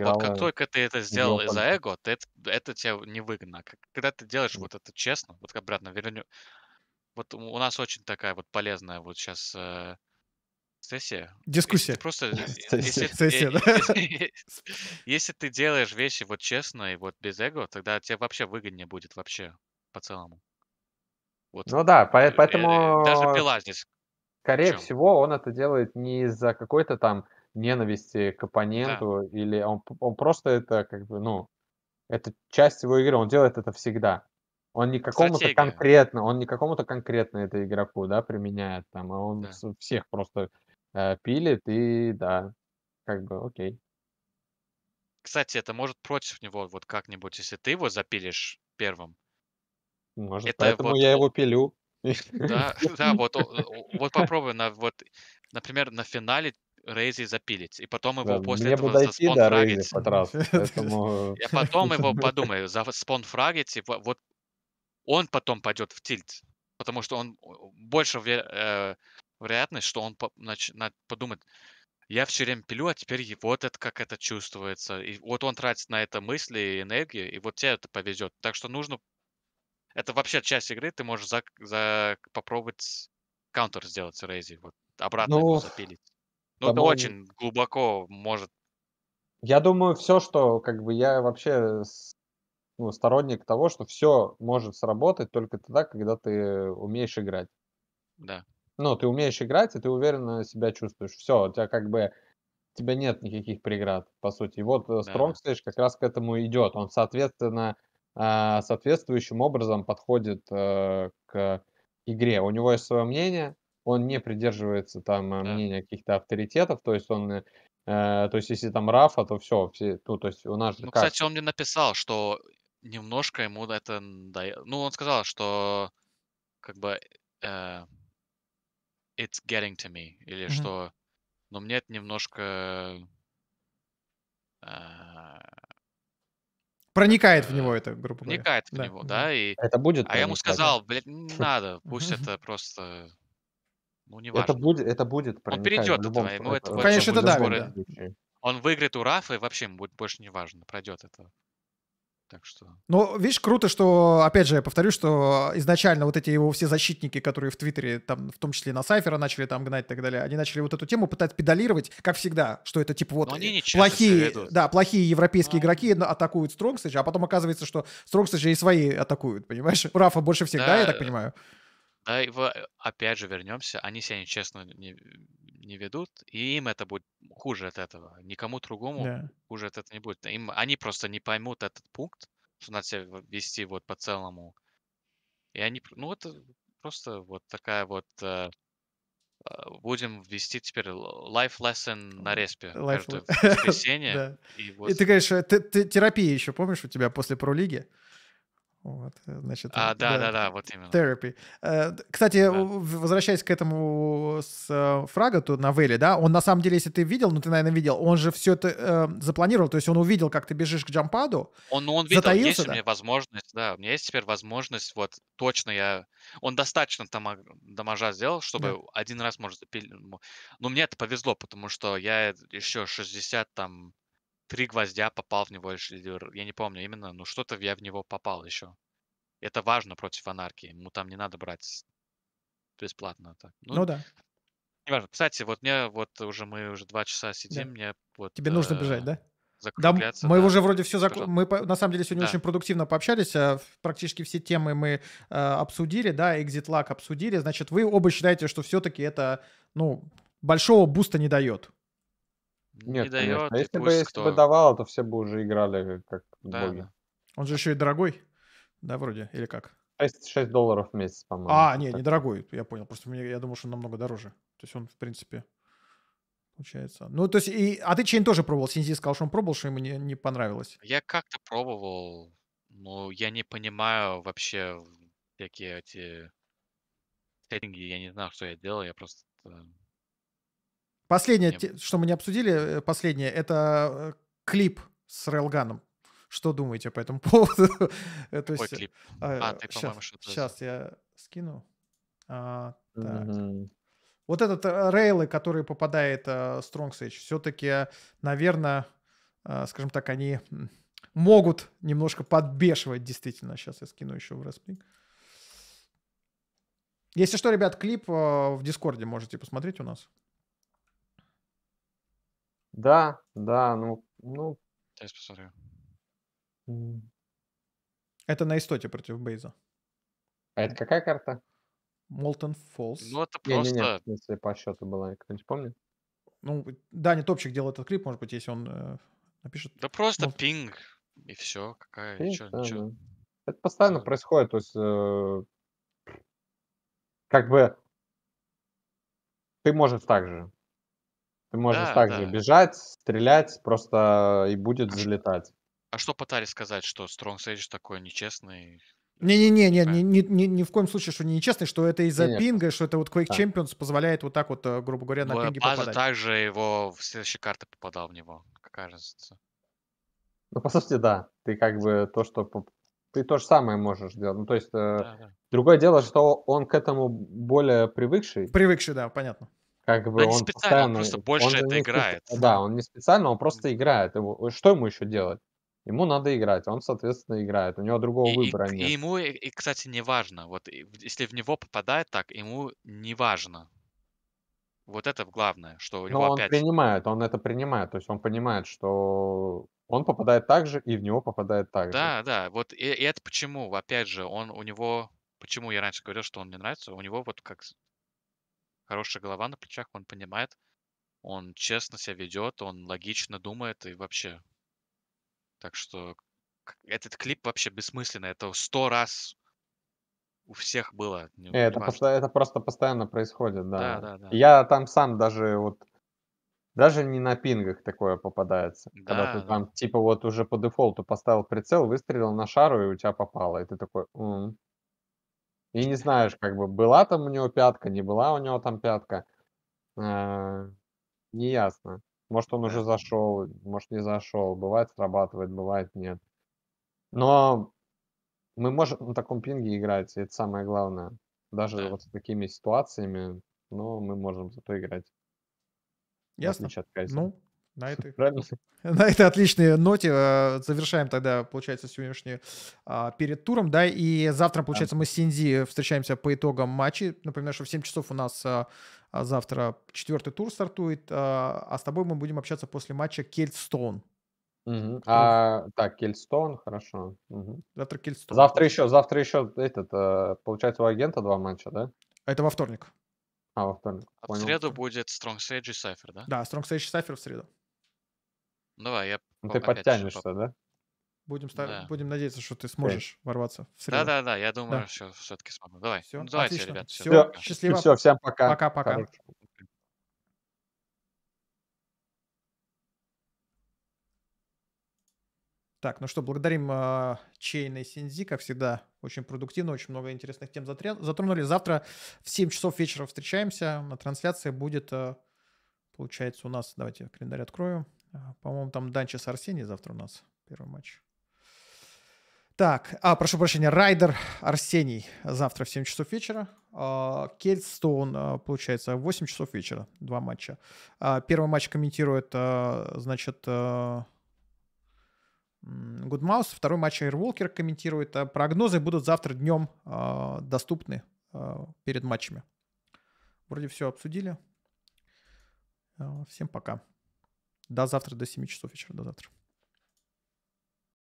вот как только ты это сделал из-за эго, ты, это, это тебе не выгодно. А когда ты делаешь вот это честно, вот обратно верню, вот у нас очень такая вот полезная вот сейчас э, сессия. Дискуссия. Э, если просто э, если, сессия, если, ты делаешь вещи вот честно и вот без эго, тогда тебе вообще выгоднее будет вообще по целому. Вот. Ну да, поэтому даже пила здесь. Скорее всего, он это делает не из-за какой-то там ненависти к оппоненту да. или он, он просто это как бы ну это часть его игры, он делает это всегда. Он не какому-то конкретно, он не какому-то конкретно это игроку, да, применяет там, а он да. всех просто э, пилит и да, как бы окей. Кстати, это может против него вот как-нибудь, если ты его запилишь первым. Может, это поэтому вот... я его пилю. Да, да, вот, вот попробуй на вот, например, на финале Рейзи запилить, и потом его да, после этого за спон да, фрагить. Раз, поэтому... Я потом его подумаю, за спон фрагить, и вот он потом пойдет в тильт, потому что он больше э, вероятность, что он нач, на, подумает, я все время пилю, а теперь вот это как это чувствуется. И вот он тратит на это мысли и энергию, и вот тебе это повезет. Так что нужно... Это вообще часть игры, ты можешь за, за... попробовать каунтер сделать с Рейзи, вот обратно ну, его запилить. Ну, это очень глубоко может я думаю, все, что как бы я вообще ну, сторонник того, что все может сработать только тогда, когда ты умеешь играть. Да. Ну, ты умеешь играть, и ты уверенно себя чувствуешь. Все, у тебя как бы тебя нет никаких преград, по сути. И вот э, да. Strong Stage как раз к этому идет. Он, соответственно, а, соответствующим образом подходит э, к игре. У него есть свое мнение, он не придерживается там э, да. мнения каких-то авторитетов, то есть он то есть, если там Рафа, то все, все ну, то есть у нас же Ну, как... кстати, он мне написал, что немножко ему это надоело. Ну, он сказал, что как бы uh, it's getting to me, или mm-hmm. что, но мне это немножко uh, Проникает в него это, грубо говоря. Проникает в да. него, да. да и... Это будет. А я ему сказал, блядь, не надо, пусть это просто. Ну, не важно. Это будет, это будет Он перейдет любом этого, ему это Конечно, это давит, да. Он выиграет у Рафа, и вообще ему будет больше не важно, пройдет это. Так что... Ну, видишь, круто, что, опять же, я повторю, что изначально вот эти его все защитники, которые в Твиттере, там, в том числе на Сайфера начали там гнать и так далее, они начали вот эту тему пытать педалировать, как всегда, что это типа вот плохие, да, плохие европейские но... А. игроки атакуют Стронгсиджа, а потом оказывается, что Стронгсиджа и свои атакуют, понимаешь? Рафа больше всех, да, да я так понимаю? Да, и его, опять же, вернемся, они себя нечестно не, не ведут, и им это будет хуже от этого. Никому другому Да. хуже от этого не будет. Им, они просто не поймут этот пункт, что надо себя вести вот по целому. И они, ну это просто вот такая вот, э, а, будем ввести теперь л- life lesson на респе Life- каждое воскресенье. И ты, конечно, э, те- терапия еще, помнишь, у тебя после пролиги? Вот, э, значит, а, да, да, да, да, вот именно. Therapy. Э, кстати, да. возвращаясь к этому с э, фрага, то новелли, да, он на самом деле, если ты видел, ну ты, наверное, видел, он же все это э, запланировал, то есть он увидел, как ты бежишь к джампаду. Он, ну, он видел, затаился, есть да? у меня возможность, да, у меня есть теперь возможность, вот, точно я, он достаточно там дамажа сделал, чтобы да. один раз, может, запилить. Ну, ну мне это повезло, потому что я еще 60 там три гвоздя попал в него, я не помню именно, но что-то я в него попал еще. Это важно против анархии, ему там не надо брать бесплатно. Так. Ну, ну да. Неважно. Кстати, вот мне вот уже мы уже два часа сидим, да. мне вот. Тебе э, нужно бежать, да? Да, мы да. уже вроде все зак... мы на самом деле сегодня да. очень продуктивно пообщались, а, практически все темы мы э, обсудили, да, Exit Lag обсудили, значит вы оба считаете, что все-таки это ну большого буста не дает, нет, не дает. А если бы, если кто... бы давало, то все бы уже играли как да, боги. Он же еще и дорогой, да, вроде, или как? 6, 6 долларов в месяц, по-моему. А, нет, недорогой, я понял. Просто мне, я думал, что он намного дороже. То есть он, в принципе, получается. Ну, то есть, и, а ты Чейн тоже пробовал? Синзи сказал, что он пробовал, что ему не, не понравилось. Я как-то пробовал, но я не понимаю вообще всякие эти сеттинги. Я не знаю, что я делал, я просто э, Последнее, те, что мы не обсудили, э, последнее, это э, клип с Рейлганом. Что думаете по этому поводу? Э, Какой есть, клип? А, а ты, сейчас, что-то... Сейчас я скину. А, mm-hmm. Вот этот рейлы, который попадает э, Strong Sage, все-таки, наверное, э, скажем так, они могут немножко подбешивать действительно. Сейчас я скину еще в респинг. Если что, ребят, клип в Дискорде можете посмотреть у нас. Да, да, ну, ну... Сейчас посмотрю. Это на истоте против Бейза. А это какая карта? Молтон фолс. Ну, это Не-не-не, просто... по счету была. Кто-нибудь помнит? Ну, да, Даня Топчик делал этот клип, может быть, если он э, напишет. Да просто Может. пинг. И все, какая, Ты? ничего, Да, ничего. да. Это постоянно Да. происходит, то есть э, как бы ты можешь так же. Ты можешь Да, также да. бежать, стрелять, просто э, и будет А, залетать. а что пытались сказать, что Strong Sage такой нечестный? Не-не-не, не, не, не- не- ни в коем случае, что не нечестный, что это из-за не пинга, что это вот Quake да. Champions позволяет вот так вот, э, грубо говоря, на Б- пинге База попадать. также его в следующей карты попадал в него. Какая разница? Ну, по сути, да. Ты как бы то, что... Ты то же самое можешь делать. Ну, то есть, э, да. другое дело, что он к этому более привыкший, Привыкший, да, понятно. Как бы Она не он специально, он просто больше он это не... играет. Да, он не специально, он просто играет. Э, что ему еще делать? Ему надо играть, он, соответственно, играет. У него другого и, выбора и, нет. И ему, и, кстати, не важно. Вот если в него попадает так, ему не важно. Вот это главное, что у него Но он принимает, он это принимает. То есть он понимает, что он попадает так же, и в него попадает так да, же. Да, да. Вот и, и это почему, опять же, он у него... Почему я раньше говорил, что он мне нравится? У него вот как хорошая голова на плечах, он понимает, он честно себя ведет, он логично думает и вообще. Так что этот клип вообще бессмысленный. Это сто раз у всех было. Не, это, не посто... это просто постоянно происходит, да. Да, да, да. Я там сам даже вот даже не на пингах такое попадается. Да, когда ты да. там типа вот уже по дефолту поставил прицел, выстрелил на шару и у тебя попало. И ты такой, М -м, и не знаешь, как бы была там у него пятка, не была у него там пятка. Э, Неясно. Может, он уже зашел, может, не зашел. Бывает, срабатывает, бывает, нет. Но мы можем на таком пинге играть, и это самое главное. Даже да. вот с такими ситуациями, но мы можем зато играть. Ясно. Ну, на этой, Правильно? на этой отличной ноте э, завершаем тогда, получается, сегодняшний э, перед туром, да, и завтра, получается, мы с Синди встречаемся по итогам матчей. Напоминаю, что в 7 часов у нас э, завтра четвертый тур стартует, э, а с тобой мы будем общаться после матча Кельтстоун. Угу. А, так, Кельстон, хорошо. Угу. Завтра Кельстон. Завтра еще, завтра еще этот, э, получается, у агента два матча, да? Это во вторник. А, во вторник. А в среду будет Strong Sage и Cypher, да? Да, Strong Sage и Cypher в среду. Давай, я... Ну, ты подтянешься, поп... да? Будем, став... да. Будем надеяться, что ты сможешь да. ворваться в среду. Да-да-да, я думаю, да. что все-таки смогу. Давай. Все, ну, давайте, отлично. ребят. Все, все. Пока. счастливо. Все, всем пока. Пока-пока. Так, ну что, благодарим а, Чейна и Синзи, как всегда, очень продуктивно, очень много интересных тем затронули. Завтра в 7 часов вечера встречаемся, на трансляции будет, а, получается, у нас, давайте календарь открою, а, по-моему, там Данчес Арсений завтра у нас первый матч. Так, а, прошу прощения, Райдер Арсений завтра в 7 часов вечера. А, Кельтстоун, а, получается, в 8 часов вечера. Два матча. Первый матч комментирует, значит, Гудмаус. Второй матч Айрволкер комментирует. Прогнозы будут завтра днем доступны перед матчами. Вроде все обсудили. Всем пока. До завтра, до 7 часов вечера, до завтра.